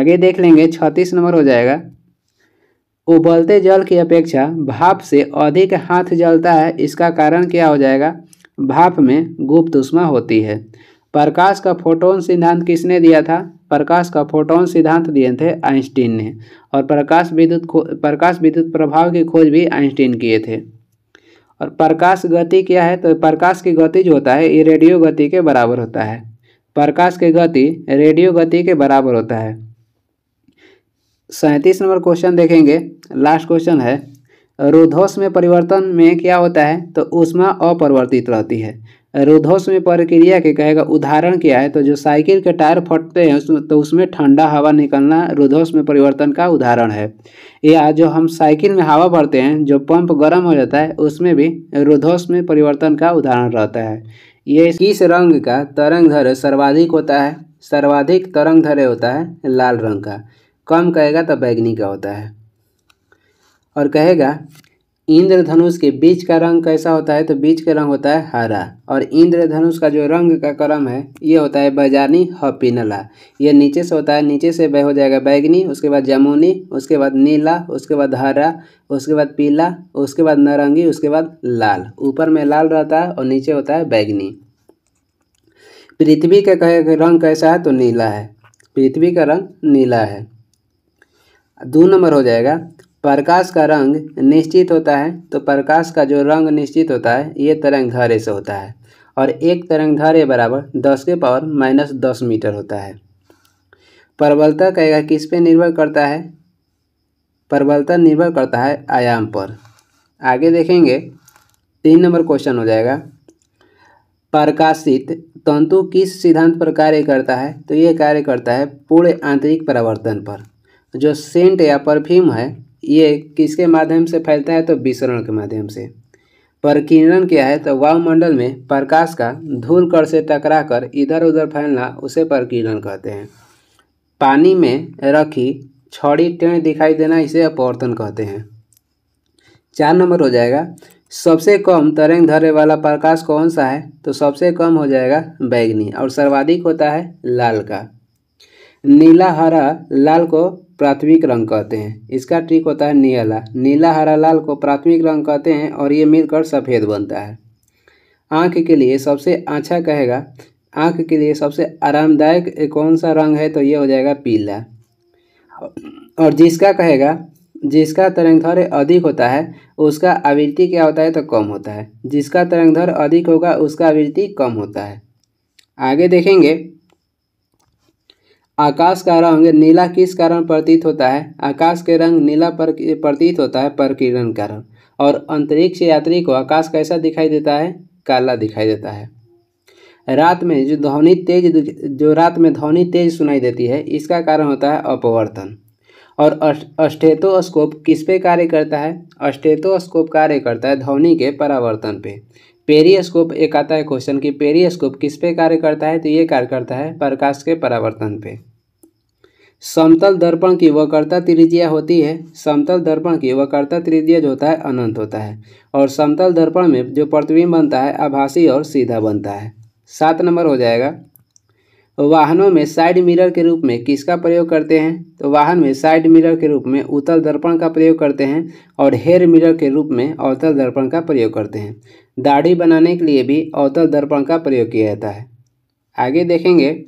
आगे देख लेंगे छत्तीस नंबर हो जाएगा उबलते जल की अपेक्षा भाप से अधिक हाथ जलता है इसका कारण क्या हो जाएगा भाप में गुप्त उष्मा होती है प्रकाश का फोटोन सिद्धांत किसने दिया था प्रकाश का फोटोन सिद्धांत दिए थे आइंस्टीन ने और प्रकाश विद्युत प्रकाश विद्युत प्रभाव की खोज भी आइंस्टीन किए थे और प्रकाश गति क्या है तो प्रकाश की गति जो होता है ये रेडियो गति के बराबर होता है प्रकाश की गति रेडियो गति के बराबर होता है सैंतीस नंबर क्वेश्चन देखेंगे लास्ट क्वेश्चन है रुद्धोष में परिवर्तन में क्या होता है तो उष्मा अपरिवर्तित रहती है रुद्धोष में प्रक्रिया के कहेगा उदाहरण क्या है तो जो साइकिल के टायर फटते हैं उसमें तो उसमें ठंडा हवा निकलना रुद्धोष में परिवर्तन का उदाहरण है या जो हम साइकिल में हवा भरते हैं जो पंप गर्म हो जाता है उसमें भी रुद्धोष में परिवर्तन का उदाहरण रहता है ये किस रंग का तरंग धैर्य सर्वाधिक होता है सर्वाधिक तरंग धैर्य होता है लाल रंग का कम कहेगा तो बैगनी का होता है और कहेगा इंद्रधनुष के बीच का रंग कैसा होता है तो बीज का रंग होता है हरा और इंद्रधनुष का जो रंग का क्रम है ये होता है बैजानी हपिनला ये नीचे से होता है नीचे से हो जाएगा बैगनी उसके बाद जमुनी उसके बाद नीला उसके बाद हरा उसके बाद पीला उसके बाद नारंगी उसके बाद लाल ऊपर में लाल रहता है और नीचे होता है बैगनी पृथ्वी का रंग कैसा है तो नीला है पृथ्वी का रंग नीला है दो नंबर हो जाएगा प्रकाश का रंग निश्चित होता है तो प्रकाश का जो रंग निश्चित होता है ये तरंग धारे से होता है और एक तरंग धारे बराबर दस के पावर माइनस दस मीटर होता है प्रबलता कहेगा किस पे निर्भर करता है प्रबलता निर्भर करता है आयाम पर आगे देखेंगे तीन नंबर क्वेश्चन हो जाएगा प्रकाशित तंतु किस सिद्धांत पर कार्य करता है तो ये कार्य करता है पूरे आंतरिक परावर्तन पर जो सेंट या परफ्यूम है ये किसके माध्यम से फैलता है तो विसरण के माध्यम से प्रकीर्णन क्या है तो वायुमंडल में प्रकाश का धूल कर से टकराकर इधर उधर फैलना उसे प्रकीर्णन कहते हैं पानी में रखी छड़ी टेण दिखाई देना इसे अपवर्तन कहते हैं चार नंबर हो जाएगा सबसे कम तरंग धरे वाला प्रकाश कौन सा है तो सबसे कम हो जाएगा बैगनी और सर्वाधिक होता है लाल का नीला हरा लाल को प्राथमिक रंग कहते हैं इसका ट्रिक होता है नीला नीला हरा लाल को प्राथमिक रंग कहते हैं और ये मिलकर सफ़ेद बनता है आँख के लिए सबसे अच्छा कहेगा आँख के लिए सबसे आरामदायक कौन सा रंग है तो ये हो जाएगा पीला और जिसका कहेगा जिसका तरंगधर अधिक होता है उसका आवृत्ति क्या होता है तो कम होता है जिसका तरंगधर अधिक होगा उसका आवृत्ति कम होता है आगे देखेंगे आकाश का रंग नीला किस कारण प्रतीत होता है आकाश के रंग नीला पर प्रतीत होता है प्रकीर्णन कारण और अंतरिक्ष यात्री को आकाश कैसा दिखाई देता है काला दिखाई देता है रात में जो ध्वनि तेज जो रात में ध्वनि तेज सुनाई देती है इसका कारण होता है अपवर्तन और अस्टेथोस्कोप किस पे कार्य करता है अस्टेथोस्कोप कार्य करता है ध्वनि के परावर्तन पे पेरियस्कोप एक आता है क्वेश्चन कि पेरियस्कोप किस पे कार्य करता है तो ये कार्य करता है प्रकाश के परावर्तन पे समतल दर्पण की वक्रता त्रिज्या होती है समतल दर्पण की वक्रता त्रिज्या जो होता है अनंत होता है और समतल दर्पण में जो प्रतिबिंब बनता है आभासी और सीधा बनता है सात नंबर हो जाएगा वाहनों में साइड मिरर के रूप में किसका प्रयोग करते हैं तो वाहन में साइड मिरर के रूप में उत्तल दर्पण का प्रयोग करते हैं और हेयर मिरर के रूप में अवतल दर्पण का प्रयोग करते हैं दाढ़ी बनाने के लिए भी अवतल दर्पण का प्रयोग किया जाता है आगे देखेंगे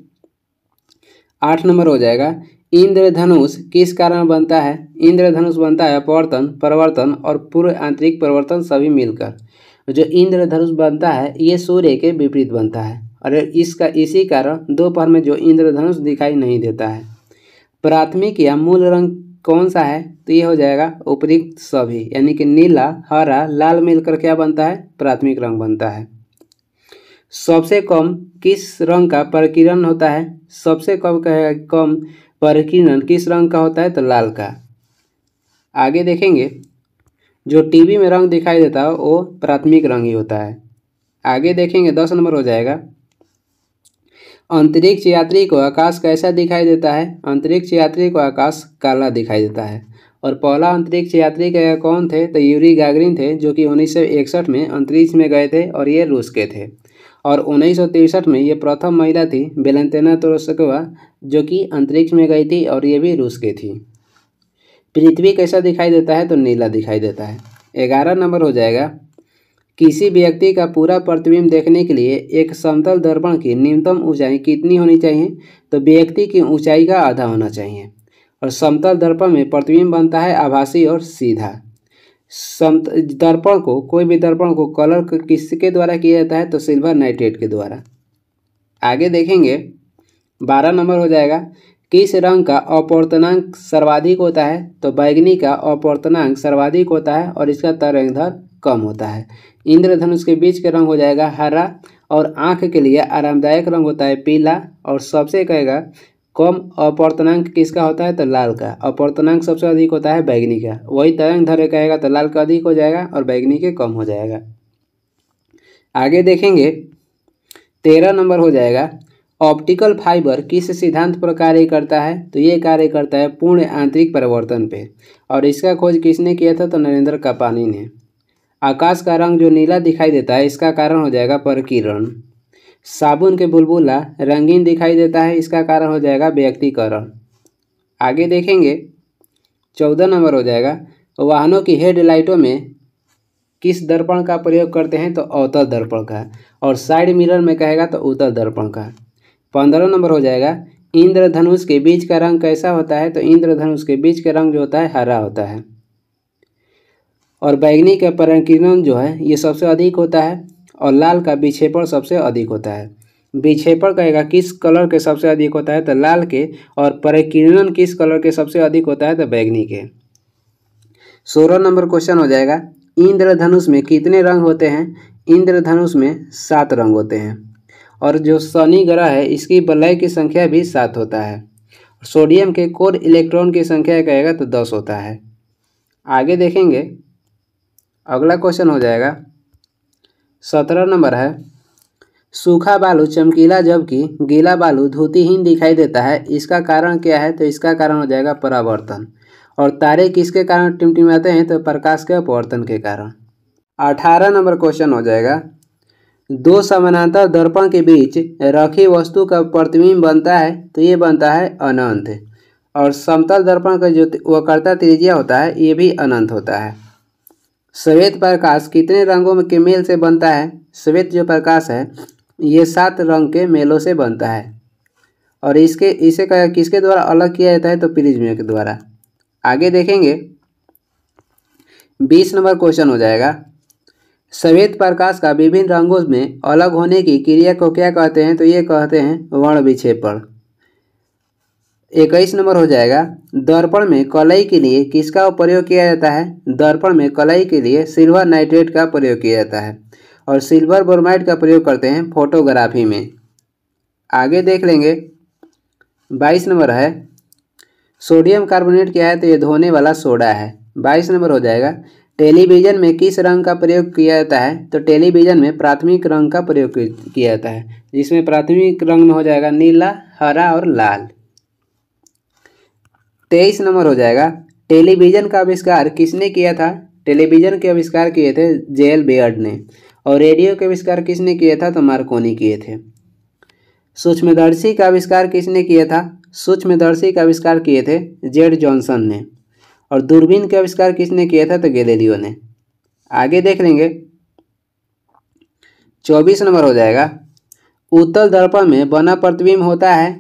आठ नंबर हो जाएगा इंद्रधनुष किस कारण बनता है इंद्रधनुष बनता है अपवर्तन परिवर्तन और पूर्व आंतरिक परिवर्तन सभी मिलकर जो इंद्रधनुष बनता है ये सूर्य के विपरीत बनता है और इसका इसी कारण दोपहर में जो इंद्रधनुष दिखाई नहीं देता है प्राथमिक या मूल रंग कौन सा है तो ये हो जाएगा उपरिक्त सभी यानी कि नीला हरा लाल मिलकर क्या बनता है प्राथमिक रंग बनता है सबसे कम किस रंग का प्रकिरण होता है सबसे कम कहेगा कम प्रकीर्णन किस रंग का होता है तो लाल का आगे देखेंगे जो टीवी में रंग दिखाई देता है वो प्राथमिक रंग ही होता है आगे देखेंगे दस नंबर हो जाएगा अंतरिक्ष यात्री को आकाश कैसा दिखाई देता है अंतरिक्ष यात्री को आकाश काला दिखाई देता है और पहला अंतरिक्ष यात्री का कौन थे तो यूरी गागरिन थे जो कि उन्नीस में अंतरिक्ष में गए थे और ये रूस के थे और उन्नीस में ये प्रथम महिला थी बेलेंटेना तोरसकवा जो कि अंतरिक्ष में गई थी और ये भी रूस की थी पृथ्वी कैसा दिखाई देता है तो नीला दिखाई देता है ग्यारह नंबर हो जाएगा किसी व्यक्ति का पूरा प्रतिबिंब देखने के लिए एक समतल दर्पण की न्यूनतम ऊंचाई कितनी होनी चाहिए तो व्यक्ति की ऊंचाई का आधा होना चाहिए और समतल दर्पण में प्रतिबिंब बनता है आभासी और सीधा सम दर्पण को कोई भी दर्पण को कलर किसके द्वारा किया जाता है तो सिल्वर नाइट्रेट के द्वारा आगे देखेंगे बारह नंबर हो जाएगा किस रंग का अपवर्तनांक सर्वाधिक होता है तो बैगनी का अपवर्तनांक सर्वाधिक होता है और इसका तरंगधर कम होता है इंद्रधनुष के बीच का रंग हो जाएगा हरा और आँख के लिए आरामदायक रंग होता है पीला और सबसे कहेगा कम अपर्तनांक किसका होता है तो लाल का अपर्तनांक सबसे अधिक होता है बैगनी का वही तरंग धरे कहेगा तो लाल का अधिक हो जाएगा और बैगनी के कम हो जाएगा आगे देखेंगे तेरह नंबर हो जाएगा ऑप्टिकल फाइबर किस सिद्धांत पर कार्य करता है तो ये कार्य करता है पूर्ण आंतरिक परिवर्तन पे और इसका खोज किसने किया था तो नरेंद्र कपानी ने आकाश का रंग जो नीला दिखाई देता है इसका कारण हो जाएगा परकिरण साबुन के बुलबुला रंगीन दिखाई देता है इसका कारण हो जाएगा व्यक्तिकरण आगे देखेंगे चौदह नंबर हो जाएगा वाहनों की हेडलाइटों में किस दर्पण का प्रयोग करते हैं तो अवतल दर्पण का और साइड मिरर में कहेगा तो उतल दर्पण का पंद्रह नंबर हो जाएगा इंद्रधनुष के बीच का रंग कैसा होता है तो इंद्रधनुष के बीच का रंग जो होता है हरा होता है और बैगनी का परिकिरण जो है ये सबसे अधिक होता है और लाल का विक्षेपण सबसे अधिक होता है विक्षेपण कहेगा किस कलर के सबसे अधिक होता है तो लाल के और परिकीर्णन किस कलर के सबसे अधिक होता है तो बैगनी के सोलह नंबर क्वेश्चन हो जाएगा इंद्रधनुष में कितने रंग होते हैं इंद्रधनुष में सात रंग होते हैं और जो शनि ग्रह है इसकी बलय की संख्या भी सात होता है सोडियम के कोर इलेक्ट्रॉन की संख्या कहेगा तो दस होता है आगे देखेंगे अगला क्वेश्चन हो जाएगा सत्रह नंबर है सूखा बालू चमकीला जबकि गीला बालू धोतीहीन दिखाई देता है इसका कारण क्या है तो इसका कारण हो जाएगा परावर्तन और तारे किसके कारण टिमटिमाते हैं तो प्रकाश के अपवर्तन के कारण अठारह नंबर क्वेश्चन हो जाएगा दो समानांतर दर्पण के बीच रखी वस्तु का प्रतिबिंब बनता है तो ये बनता है अनंत और समतल दर्पण का जो वकर्ता त्रिज्या होता है ये भी अनंत होता है श्वेत प्रकाश कितने रंगों के मेल से बनता है श्वेत जो प्रकाश है ये सात रंग के मेलों से बनता है और इसके इसे किसके द्वारा अलग किया जाता है तो प्रिज्म के द्वारा आगे देखेंगे बीस नंबर क्वेश्चन हो जाएगा श्वेत प्रकाश का विभिन्न रंगों में अलग होने की क्रिया को क्या कहते हैं तो ये कहते हैं वर्ण विक्षेपण इक्कीस नंबर हो जाएगा दर्पण में कलई के लिए किसका प्रयोग किया जाता है दर्पण में कलई के लिए सिल्वर नाइट्रेट का प्रयोग किया जाता है और सिल्वर ब्रोमाइड का प्रयोग करते हैं फोटोग्राफी में आगे देख लेंगे बाईस नंबर है सोडियम कार्बोनेट क्या है तो ये धोने वाला सोडा है बाईस नंबर हो जाएगा टेलीविज़न में किस रंग का प्रयोग किया जाता है तो टेलीविज़न में प्राथमिक रंग का प्रयोग किया जाता है जिसमें प्राथमिक रंग में हो जाएगा नीला हरा और लाल तेईस नंबर हो जाएगा टेलीविज़न का आविष्कार किसने किया था टेलीविज़न के आविष्कार किए थे जे एल बेयर्ड ने और रेडियो के आविष्कार किसने किया था तो मार्कोनी किए थे सूक्ष्मदर्शी का आविष्कार किसने किया था सूक्ष्मदर्शी का आविष्कार किए थे जेड जॉनसन ने और दूरबीन का आविष्कार किसने किया था तो गैलीलियो ने आगे देख लेंगे चौबीस नंबर हो जाएगा उत्तल दर्पण में बना प्रतिबिंब होता है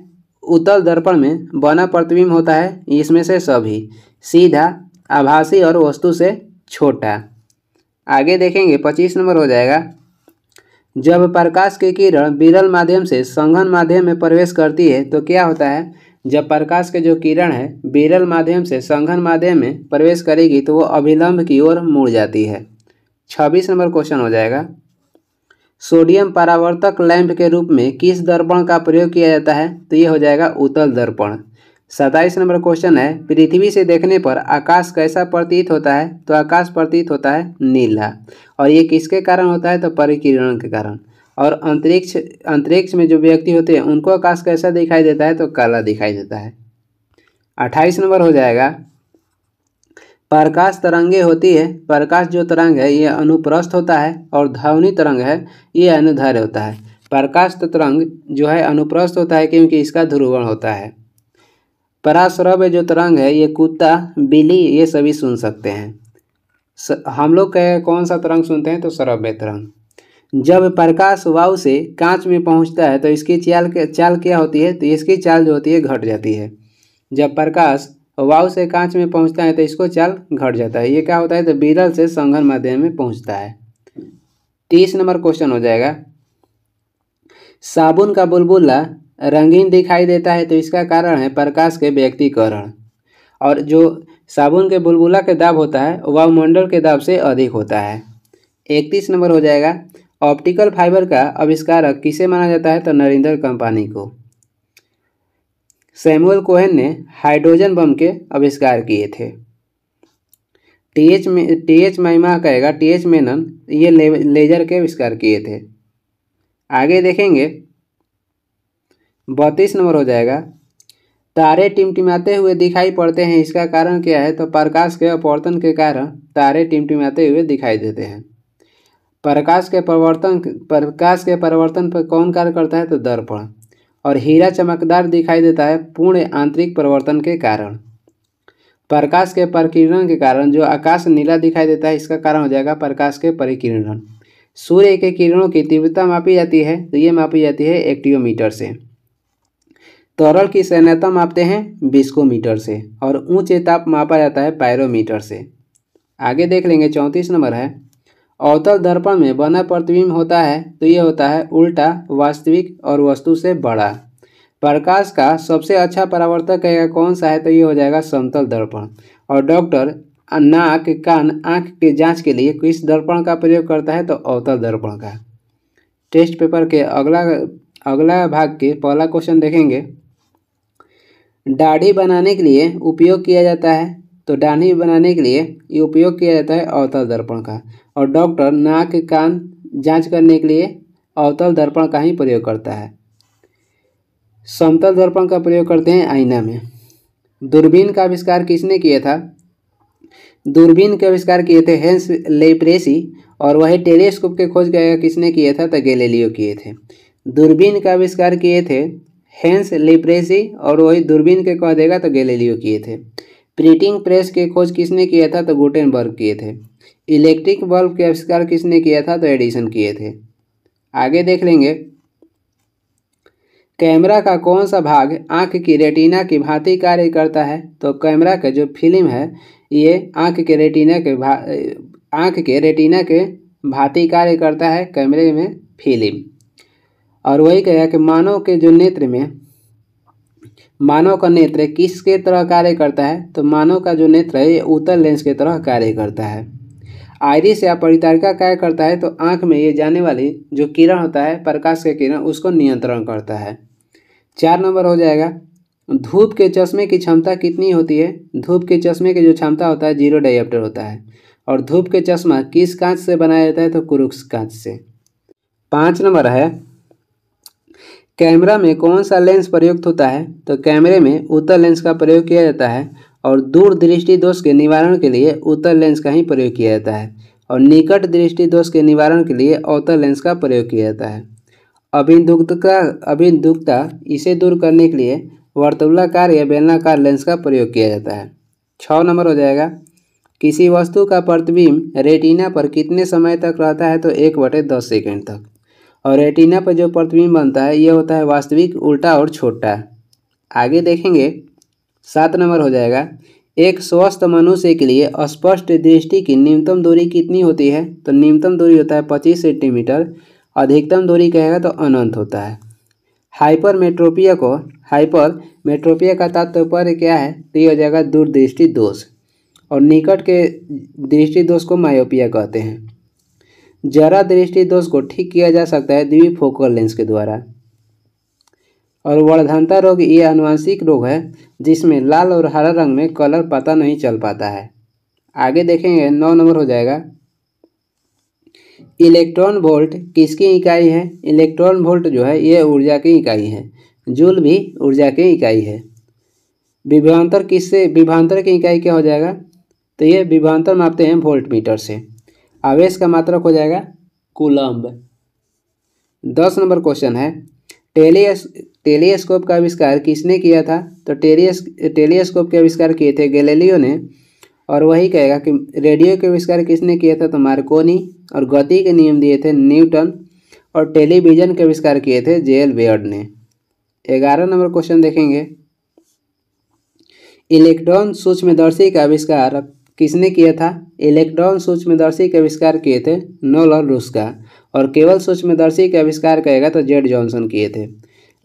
उत्तल दर्पण में बना प्रतिबिंब होता है इसमें से सभी सीधा आभासी और वस्तु से छोटा आगे देखेंगे पच्चीस नंबर हो जाएगा जब प्रकाश की किरण विरल माध्यम से संघन माध्यम में प्रवेश करती है तो क्या होता है जब प्रकाश के जो किरण है विरल माध्यम से संघन माध्यम में प्रवेश करेगी तो वो अभिलंब की ओर मुड़ जाती है छब्बीस नंबर क्वेश्चन हो जाएगा सोडियम परावर्तक लैंप के रूप में किस दर्पण का प्रयोग किया जाता है तो ये हो जाएगा उतल दर्पण सताइस नंबर क्वेश्चन है पृथ्वी से देखने पर आकाश कैसा प्रतीत होता है तो आकाश प्रतीत होता है नीला और ये किसके कारण होता है तो परिकिरण के कारण और अंतरिक्ष अंतरिक्ष में जो व्यक्ति होते हैं उनको आकाश कैसा दिखाई देता है तो काला दिखाई देता है अट्ठाईस नंबर हो जाएगा प्रकाश तरंगे होती है प्रकाश जो तरंग है ये अनुप्रस्थ होता है और ध्वनि तरंग है ये अनुधार्य होता है प्रकाश तरंग जो है अनुप्रस्थ होता है क्योंकि इसका ध्रुवण होता है पराश्रव्य जो तरंग है ये कुत्ता बिली ये सभी सुन सकते हैं स, हम लोग कह कौन सा तरंग सुनते हैं तो सरव्य तरंग जब प्रकाश वायु से कांच में पहुंचता है तो इसकी चाल चाल क्या होती है तो इसकी चाल जो होती है घट जाती है जब प्रकाश वायु से कांच में पहुंचता है तो इसको चाल घट जाता है ये क्या होता है तो बिरल से संघन माध्यम में पहुंचता है तीस नंबर क्वेश्चन हो जाएगा साबुन का बुलबुला रंगीन दिखाई देता है तो इसका कारण है प्रकाश के व्यक्तिकरण और जो साबुन के बुलबुला के दाब होता है वह मंडल के दाब से अधिक होता है इकतीस नंबर हो जाएगा ऑप्टिकल फाइबर का आविष्कारक किसे माना जाता है तो नरेंद्र कंपानी को सैमुअल कोहेन ने हाइड्रोजन बम के आविष्कार किए थे टी एच में टी एच माइमा कहेगा टी एच मेनन ये ले, लेजर के आविष्कार किए थे आगे देखेंगे बत्तीस नंबर हो जाएगा तारे टिमटिमाते हुए दिखाई पड़ते हैं इसका कारण क्या है तो प्रकाश के अपवर्तन के कारण तारे टिमटिमाते हुए दिखाई देते हैं प्रकाश के परिवर्तन प्रकाश के परिवर्तन पर कौन कार्य करता है तो दर्पण और हीरा चमकदार दिखाई देता है पूर्ण आंतरिक परिवर्तन के कारण प्रकाश के परिकिरण के कारण जो आकाश नीला दिखाई देता है इसका कारण हो जाएगा प्रकाश के परिकिरण सूर्य के किरणों की तीव्रता मापी जाती है तो ये मापी जाती है एक्टिवोमीटर से तरल की सैन्यता मापते हैं बिस्कोमीटर से और ऊंचे ताप मापा जाता है पायरोमीटर से आगे देख लेंगे चौंतीस नंबर है अवतल दर्पण में बना प्रतिबिंब होता है तो ये होता है उल्टा वास्तविक और वस्तु से बड़ा प्रकाश का सबसे अच्छा परावर्तक कहेगा कौन सा है तो ये हो जाएगा समतल दर्पण और डॉक्टर नाक कान आँख के जांच के लिए किस दर्पण का प्रयोग करता है तो अवतल दर्पण का टेस्ट पेपर के अगला अगला भाग के पहला क्वेश्चन देखेंगे दाढ़ी बनाने के लिए उपयोग किया जाता है तो डाढ़ी बनाने के लिए ये उपयोग किया जाता है अवतल दर्पण का और डॉक्टर नाक कान जांच करने के लिए अवतल दर्पण का ही प्रयोग करता है समतल दर्पण का प्रयोग करते हैं आईना में दूरबीन का आविष्कार किसने किया था दूरबीन के आविष्कार किए थे हेंस लेप्रेसी और वही टेलीस्कोप के खोज किसने किए था तो गैलीलियो किए थे दूरबीन का आविष्कार किए थे हेंस लेप्रेसी और वही दूरबीन के कह देगा तो गैलीलियो किए थे प्रिंटिंग प्रेस के खोज किसने किया था तो गुटेनबर्ग किए थे इलेक्ट्रिक बल्ब के आविष्कार किसने किया था तो एडिसन किए थे आगे देख लेंगे कैमरा का कौन सा भाग आंख की रेटिना की भांति कार्य करता है तो कैमरा का जो फिल्म है ये आंख के रेटिना के भा आँख के रेटिना के भांति कार्य करता है कैमरे में फिल्म और वही कहा कि मानव के जो नेत्र में मानव का नेत्र किसके तरह कार्य करता है तो मानव का जो नेत्र है ये उत्तर लेंस के तरह कार्य करता है आयरिस या परितारिका कार्य करता है तो आँख में ये जाने वाली जो किरण होता है प्रकाश के किरण उसको नियंत्रण करता है चार नंबर हो जाएगा धूप के चश्मे की क्षमता कितनी होती है धूप के चश्मे की जो क्षमता होता है जीरो डाइप्टर होता है और धूप के चश्मा किस कांच से बनाया जाता है तो कुरुक्स कांच से पाँच नंबर है कैमरा में कौन सा लेंस प्रयुक्त होता है तो कैमरे में उत्तर लेंस का प्रयोग किया जाता है और दूर दृष्टि दोष के निवारण के लिए उत्तर लेंस का ही प्रयोग किया जाता है और निकट दृष्टि दोष के निवारण के लिए अवतर लेंस का प्रयोग किया जाता है अभिदुग्धता अभिदुग्धता इसे दूर करने के लिए वर्तुलाकार या बेलनाकार लेंस का प्रयोग किया जाता है छः नंबर हो जाएगा किसी वस्तु का प्रतिबिंब रेटिना पर कितने समय तक रहता है तो एक बटे दस सेकेंड तक और रेटिना पर जो प्रतिबिंब बनता है ये होता है वास्तविक उल्टा और छोटा आगे देखेंगे सात नंबर हो जाएगा एक स्वस्थ मनुष्य के लिए स्पष्ट दृष्टि की न्यूनतम दूरी कितनी होती है तो न्यूनतम दूरी होता है पच्चीस सेंटीमीटर अधिकतम दूरी कहेगा तो अनंत होता है हाइपर मेट्रोपिया को हाइपर मेट्रोपिया का तात्पर्य क्या है तो ये हो जाएगा दूरदृष्टि दोष और निकट के दृष्टि दोष को मायोपिया कहते हैं जरा दृष्टि दोष को ठीक किया जा सकता है फोकल लेंस के द्वारा और वर्धनता रोग ये अनुवांशिक रोग है जिसमें लाल और हरा रंग में कलर पता नहीं चल पाता है आगे देखेंगे नौ नंबर हो जाएगा इलेक्ट्रॉन वोल्ट किसकी इकाई है इलेक्ट्रॉन वोल्ट जो है ये ऊर्जा की इकाई है जूल भी ऊर्जा की इकाई है विभांतर किससे विभांतर की इकाई क्या हो जाएगा तो ये विभांतर मापते हैं वोल्ट मीटर से आवेश का मात्रक हो जाएगा कुलम्ब दस नंबर क्वेश्चन है टेलीस टेलीस्कोप का आविष्कार किसने किया था तो टेलीस टेलीस्कोप के आविष्कार किए थे गैलीलियो ने और वही कहेगा कि रेडियो के आविष्कार किसने किया था तो मार्कोनी और गति के नियम दिए थे न्यूटन और टेलीविज़न के आविष्कार किए थे जे एल बेयर्ड ने ग्यारह नंबर क्वेश्चन देखेंगे इलेक्ट्रॉन सूक्ष्मदर्शी का आविष्कार किसने किया था इलेक्ट्रॉन सूक्ष्मदर्शी के आविष्कार किए थे नोल और का और केवल सूक्ष्मदर्शी के आविष्कार कहेगा तो जेड जॉनसन किए थे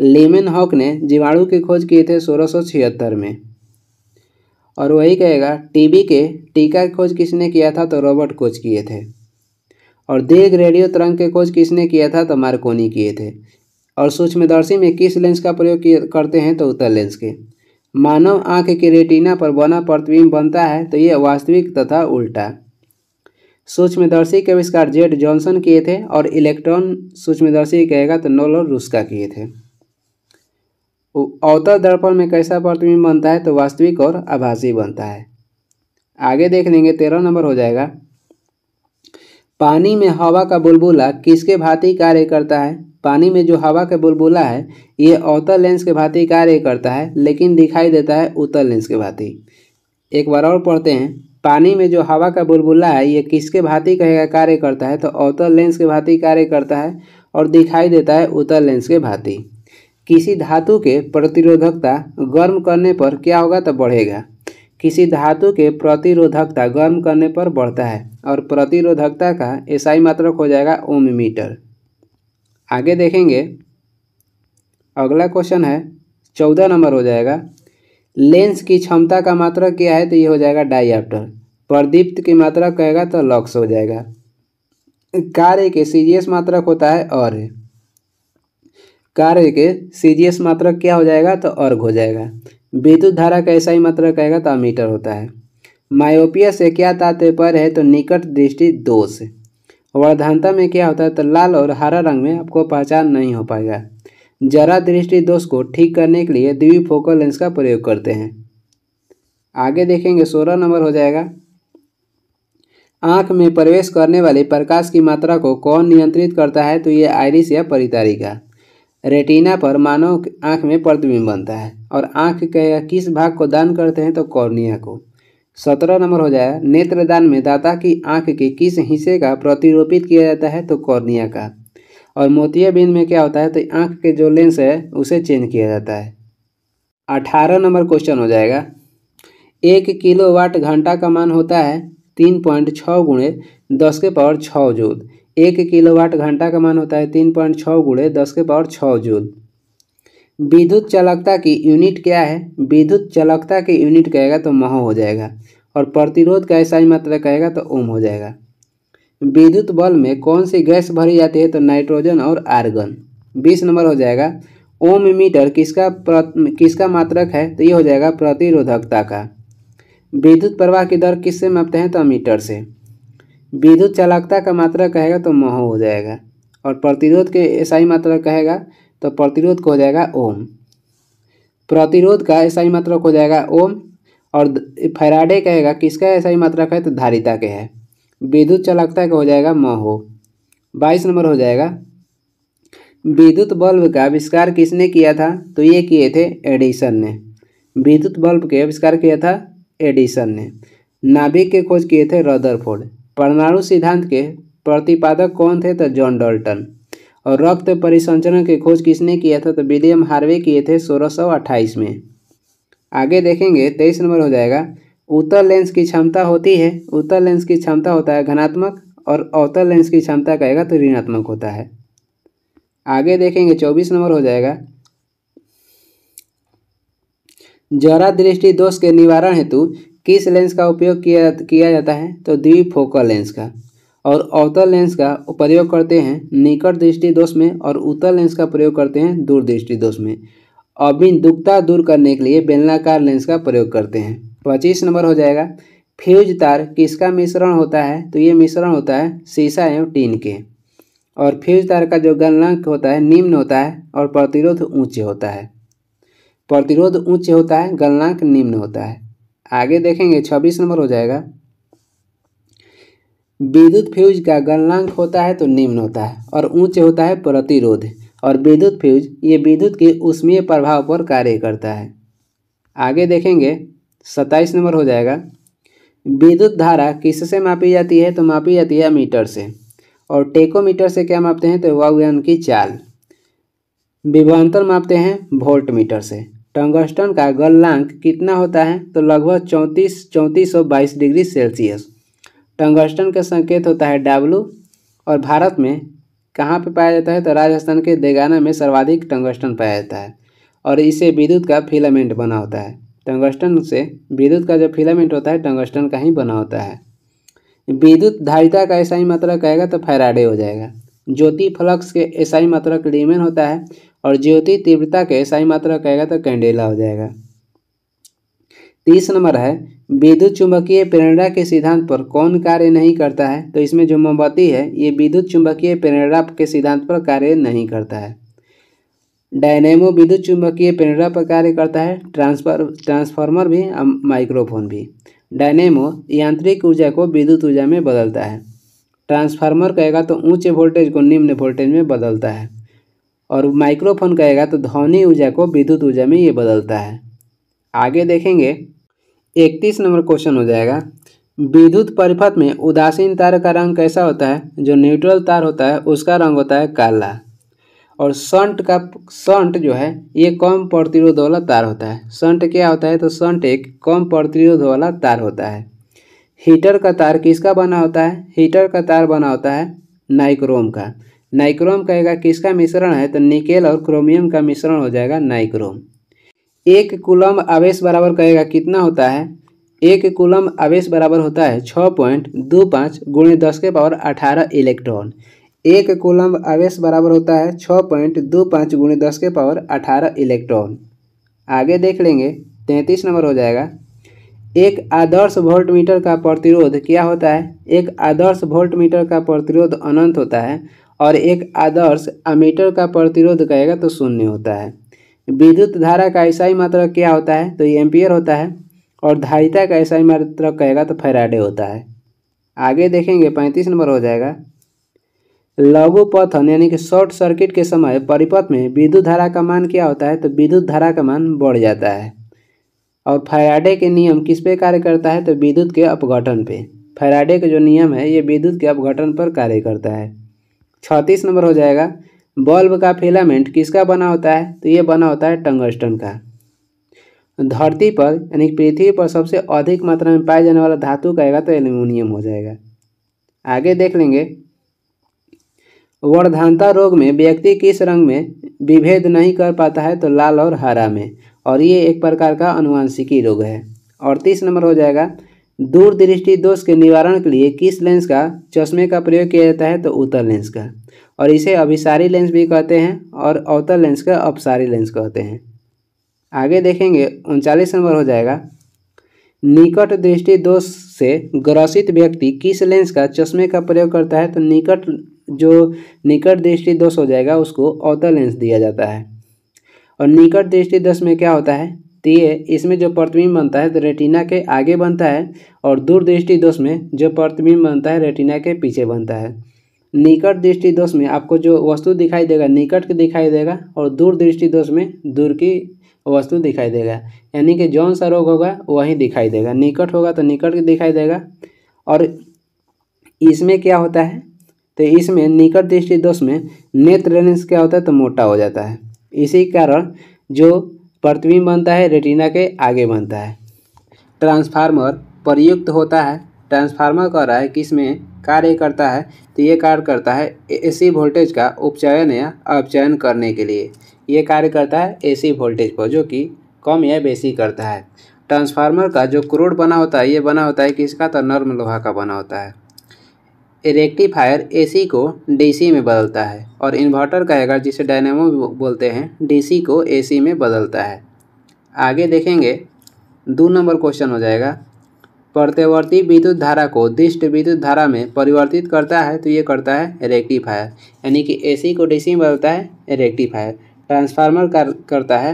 लेमन हॉक ने जीवाणु की खोज किए थे सोलह में और वही कहेगा टीबी के टीका की खोज किसने किया था तो रॉबर्ट कोच किए थे और दीर्घ रेडियो तरंग के खोज किसने किया था तो मार्कोनी किए थे और सूक्ष्मदर्शी में किस लेंस का प्रयोग करते हैं तो उत्तर लेंस के मानव आंख के रेटिना पर बना प्रतिबिंब बनता है तो यह वास्तविक तथा उल्टा सूक्ष्मदर्शी के आविष्कार जेड जॉनसन किए थे और इलेक्ट्रॉन सूक्ष्मदर्शी कहेगा तो नोलर रुस्का किए थे अवतर दर्पण में कैसा प्रतिबिंब बनता है तो वास्तविक और आभासी बनता है आगे देख लेंगे तेरह नंबर हो जाएगा पानी में हवा का बुलबुला किसके भांति कार्य करता है पानी में जो हवा का बुलबुला है ये अवतल लेंस के भांति कार्य करता है लेकिन दिखाई देता है उत्तर लेंस के भांति एक बार और पढ़ते हैं पानी में जो हवा का बुलबुला है ये किसके भांति कहेगा कार्य करता है तो अवतल लेंस के भांति कार्य करता है और दिखाई देता है उत्तर लेंस के भांति किसी धातु के प्रतिरोधकता गर्म करने पर क्या होगा तो बढ़ेगा किसी धातु के प्रतिरोधकता गर्म करने पर बढ़ता है और प्रतिरोधकता का एसआई मात्रक हो जाएगा ओम मीटर आगे देखेंगे अगला क्वेश्चन है चौदह नंबर हो जाएगा लेंस की क्षमता का मात्रा क्या है तो ये हो जाएगा डाईआप्टर प्रदीप्त की मात्रा कहेगा तो लॉक्स हो जाएगा कार्य के सीजीएस मात्रक होता है और कार्य के सीजीएस मात्रक क्या हो जाएगा तो अर्घ हो जाएगा विद्युत धारा का ऐसा ही मात्रक कहेगा तो मीटर होता है मायोपिया से क्या तात्पर्य है तो निकट दृष्टि दोष वर्धानता में क्या होता है तो लाल और हरा रंग में आपको पहचान नहीं हो पाएगा जरा दृष्टि दोष को ठीक करने के लिए फोकल लेंस का प्रयोग करते हैं आगे देखेंगे सोलह नंबर हो जाएगा आँख में प्रवेश करने वाले प्रकाश की मात्रा को कौन नियंत्रित करता है तो ये आयरिस या परितारिका रेटिना पर मानव आँख में प्रतिबिंब बनता है और आँख के किस भाग को दान करते हैं तो कॉर्निया को सत्रह नंबर हो जाए नेत्रदान में दाता की आंख के किस हिस्से का प्रतिरोपित किया जाता है तो कॉर्निया का और मोतियाबिंद में क्या होता है तो आंख के जो लेंस है उसे चेंज किया जाता है अठारह नंबर क्वेश्चन हो जाएगा एक किलो वाट घंटा का मान होता है तीन पॉइंट छः गुणे दस के पावर छः जूल एक किलो वाट घंटा का मान होता है तीन पॉइंट छः गुणे दस के पावर छः जूल विद्युत चालकता की यूनिट क्या है विद्युत चालकता की यूनिट कहेगा तो महो हो जाएगा और प्रतिरोध का ऐसा ही मात्रा कहेगा तो ओम हो जाएगा विद्युत बल में कौन सी गैस भरी जाती है तो नाइट्रोजन और आर्गन बीस नंबर हो जाएगा ओम मीटर किसका किसका मात्रक है तो ये हो जाएगा प्रतिरोधकता का विद्युत प्रवाह की दर किससे मापते हैं तो मीटर से विद्युत चालकता का मात्रा कहेगा तो मह हो जाएगा और प्रतिरोध के ऐसाई मात्रा कहेगा तो प्रतिरोध को हो जाएगा ओम प्रतिरोध का ऐसाई मात्रक हो जाएगा ओम और फैराडे कहेगा किसका ऐसा ही मात्रा है तो धारिता के है विद्युत चालकता का हो जाएगा महो बाईस नंबर हो जाएगा विद्युत बल्ब का आविष्कार किसने किया था तो ये किए थे एडिसन ने विद्युत बल्ब के आविष्कार किया था एडिसन ने नाभिक के खोज किए थे रदरफोर्ड परमाणु सिद्धांत के प्रतिपादक कौन थे तो जॉन डॉल्टन और रक्त परिसंचरण के खोज किसने किया था तो विलियम हार्वे किए थे सोलह में आगे देखेंगे तेईस नंबर हो जाएगा उत्तर लेंस की क्षमता होती है उत्तर लेंस की क्षमता होता है घनात्मक और अवतर लेंस की क्षमता कहेगा तो ऋणात्मक होता है आगे देखेंगे चौबीस नंबर हो जाएगा जरा दृष्टि दोष के निवारण हेतु किस लेंस का उपयोग किया किया जाता है तो द्विफोकल लेंस का और अवतर लेंस का प्रयोग करते हैं निकट दृष्टि दोष में और उत्तर लेंस का प्रयोग करते हैं दूर दृष्टि दोष में अबिंदुकता दूर करने के लिए बेलनाकार लेंस का प्रयोग करते हैं पच्चीस नंबर हो जाएगा फ्यूज तार किसका मिश्रण होता है तो ये मिश्रण होता है शीशा एवं टीन के और फ्यूज तार का जो गलनांक होता है निम्न होता है और प्रतिरोध ऊंचे होता है प्रतिरोध ऊंचे होता है गलनांक निम्न होता है आगे देखेंगे छब्बीस नंबर हो जाएगा विद्युत फ्यूज का गलनांक होता है तो निम्न होता है और ऊंच होता है प्रतिरोध और विद्युत फ्यूज ये विद्युत के उष्मीय प्रभाव पर कार्य करता है आगे देखेंगे सत्ताईस नंबर हो जाएगा विद्युत धारा किससे मापी जाती है तो मापी जाती है मीटर से और टेकोमीटर से क्या मापते हैं तो वह उनकी चाल विभवांतर मापते हैं वोल्ट मीटर से टंगस्टन का गलनांक कितना होता है तो लगभग चौंतीस चौंतीस सौ बाईस डिग्री सेल्सियस टंगस्टन का संकेत होता है डब्लू और भारत में कहाँ पर पाया जाता है तो राजस्थान के देगाना में सर्वाधिक टंगस्टन पाया जाता है और इसे विद्युत का फिलामेंट बना होता है टंगस्टन से विद्युत का जो फिलामेंट होता है टंगस्टन का ही बना होता है विद्युत धारिता का ऐसा ही मात्रा कहेगा तो फैराडे हो जाएगा ज्योति फ्लक्स के ऐसा ही मात्रा लीमेन होता है और ज्योति तीव्रता के ऐसा ही कहेगा तो कैंडेला हो जाएगा तीस नंबर है विद्युत चुंबकीय प्रेरणा के सिद्धांत पर कौन कार्य नहीं करता है तो इसमें जो मोमबत्ती है ये विद्युत चुंबकीय प्रेरणा के सिद्धांत पर कार्य नहीं करता है डायनेमो विद्युत चुंबकीय प्रेरणा पर कार्य करता है ट्रांसफर ट्रांसफार्मर भी और माइक्रोफोन भी डायनेमो यांत्रिक ऊर्जा को विद्युत ऊर्जा में बदलता है ट्रांसफार्मर कहेगा तो ऊंच वोल्टेज को निम्न वोल्टेज में बदलता है और माइक्रोफोन कहेगा तो ध्वनि ऊर्जा को विद्युत ऊर्जा में ये बदलता है आगे देखेंगे इकतीस नंबर क्वेश्चन हो जाएगा विद्युत परिपथ में उदासीन तार का रंग कैसा होता है जो न्यूट्रल तार होता है उसका रंग होता है काला और संट का संट जो है ये कम प्रतिरोध वाला तार होता है संट क्या होता है तो संट एक कम प्रतिरोध वाला तार होता है हीटर का तार किसका बना होता है हीटर का तार बना होता है नाइक्रोम का नाइक्रोम कहेगा किसका मिश्रण है तो निकेल और क्रोमियम का मिश्रण हो जाएगा नाइक्रोम एक कुलम आवेश बराबर कहेगा कितना होता है एक कुलम आवेश बराबर होता है छः पॉइंट दो पाँच गुणे दस के पावर अठारह इलेक्ट्रॉन एक कुलम आवेश बराबर होता है छः पॉइंट दो पाँच गुणे दस के पावर अठारह इलेक्ट्रॉन आगे देख लेंगे तैंतीस नंबर हो जाएगा एक आदर्श वोल्ट मीटर का प्रतिरोध क्या होता है एक आदर्श वोल्ट मीटर का प्रतिरोध अनंत होता है और एक आदर्श अमीटर का प्रतिरोध कहेगा तो शून्य होता है विद्युत धारा का ऐसा ही मात्र क्या होता है तो ये एम्पियर होता है और धारिता का ऐसा ही मात्र कहेगा तो फेराडे होता है आगे देखेंगे पैंतीस नंबर हो जाएगा लघु पथन यानी कि शॉर्ट सर्किट के समय परिपथ में विद्युत धारा का मान क्या होता है तो विद्युत धारा का मान बढ़ जाता है और फैराडे के नियम किस पे कार्य करता है तो विद्युत के अपघटन पे फैराडे का जो नियम है ये विद्युत के अपघटन पर कार्य करता है छत्तीस नंबर हो जाएगा बल्ब का फिलामेंट किसका बना होता है तो ये बना होता है टंगस्टन का धरती पर यानी पृथ्वी पर सबसे अधिक मात्रा में पाया जाने वाला धातु कहेगा तो एल्यूमिनियम हो जाएगा आगे देख लेंगे वर्धानता रोग में व्यक्ति किस रंग में विभेद नहीं कर पाता है तो लाल और हरा में और ये एक प्रकार का अनुवांशिकी रोग है अड़तीस नंबर हो जाएगा दूरदृष्टि दोष के निवारण के लिए किस लेंस का चश्मे का प्रयोग किया जाता है तो उत्तर लेंस का और इसे अभिसारी लेंस भी कहते हैं और अवतर लेंस का अपसारी लेंस कहते हैं आगे देखेंगे उनचालीस नंबर हो जाएगा निकट दृष्टि दोष से ग्रसित व्यक्ति किस लेंस का चश्मे का प्रयोग करता है तो निकट जो निकट दृष्टि दोष हो जाएगा उसको अवतर लेंस दिया जाता है और निकट दृष्टि दोष में क्या होता है तो ये इसमें जो प्रतिबिंब बनता है तो रेटिना के आगे बनता है और दूरदृष्टि दोष में जो प्रतिबिंब बनता है रेटिना के पीछे बनता है निकट दृष्टि दोष में आपको जो वस्तु दिखाई देगा निकट के दिखाई देगा और दूर दृष्टि दोष में दूर की वस्तु दिखाई देगा यानी कि जौन सा रोग होगा वही दिखाई देगा निकट होगा तो निकट के दिखाई देगा और इसमें क्या होता है तो इसमें निकट दृष्टि दोष में नेत्र लेंस क्या होता है तो मोटा हो जाता है इसी कारण जो प्रतिबिंब बनता है रेटिना के आगे बनता है ट्रांसफार्मर प्रयुक्त होता है ट्रांसफार्मर कह रहा है कि इसमें कार्य करता है तो ये कार्य करता है एसी वोल्टेज का उपचयन या अपचयन करने के लिए ये कार्य करता है एसी वोल्टेज पर जो कि कम या बेसी करता है ट्रांसफार्मर का जो क्रोड बना होता है ये बना होता है किसका तो नर्म लोहा का बना होता है रेक्टिफायर एसी को डीसी में बदलता है और इन्वर्टर का अगर जिसे डायनेमो बोलते हैं डीसी को एसी में बदलता है आगे देखेंगे दो नंबर क्वेश्चन हो जाएगा प्रत्यवर्ती विद्युत धारा को दिष्ट विद्युत धारा में परिवर्तित करता है तो ये करता है रेक्टिफायर यानी कि एसी को डीसी में बदलता है रेक्टिफायर ट्रांसफार्मर का करता है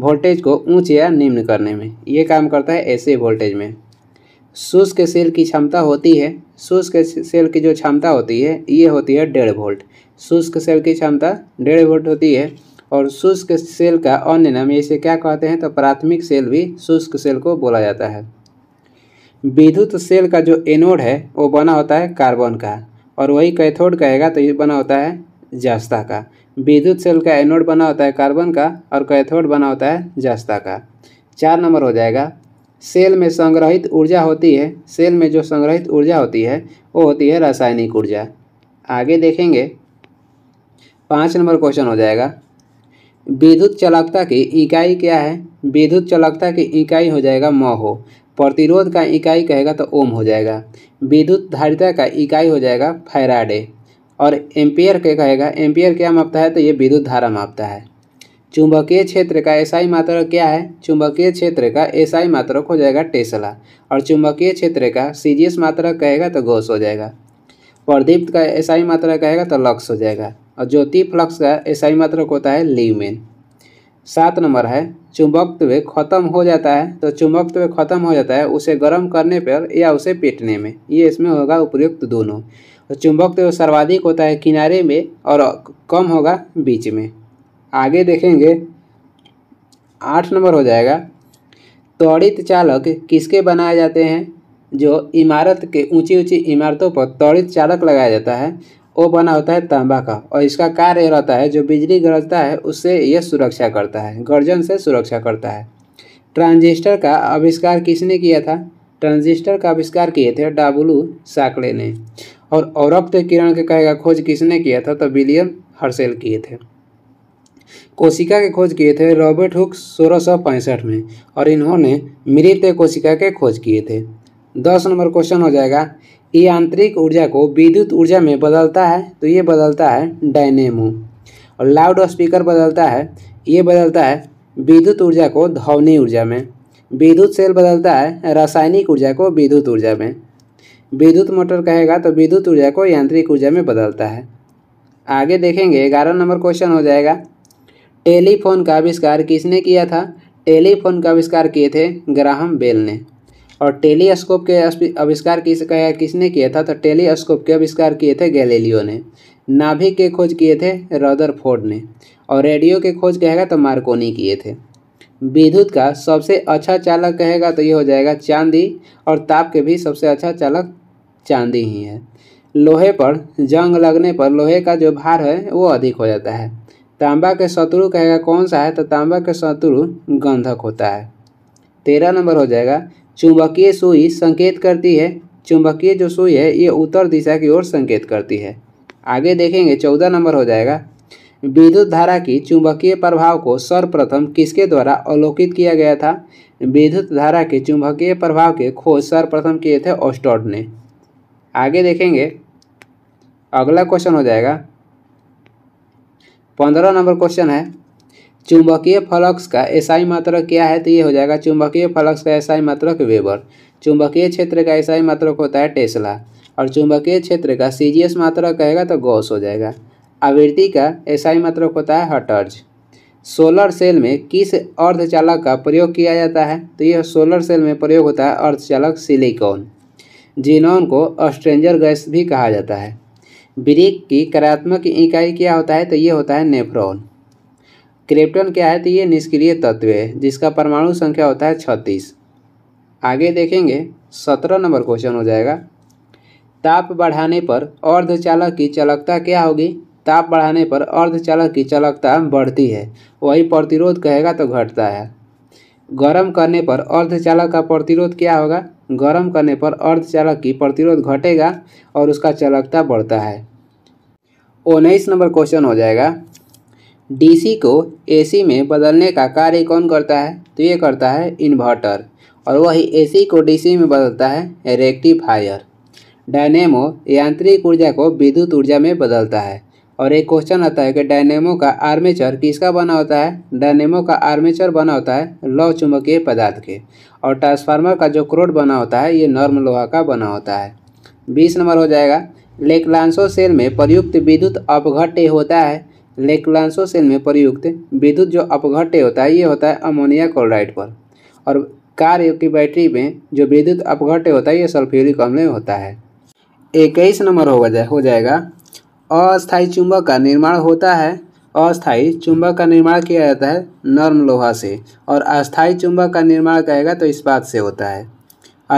वोल्टेज को ऊंच या निम्न करने में ये काम करता है एसी वोल्टेज में शुष्क सेल की क्षमता होती है शुष्क सेल की जो क्षमता होती है ये होती है डेढ़ वोल्ट शुष्क सेल की क्षमता डेढ़ वोल्ट होती है और शुष्क सेल का अन्य नाम इसे क्या कहते हैं तो प्राथमिक सेल भी शुष्क सेल को बोला जाता है विद्युत सेल का जो एनोड है वो बना होता है कार्बन का और वही कैथोड कहेगा तो ये बना होता है जास्ता का विद्युत सेल का एनोड बना होता है कार्बन का और कैथोड बना होता है जास्ता का चार नंबर हो जाएगा सेल में संग्रहित ऊर्जा होती है सेल में जो संग्रहित ऊर्जा होती है वो होती है रासायनिक ऊर्जा आगे देखेंगे पाँच नंबर क्वेश्चन हो जाएगा विद्युत चालकता की इकाई क्या है विद्युत चालकता की इकाई हो जाएगा महो प्रतिरोध का इकाई कहेगा तो ओम हो जाएगा विद्युत धारिता का इकाई हो जाएगा फैराडे और एम्पियर के कहेगा एम्पियर क्या मापता है तो ये विद्युत धारा मापता है चुंबकीय क्षेत्र का एसआई मात्रक क्या है चुंबकीय क्षेत्र का एसआई मात्रक हो जाएगा टेस्ला और चुंबकीय क्षेत्र का सीजीएस मात्रक कहेगा तो घोष हो जाएगा प्रदीप्त का एसआई मात्रक कहेगा तो लक्स हो जाएगा और ज्योति फ्लक्स का एसआई मात्रक होता है लीमेन सात नंबर है चुंबकत्व खत्म हो जाता है तो चुंबकत्व खत्म हो जाता है उसे गर्म करने पर या उसे पीटने में ये इसमें होगा उपयुक्त दोनों तो चुंबकत्व सर्वाधिक होता है किनारे में और कम होगा बीच में आगे देखेंगे आठ नंबर हो जाएगा त्वरित चालक किसके बनाए जाते हैं जो इमारत के ऊंची ऊंची इमारतों पर त्वरित चालक लगाया जाता है वो बना होता है तांबा का और इसका कार्य रहता है जो बिजली गरजता है उससे यह सुरक्षा करता है गर्जन से सुरक्षा करता है ट्रांजिस्टर का आविष्कार किसने किया था ट्रांजिस्टर का आविष्कार किए थे डाबुलू साकड़े ने और औरक्त किरण के कहेगा खोज किसने किया था तो विलियम हर्सेल किए थे कोशिका के खोज किए थे रॉबर्ट हुक सोलह में और इन्होंने मृत कोशिका के खोज किए थे दस नंबर क्वेश्चन हो जाएगा ये आंतरिक ऊर्जा को विद्युत ऊर्जा में बदलता है तो ये बदलता है डायनेमो और लाउड स्पीकर बदलता है ये बदलता है विद्युत ऊर्जा को ध्वनि ऊर्जा में विद्युत सेल बदलता है रासायनिक ऊर्जा को विद्युत ऊर्जा में विद्युत मोटर कहेगा तो विद्युत ऊर्जा को यांत्रिक ऊर्जा में बदलता है आगे देखेंगे ग्यारह नंबर क्वेश्चन हो जाएगा टेलीफोन का आविष्कार किसने किया था टेलीफोन का आविष्कार किए थे ग्राहम बेल ने और टेलीस्कोप के आविष्कार किस किसने किया था तो टेलीस्कोप के आविष्कार किए थे गैलीलियो ने नाभिक के खोज किए थे रदरफोर्ड ने और रेडियो के खोज कहेगा तो मार्कोनी किए थे विद्युत का सबसे अच्छा चालक कहेगा तो ये हो जाएगा चांदी और ताप के भी सबसे अच्छा चालक चांदी ही है लोहे पर जंग लगने पर लोहे का जो भार है वो अधिक हो जाता है तांबा के शत्रु कहेगा कौन सा है तो तांबा के शत्रु गंधक होता है तेरह नंबर हो जाएगा चुंबकीय सुई संकेत करती है चुंबकीय जो सुई है ये उत्तर दिशा की ओर संकेत करती है आगे देखेंगे चौदह नंबर हो जाएगा विद्युत धारा की चुंबकीय प्रभाव को सर्वप्रथम किसके द्वारा अवलोकित किया गया था विद्युत धारा के चुंबकीय प्रभाव के खोज सर्वप्रथम किए थे ऑस्टॉड ने आगे देखेंगे अगला क्वेश्चन हो जाएगा पंद्रह नंबर क्वेश्चन है चुंबकीय फलक्स का एसआई मात्रक क्या है तो ये हो जाएगा चुंबकीय फलक्स का एसआई मात्रक वेबर चुंबकीय क्षेत्र का एसआई मात्रक होता है टेस्ला और चुंबकीय क्षेत्र का सी जी एस मात्रक कहेगा तो गौस हो जाएगा आवृत्ति का एसआई मात्रक होता है हटर्ज सोलर सेल में किस अर्धचालक का प्रयोग किया जाता है तो यह सोलर सेल में प्रयोग होता है अर्धचालक सिलिकॉन जिनोन को ऑस्ट्रेंजर गैस भी कहा जाता है ब्रिक की कार्यात्मक इकाई क्या होता है तो ये होता है नेफ्रॉन क्रिप्टन क्या है तो ये निष्क्रिय तत्व है जिसका परमाणु संख्या होता है छत्तीस आगे देखेंगे सत्रह नंबर क्वेश्चन हो जाएगा ताप बढ़ाने पर अर्धचालक की चलकता क्या होगी ताप बढ़ाने पर अर्धचालक की चलकता बढ़ती है वही प्रतिरोध कहेगा तो घटता है गर्म करने पर अर्धचालक का प्रतिरोध क्या होगा गर्म करने पर अर्धचालक की प्रतिरोध घटेगा और उसका चलकता बढ़ता है उन्नीस नंबर क्वेश्चन हो जाएगा डीसी को एसी में बदलने का कार्य कौन करता है तो ये करता है इन्वर्टर और वही एसी को डीसी में बदलता है रेक्टिफायर डायनेमो यांत्रिक ऊर्जा को विद्युत ऊर्जा में बदलता है और एक क्वेश्चन आता है कि डायनेमो का आर्मेचर किसका बना होता है डायनेमो का आर्मेचर बना होता है लौह चुंबकीय पदार्थ के और ट्रांसफार्मर का जो क्रोड बना होता है ये नर्म लोहा का बना होता है बीस नंबर हो जाएगा लेकलांसो सेल में प्रयुक्त विद्युत अपघट्य होता है सेल में प्रयुक्त विद्युत जो अपघट्य होता है ये होता है अमोनिया क्लोराइड पर और कार की बैटरी में जो विद्युत अपघट्य होता है ये सल्फ्यूरिक अम्ल में होता है इक्कीस नंबर हो जाए हो जाएगा अस्थायी चुंबक का निर्माण होता है अस्थायी चुंबक का निर्माण किया जाता है नर्म लोहा से और अस्थायी चुंबक का निर्माण कहेगा तो इस्पात से होता है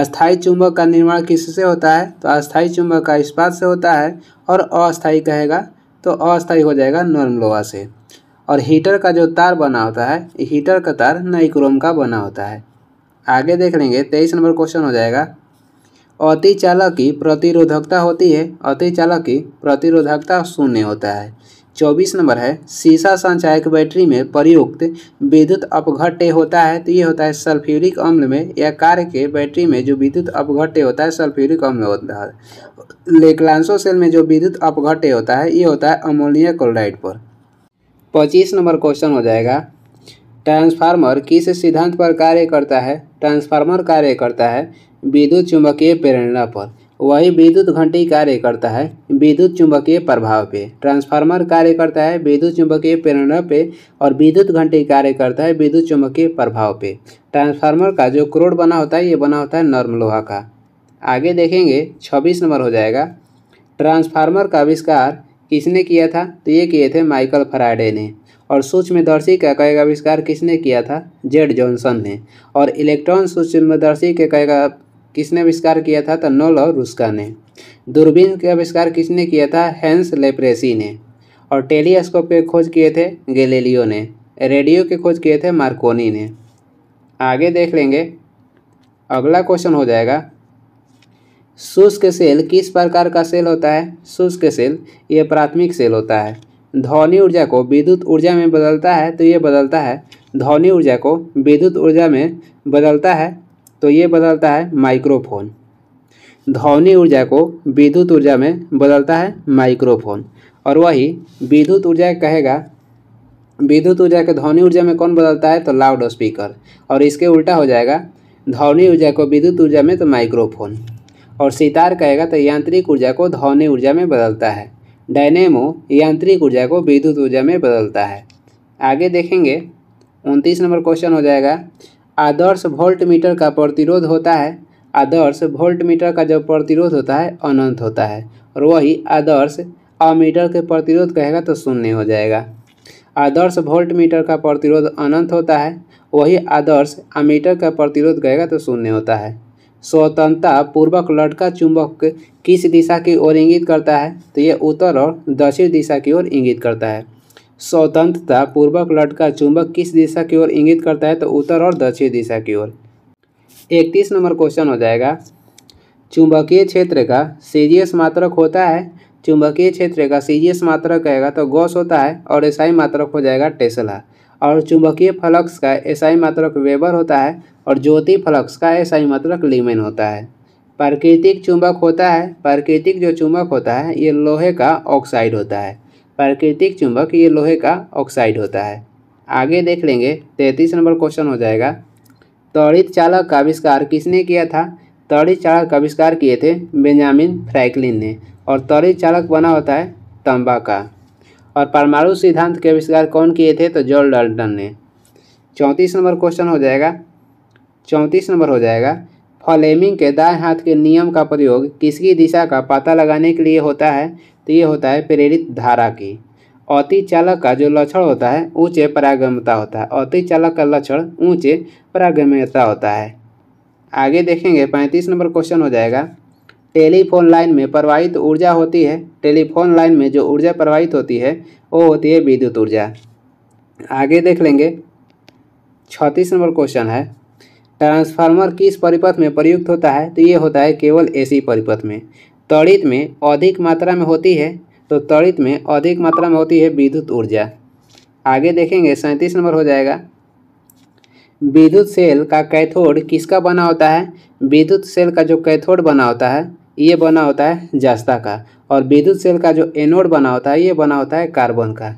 अस्थायी चुंबक का निर्माण किससे होता है तो अस्थायी चुंबक का इस्पात से होता है और अस्थायी कहेगा तो अस्थायी हो जाएगा नॉर्म लोहा से और हीटर का जो तार बना होता है हीटर का तार नई क्रोम का बना होता है आगे देख लेंगे तेईस नंबर क्वेश्चन हो जाएगा अति चालक की प्रतिरोधकता होती है अति चालक की प्रतिरोधकता शून्य होता है चौबीस नंबर है सीसा संचायक बैटरी में प्रयुक्त विद्युत अपघट्य होता है तो ये होता है सल्फ्यूरिक अम्ल में या कार के बैटरी में जो विद्युत अपघट्य होता है सल्फ्यूरिक अम्ल होता है लेकलांसो सेल में जो विद्युत अपघट्य होता है ये होता है अमोनिया क्लोराइड पर पच्चीस नंबर क्वेश्चन हो जाएगा ट्रांसफार्मर किस सिद्धांत पर कार्य करता है ट्रांसफार्मर कार्य करता है विद्युत चुंबकीय प्रेरणा पर वही विद्युत घंटी कार्य करता है विद्युत चुंबकीय प्रभाव पे ट्रांसफार्मर कार्य करता है विद्युत चुंबकीय प्रेरणा पे और विद्युत घंटी कार्य करता है विद्युत चुंबकीय प्रभाव पे ट्रांसफार्मर का जो क्रोड बना होता है ये बना होता है नर्म लोहा का आगे देखेंगे छब्बीस नंबर हो जाएगा ट्रांसफार्मर का आविष्कार किसने किया था तो ये किए थे माइकल फराडे ने और सूक्ष्मदर्शी का कहेगा आविष्कार किसने किया था जेड जॉनसन ने और इलेक्ट्रॉन सूक्ष्मदर्शी के कहेगा किसने आविष्कार किया था तो नोल और रुस्का ने दूरबीन का आविष्कार किसने किया था हैंस लेप्रेसी ने और टेलीस्कोप के खोज किए थे गेलेलियो ने रेडियो के खोज किए थे मार्कोनी ने आगे देख लेंगे अगला क्वेश्चन हो जाएगा शुष्क सेल किस प्रकार का सेल होता है शुष्क सेल ये प्राथमिक सेल होता है ध्वनि ऊर्जा को विद्युत ऊर्जा में बदलता है तो ये बदलता है ध्वनि ऊर्जा को विद्युत ऊर्जा में बदलता है तो ये बदलता है माइक्रोफोन ध्वनि ऊर्जा को विद्युत ऊर्जा में बदलता है माइक्रोफोन और वही विद्युत ऊर्जा कहेगा विद्युत ऊर्जा के ध्वनि ऊर्जा में कौन बदलता है तो लाउड स्पीकर और इसके उल्टा हो जाएगा ध्वनि ऊर्जा को विद्युत ऊर्जा में तो माइक्रोफोन और सितार कहेगा तो यांत्रिक ऊर्जा को ध्वनि ऊर्जा में बदलता है डायनेमो यांत्रिक ऊर्जा को विद्युत ऊर्जा में बदलता है आगे देखेंगे उनतीस नंबर क्वेश्चन हो जाएगा आदर्श वोल्टमीटर का प्रतिरोध होता है आदर्श वोल्टमीटर का जो प्रतिरोध होता है अनंत होता है और वही आदर्श अमीटर के प्रतिरोध कहेगा तो शून्य हो जाएगा आदर्श वोल्टमीटर का प्रतिरोध अनंत होता है वही आदर्श अमीटर का प्रतिरोध कहेगा तो शून्य होता है स्वतंत्रता पूर्वक लटका चुंबक किस दिशा की ओर इंगित करता है तो यह उत्तर और दक्षिण दिशा की ओर इंगित करता है स्वतंत्रता पूर्वक लटका चुंबक किस दिशा की ओर इंगित करता है तो उत्तर और दक्षिण दिशा की ओर इकतीस नंबर क्वेश्चन हो जाएगा चुंबकीय क्षेत्र का सीजीएस मात्रक होता है चुंबकीय क्षेत्र का सीजीएस मात्रक कहेगा तो गॉस होता है और एसआई मात्रक हो जाएगा टेस्ला और चुंबकीय फ्लक्स का एसआई मात्रक वेबर होता है और ज्योति फ्लक्स का एसआई मात्रक लिमेन होता है प्राकृतिक चुंबक होता है प्राकृतिक जो चुंबक होता है ये लोहे का ऑक्साइड होता है प्राकृतिक चुंबक ये लोहे का ऑक्साइड होता है आगे देख लेंगे तैंतीस नंबर क्वेश्चन हो जाएगा त्वरित चालक का आविष्कार किसने किया था त्वरित चालक का आविष्कार किए थे बेंजामिन फ्रैंकलिन ने और त्वरित चालक बना होता है तंबा का और परमाणु सिद्धांत के आविष्कार कौन किए थे तो जॉर्ज डाल्टन ने चौंतीस नंबर क्वेश्चन हो जाएगा चौंतीस नंबर हो जाएगा फ्लेमिंग के दाएं हाथ के नियम का प्रयोग किसकी दिशा का पता लगाने के लिए होता है तो ये होता है प्रेरित धारा की अति चालक का जो लक्षण होता है ऊंचे परागम्यता होता है अति चालक का लक्षण ऊंचे परागम्यता होता है आगे देखेंगे पैंतीस नंबर क्वेश्चन हो जाएगा टेलीफोन लाइन में प्रवाहित ऊर्जा होती है टेलीफोन लाइन में जो ऊर्जा प्रवाहित होती है वो होती है विद्युत ऊर्जा आगे देख लेंगे छत्तीस नंबर क्वेश्चन है ट्रांसफार्मर किस परिपथ में प्रयुक्त होता है तो ये होता है केवल एसी परिपथ में तड़ित में अधिक मात्रा में होती है तो तड़ित में अधिक मात्रा में होती है विद्युत ऊर्जा आगे देखेंगे सैंतीस नंबर हो जाएगा विद्युत सेल का कैथोड किसका बना होता है विद्युत सेल का जो कैथोड बना होता है ये बना होता है जास्ता का और विद्युत सेल का जो एनोड बना होता है ये बना होता है कार्बन का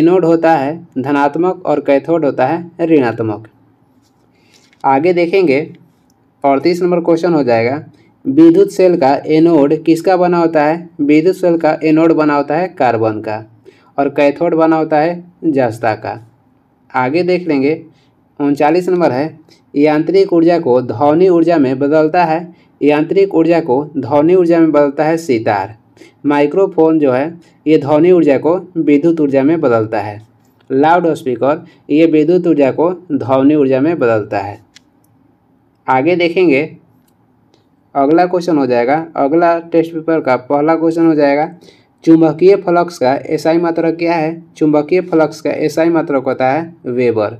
एनोड होता है धनात्मक और कैथोड होता है ऋणात्मक आगे देखेंगे अड़तीस नंबर क्वेश्चन हो जाएगा विद्युत सेल का एनोड किसका बना होता है विद्युत सेल का एनोड बना होता है कार्बन का और कैथोड बना होता है जस्ता का आगे देख लेंगे उनचालीस नंबर है यांत्रिक ऊर्जा को ध्वनि ऊर्जा में बदलता है यांत्रिक ऊर्जा को ध्वनि ऊर्जा में बदलता है सितार माइक्रोफोन जो है ये ध्वनि ऊर्जा को विद्युत ऊर्जा में बदलता है लाउड स्पीकर ये विद्युत ऊर्जा को ध्वनि ऊर्जा में बदलता है आगे देखेंगे अगला क्वेश्चन हो जाएगा अगला टेस्ट पेपर का पहला क्वेश्चन हो जाएगा चुंबकीय फ्लक्स का एसआई मात्रक क्या है चुंबकीय फ्लक्स का एसआई मात्रक होता है वेबर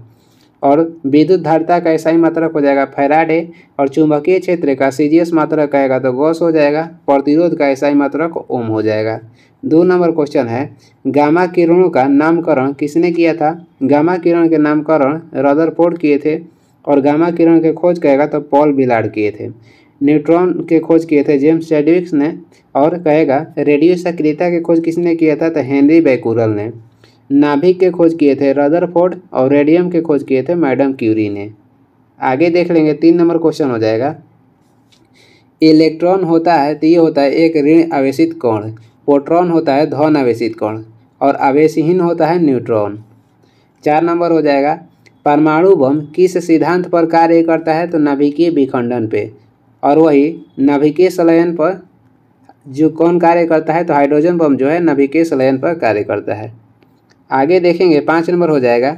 और विद्युत धारिता का एसआई मात्रक हो जाएगा फैराडे और चुंबकीय क्षेत्र का सीजीएस मात्रक कहेगा तो गॉस हो जाएगा प्रतिरोध का एसआई मात्रक ओम हो जाएगा दो नंबर क्वेश्चन है गामा किरणों का नामकरण किसने किया था गामा किरण के नामकरण रदरफोर्ड किए थे और गामा किरण के खोज कहेगा तो पॉल बिलाड किए थे न्यूट्रॉन के खोज किए थे जेम्स चैडविक्स ने और कहेगा रेडियो सक्रियता के खोज किसने किया था तो हेनरी बैकुरल ने नाभिक के खोज किए थे रदर और रेडियम के खोज किए थे मैडम क्यूरी ने आगे देख लेंगे तीन नंबर क्वेश्चन हो जाएगा इलेक्ट्रॉन होता है तो ये होता है एक ऋण आवेशित कोण पोट्रॉन होता है धन आवेशित कोण और आवेशहीन होता है न्यूट्रॉन चार नंबर हो जाएगा परमाणु बम किस सिद्धांत पर कार्य करता है तो नाभिकीय विखंडन पे और वही नाभिकीय सलयन पर जो कौन कार्य करता है तो हाइड्रोजन बम जो है नाभिकीय सलयन पर कार्य करता है आगे देखेंगे पाँच नंबर हो जाएगा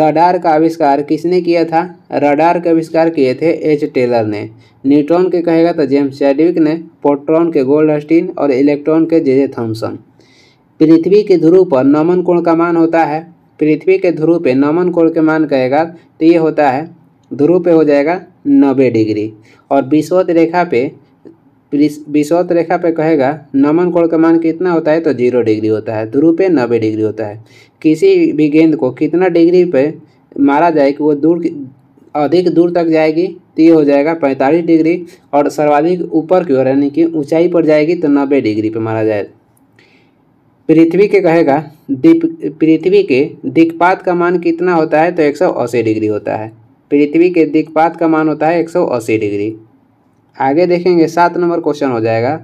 रडार का आविष्कार किसने किया था रडार का आविष्कार किए थे एच टेलर ने न्यूट्रॉन के कहेगा तो जेम्स चैडविक ने पोट्रॉन के गोल्ड अस्टीन और इलेक्ट्रॉन के जे जे थॉम्सन पृथ्वी के ध्रुव पर नमन कोण का मान होता है पृथ्वी के ध्रुव पे नमन कोण के मान कहेगा तो ये होता है ध्रुव पे हो जाएगा नब्बे डिग्री और विश्वत रेखा पे विश्वत रेखा पे कहेगा नमन कोण का मान कितना होता है तो जीरो डिग्री होता है ध्रुव पे नब्बे डिग्री होता है किसी भी गेंद को कितना डिग्री पे मारा जाए कि वो दूर अधिक दूर तक जाएगी तो ये हो जाएगा पैंतालीस डिग्री और सर्वाधिक ऊपर की ओर यानी कि ऊंचाई पर जाएगी तो नब्बे डिग्री पे मारा जाए पृथ्वी के कहेगा दीप पृथ्वी के दिक्पात का मान कितना होता है तो एक सौ अस्सी डिग्री होता है पृथ्वी के दिक्पात का मान होता है एक सौ अस्सी डिग्री आगे देखेंगे सात नंबर क्वेश्चन हो जाएगा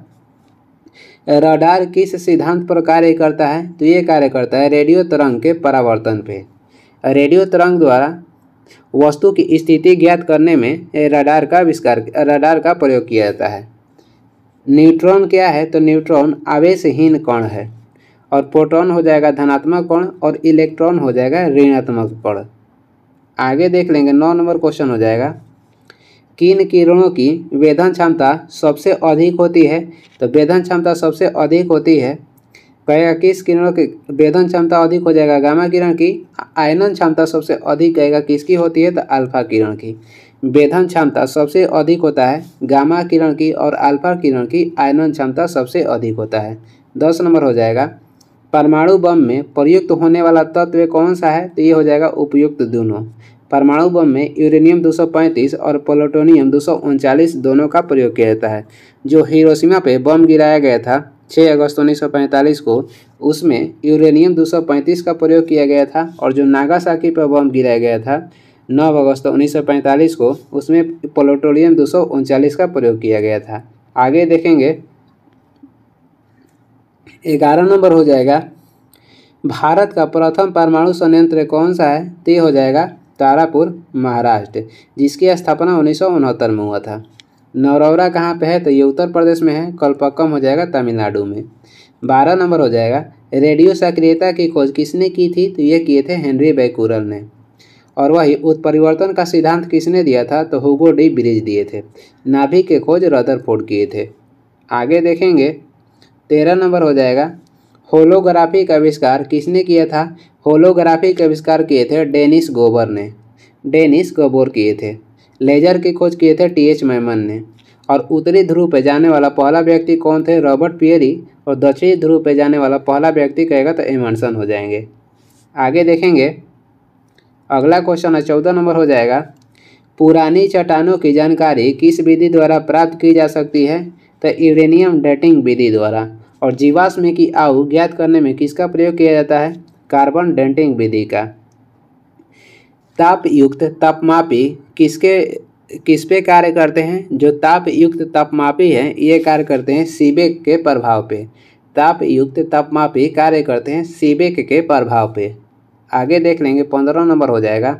रडार किस सिद्धांत पर कार्य करता है तो ये कार्य करता है रेडियो तरंग के परावर्तन पे रेडियो तरंग द्वारा वस्तु की स्थिति ज्ञात करने में रडार का आविष्कार रडार का प्रयोग किया जाता है न्यूट्रॉन क्या है तो न्यूट्रॉन आवेशहीन कण है और प्रोटॉन हो जाएगा धनात्मक कोण और इलेक्ट्रॉन हो जाएगा ऋणात्मक कोण आगे देख लेंगे नौ नंबर क्वेश्चन हो जाएगा किन किरणों की वेधन क्षमता सबसे अधिक होती है तो वेधन क्षमता सबसे अधिक होती है कहेगा किस किरणों की वेधन क्षमता अधिक हो जाएगा गामा किरण की आयनन क्षमता सबसे अधिक कहेगा किसकी होती है तो अल्फा किरण की वेधन क्षमता सबसे अधिक होता है गामा किरण की और अल्फा किरण की आयनन क्षमता सबसे अधिक होता है दस नंबर हो जाएगा परमाणु बम में प्रयुक्त होने वाला तत्व कौन सा है तो ये हो जाएगा उपयुक्त दोनों परमाणु बम में यूरेनियम 235 और पोलोटोनियम दो दोनों का प्रयोग किया जाता है जो हिरोशिमा पे बम गिराया गया था 6 अगस्त 1945 को उसमें यूरेनियम 235 का प्रयोग किया गया था और जो नागासाकी पर बम गिराया गया था 9 अगस्त 1945 को उसमें पोलोटोनियम दो का प्रयोग किया गया था आगे देखेंगे ग्यारह नंबर हो जाएगा भारत का प्रथम परमाणु संयंत्र कौन सा है तो हो जाएगा तारापुर महाराष्ट्र जिसकी स्थापना उन्नीस में हुआ था नवरौरा कहाँ पे है तो ये उत्तर प्रदेश में है कल्पक्कम हो जाएगा तमिलनाडु में बारह नंबर हो जाएगा रेडियो सक्रियता की खोज किसने की थी तो ये किए थे हेनरी बैकुरल ने और वही उत्परिवर्तन का सिद्धांत किसने दिया था तो हुगो डी ब्रिज दिए थे नाभिक के खोज रदरफोर्ड किए थे आगे देखेंगे तेरह नंबर हो जाएगा होलोग्राफी का आविष्कार किसने किया था होलोग्राफी का आविष्कार किए थे डेनिस गोबर ने डेनिस गोबर किए थे लेजर की खोज किए थे टी एच मैमन ने और उत्तरी ध्रुव पर जाने वाला पहला व्यक्ति कौन थे रॉबर्ट पियरी और दक्षिणी ध्रुव पर जाने वाला पहला व्यक्ति कहेगा तो एमरसन हो जाएंगे आगे देखेंगे अगला क्वेश्चन है चौदह नंबर हो जाएगा पुरानी चट्टानों की जानकारी किस विधि द्वारा प्राप्त की जा सकती है तो यूरेनियम डेटिंग विधि द्वारा और जीवाश्म की आयु ज्ञात करने में किसका प्रयोग किया जाता है कार्बन डेटिंग विधि का तापयुक्त तापमापी किसके किस पे कार्य करते हैं जो तापयुक्त तापमापी है ये कार्य करते हैं सीबेक के प्रभाव पे तापयुक्त तापमापी कार्य करते हैं सीबेक के प्रभाव पे आगे देख लेंगे पंद्रह नंबर हो जाएगा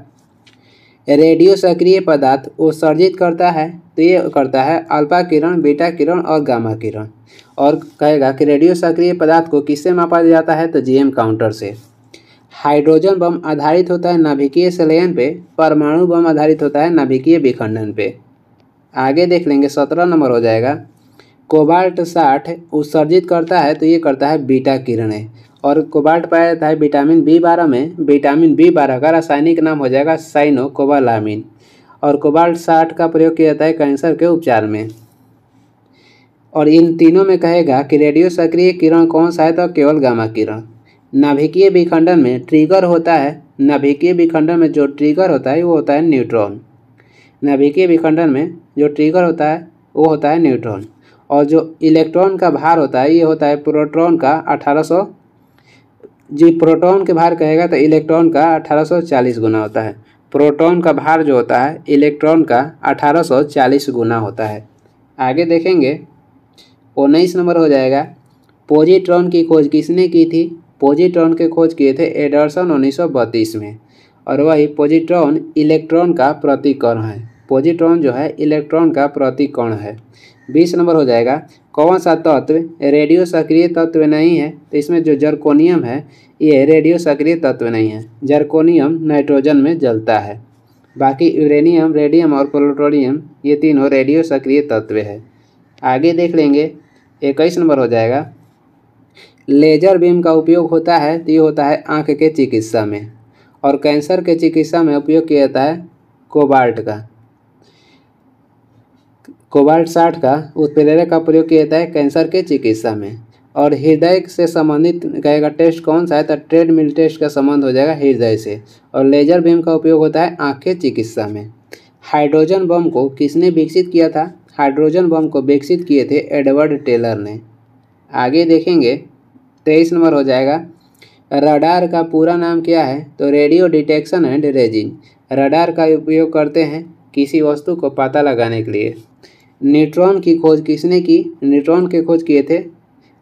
रेडियो सक्रिय पदार्थ उत्सर्जित करता है तो ये करता है अल्फा किरण बीटा किरण और गामा किरण और कहेगा कि रेडियो सक्रिय पदार्थ को किससे मापा जाता है तो जीएम काउंटर से हाइड्रोजन बम आधारित होता है नाभिकीय सलयन पे परमाणु बम आधारित होता है नाभिकीय विखंडन पे आगे देख लेंगे सत्रह नंबर हो जाएगा कोबाल्ट साठ उत्सर्जित करता है तो ये करता है बीटा किरणें और कोबाल्ट पाया जाता है विटामिन बी बारह में विटामिन बी बारह का रासायनिक नाम हो जाएगा साइनो कोबालामिन और कोबाल्ट साठ का प्रयोग किया जाता है कैंसर के उपचार में और इन तीनों में कहेगा कि रेडियो सक्रिय किरण कौन सा है तो केवल गामा किरण नाभिकीय विखंडन में ट्रिगर होता है नाभिकीय विखंडन में जो ट्रिगर होता है वो होता है न्यूट्रॉन नाभिकीय विखंडन में जो ट्रिगर होता है वो होता है न्यूट्रॉन और जो इलेक्ट्रॉन का भार होता है ये होता है प्रोट्रॉन का अठारह जी प्रोटॉन के भार कहेगा तो इलेक्ट्रॉन का 1840 गुना होता है प्रोटॉन का भार जो होता है इलेक्ट्रॉन का 1840 गुना होता है आगे देखेंगे उन्नीस नंबर हो जाएगा पोजिट्रॉन की खोज किसने की थी पोजिट्रॉन के खोज किए थे एडर्सन उन्नीस में और वही पोजिट्रॉन इलेक्ट्रॉन का प्रतिकरण है पोजिट्रॉन जो है इलेक्ट्रॉन का प्रतिकरण है बीस नंबर हो जाएगा कौन सा तत्व रेडियो सक्रिय तत्व नहीं है तो इसमें जो जर्कोनियम है ये रेडियो सक्रिय तत्व नहीं है जर्कोनियम नाइट्रोजन में जलता है बाकी यूरेनियम रेडियम और प्लूटोनियम ये तीनों रेडियो सक्रिय तत्व है आगे देख लेंगे इक्कीस नंबर हो जाएगा लेजर बीम का उपयोग होता है तो ये होता है आँख के चिकित्सा में और कैंसर के चिकित्सा में उपयोग किया जाता है कोबाल्ट का कोबाल्ट साठ का उत्प्रेरक का प्रयोग किया जाता है कैंसर के चिकित्सा में और हृदय से संबंधित कहेगा टेस्ट कौन सा है तो ट्रेड मिल टेस्ट का संबंध हो जाएगा हृदय से और लेजर बीम का उपयोग होता है आँख के चिकित्सा में हाइड्रोजन बम को किसने विकसित किया था हाइड्रोजन बम को विकसित किए थे एडवर्ड टेलर ने आगे देखेंगे तेईस नंबर हो जाएगा रडार का पूरा नाम क्या है तो radio detection and ranging radar का उपयोग करते हैं किसी वस्तु को पता लगाने के लिए न्यूट्रॉन की खोज किसने की न्यूट्रॉन के खोज किए थे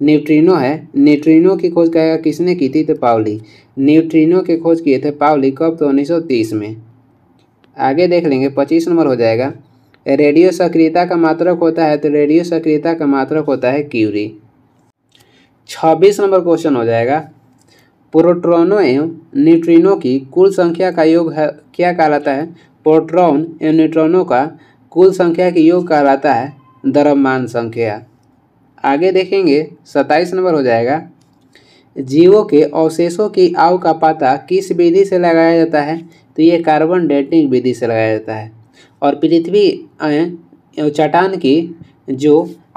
न्यूट्रिनो है न्यूट्रिनो की खोज कहेगा किसने की थी तो पावली न्यूट्रिनो के खोज किए थे पावली कब तो 1930 में आगे देख लेंगे 25 नंबर हो जाएगा रेडियो सक्रियता का मात्रक होता है तो रेडियो सक्रियता का मात्रक होता है क्यूरी छब्बीस नंबर क्वेश्चन हो जाएगा प्रोट्रोनो एवं न्यूट्रिनो की कुल संख्या का योग है क्या कहलाता है प्रोट्रॉन एवं न्यूट्रॉनों का कुल संख्या के योग कहलाता है द्रव्यमान संख्या आगे देखेंगे सत्ताईस नंबर हो जाएगा जीवों के अवशेषों की आव का पाता किस विधि से लगाया जाता है तो ये कार्बन डेटिंग विधि से लगाया जाता है और पृथ्वी चट्टान की जो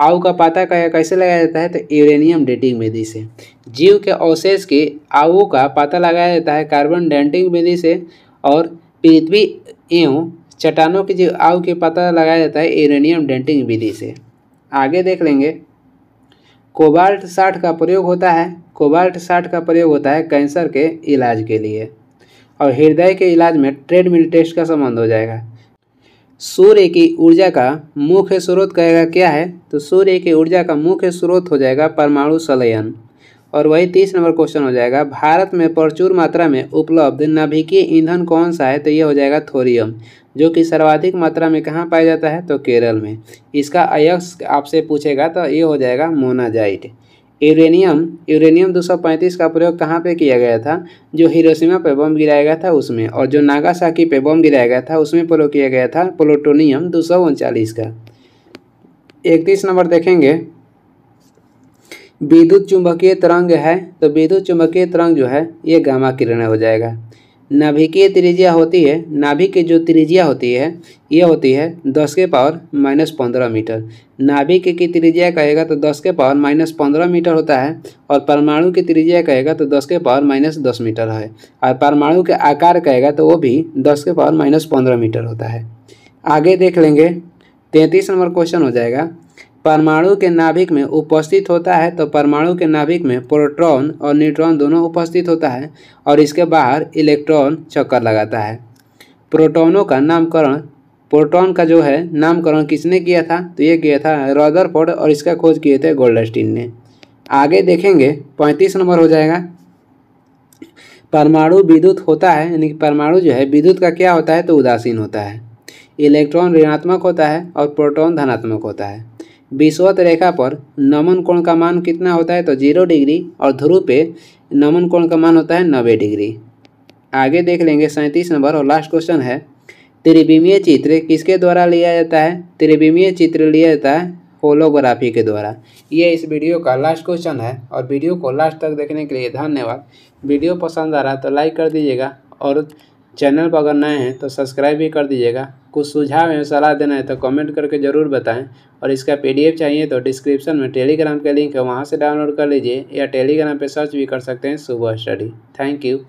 आव का पाता का कैसे लगाया जाता है तो यूरेनियम डेटिंग विधि से जीव के अवशेष के आवों का पाता लगाया जाता है कार्बन डेटिंग विधि से और पृथ्वी एवं चट्टानों के जो आव के पता लगाया जाता है यूरेनियम डेंटिंग विधि से आगे देख लेंगे कोबाल्ट साठ का प्रयोग होता है कोबाल्ट साठ का प्रयोग होता है कैंसर के इलाज के लिए और हृदय के इलाज में ट्रेडमिल टेस्ट का संबंध हो जाएगा सूर्य की ऊर्जा का मुख्य स्रोत कहेगा क्या है तो सूर्य की ऊर्जा का मुख्य स्रोत हो जाएगा परमाणु संलयन और वही तीस नंबर क्वेश्चन हो जाएगा भारत में प्रचुर मात्रा में उपलब्ध नाभिकीय ईंधन कौन सा है तो ये हो जाएगा थोरियम जो कि सर्वाधिक मात्रा में कहाँ पाया जाता है तो केरल में इसका अयक्ष आपसे पूछेगा तो ये हो जाएगा मोनाजाइट यूरेनियम यूरेनियम 235 का प्रयोग कहाँ पे किया गया था जो हिरोशिमा पे बम गिराया गया था उसमें और जो नागासाकी पे बम गिराया गया था उसमें प्रयोग किया गया था प्लूटोनियम दो का इकतीस नंबर देखेंगे विद्युत चुंबकीय तरंग है तो विद्युत चुंबकीय तरंग जो है ये गामा किरण हो जाएगा नाभिकीय त्रिज्या होती है नाभिक की जो त्रिज्या होती है ये होती है दस के पावर माइनस पंद्रह मीटर नाभिक की त्रिज्या कहेगा तो दस के पावर माइनस पंद्रह मीटर होता है और परमाणु की त्रिज्या कहेगा तो दस के पावर माइनस दस मीटर है और परमाणु के आकार कहेगा तो वो भी दस के पावर माइनस पंद्रह मीटर होता है आगे देख लेंगे तैंतीस नंबर क्वेश्चन हो जाएगा परमाणु के नाभिक में उपस्थित होता है तो परमाणु के नाभिक में प्रोटॉन और न्यूट्रॉन दोनों उपस्थित होता है और इसके बाहर इलेक्ट्रॉन चक्कर लगाता है प्रोटॉनों का नामकरण प्रोटॉन का जो है नामकरण किसने किया था तो ये किया था रॉदर और इसका खोज किए थे गोल्डस्टीन ने आगे देखेंगे पैंतीस नंबर हो जाएगा परमाणु विद्युत होता है यानी कि परमाणु जो है विद्युत का क्या होता है तो उदासीन होता है इलेक्ट्रॉन ऋणात्मक होता है और प्रोटॉन धनात्मक होता है विश्वत रेखा पर नमन कोण का मान कितना होता है तो जीरो डिग्री और ध्रुव पे नमन कोण का मान होता है नब्बे डिग्री आगे देख लेंगे सैंतीस नंबर और लास्ट क्वेश्चन है त्रिविमीय चित्र किसके द्वारा लिया जाता है त्रिविमीय चित्र लिया जाता है होलोग्राफी के द्वारा ये इस वीडियो का लास्ट क्वेश्चन है और वीडियो को लास्ट तक देखने के लिए धन्यवाद वीडियो पसंद आ रहा तो लाइक कर दीजिएगा और चैनल पर अगर नए हैं तो सब्सक्राइब भी कर दीजिएगा कुछ सुझाव या सलाह देना है तो कमेंट करके ज़रूर बताएं और इसका पीडीएफ चाहिए तो डिस्क्रिप्शन में टेलीग्राम का लिंक है वहाँ से डाउनलोड कर लीजिए या टेलीग्राम पर सर्च भी कर सकते हैं सुबह स्टडी थैंक यू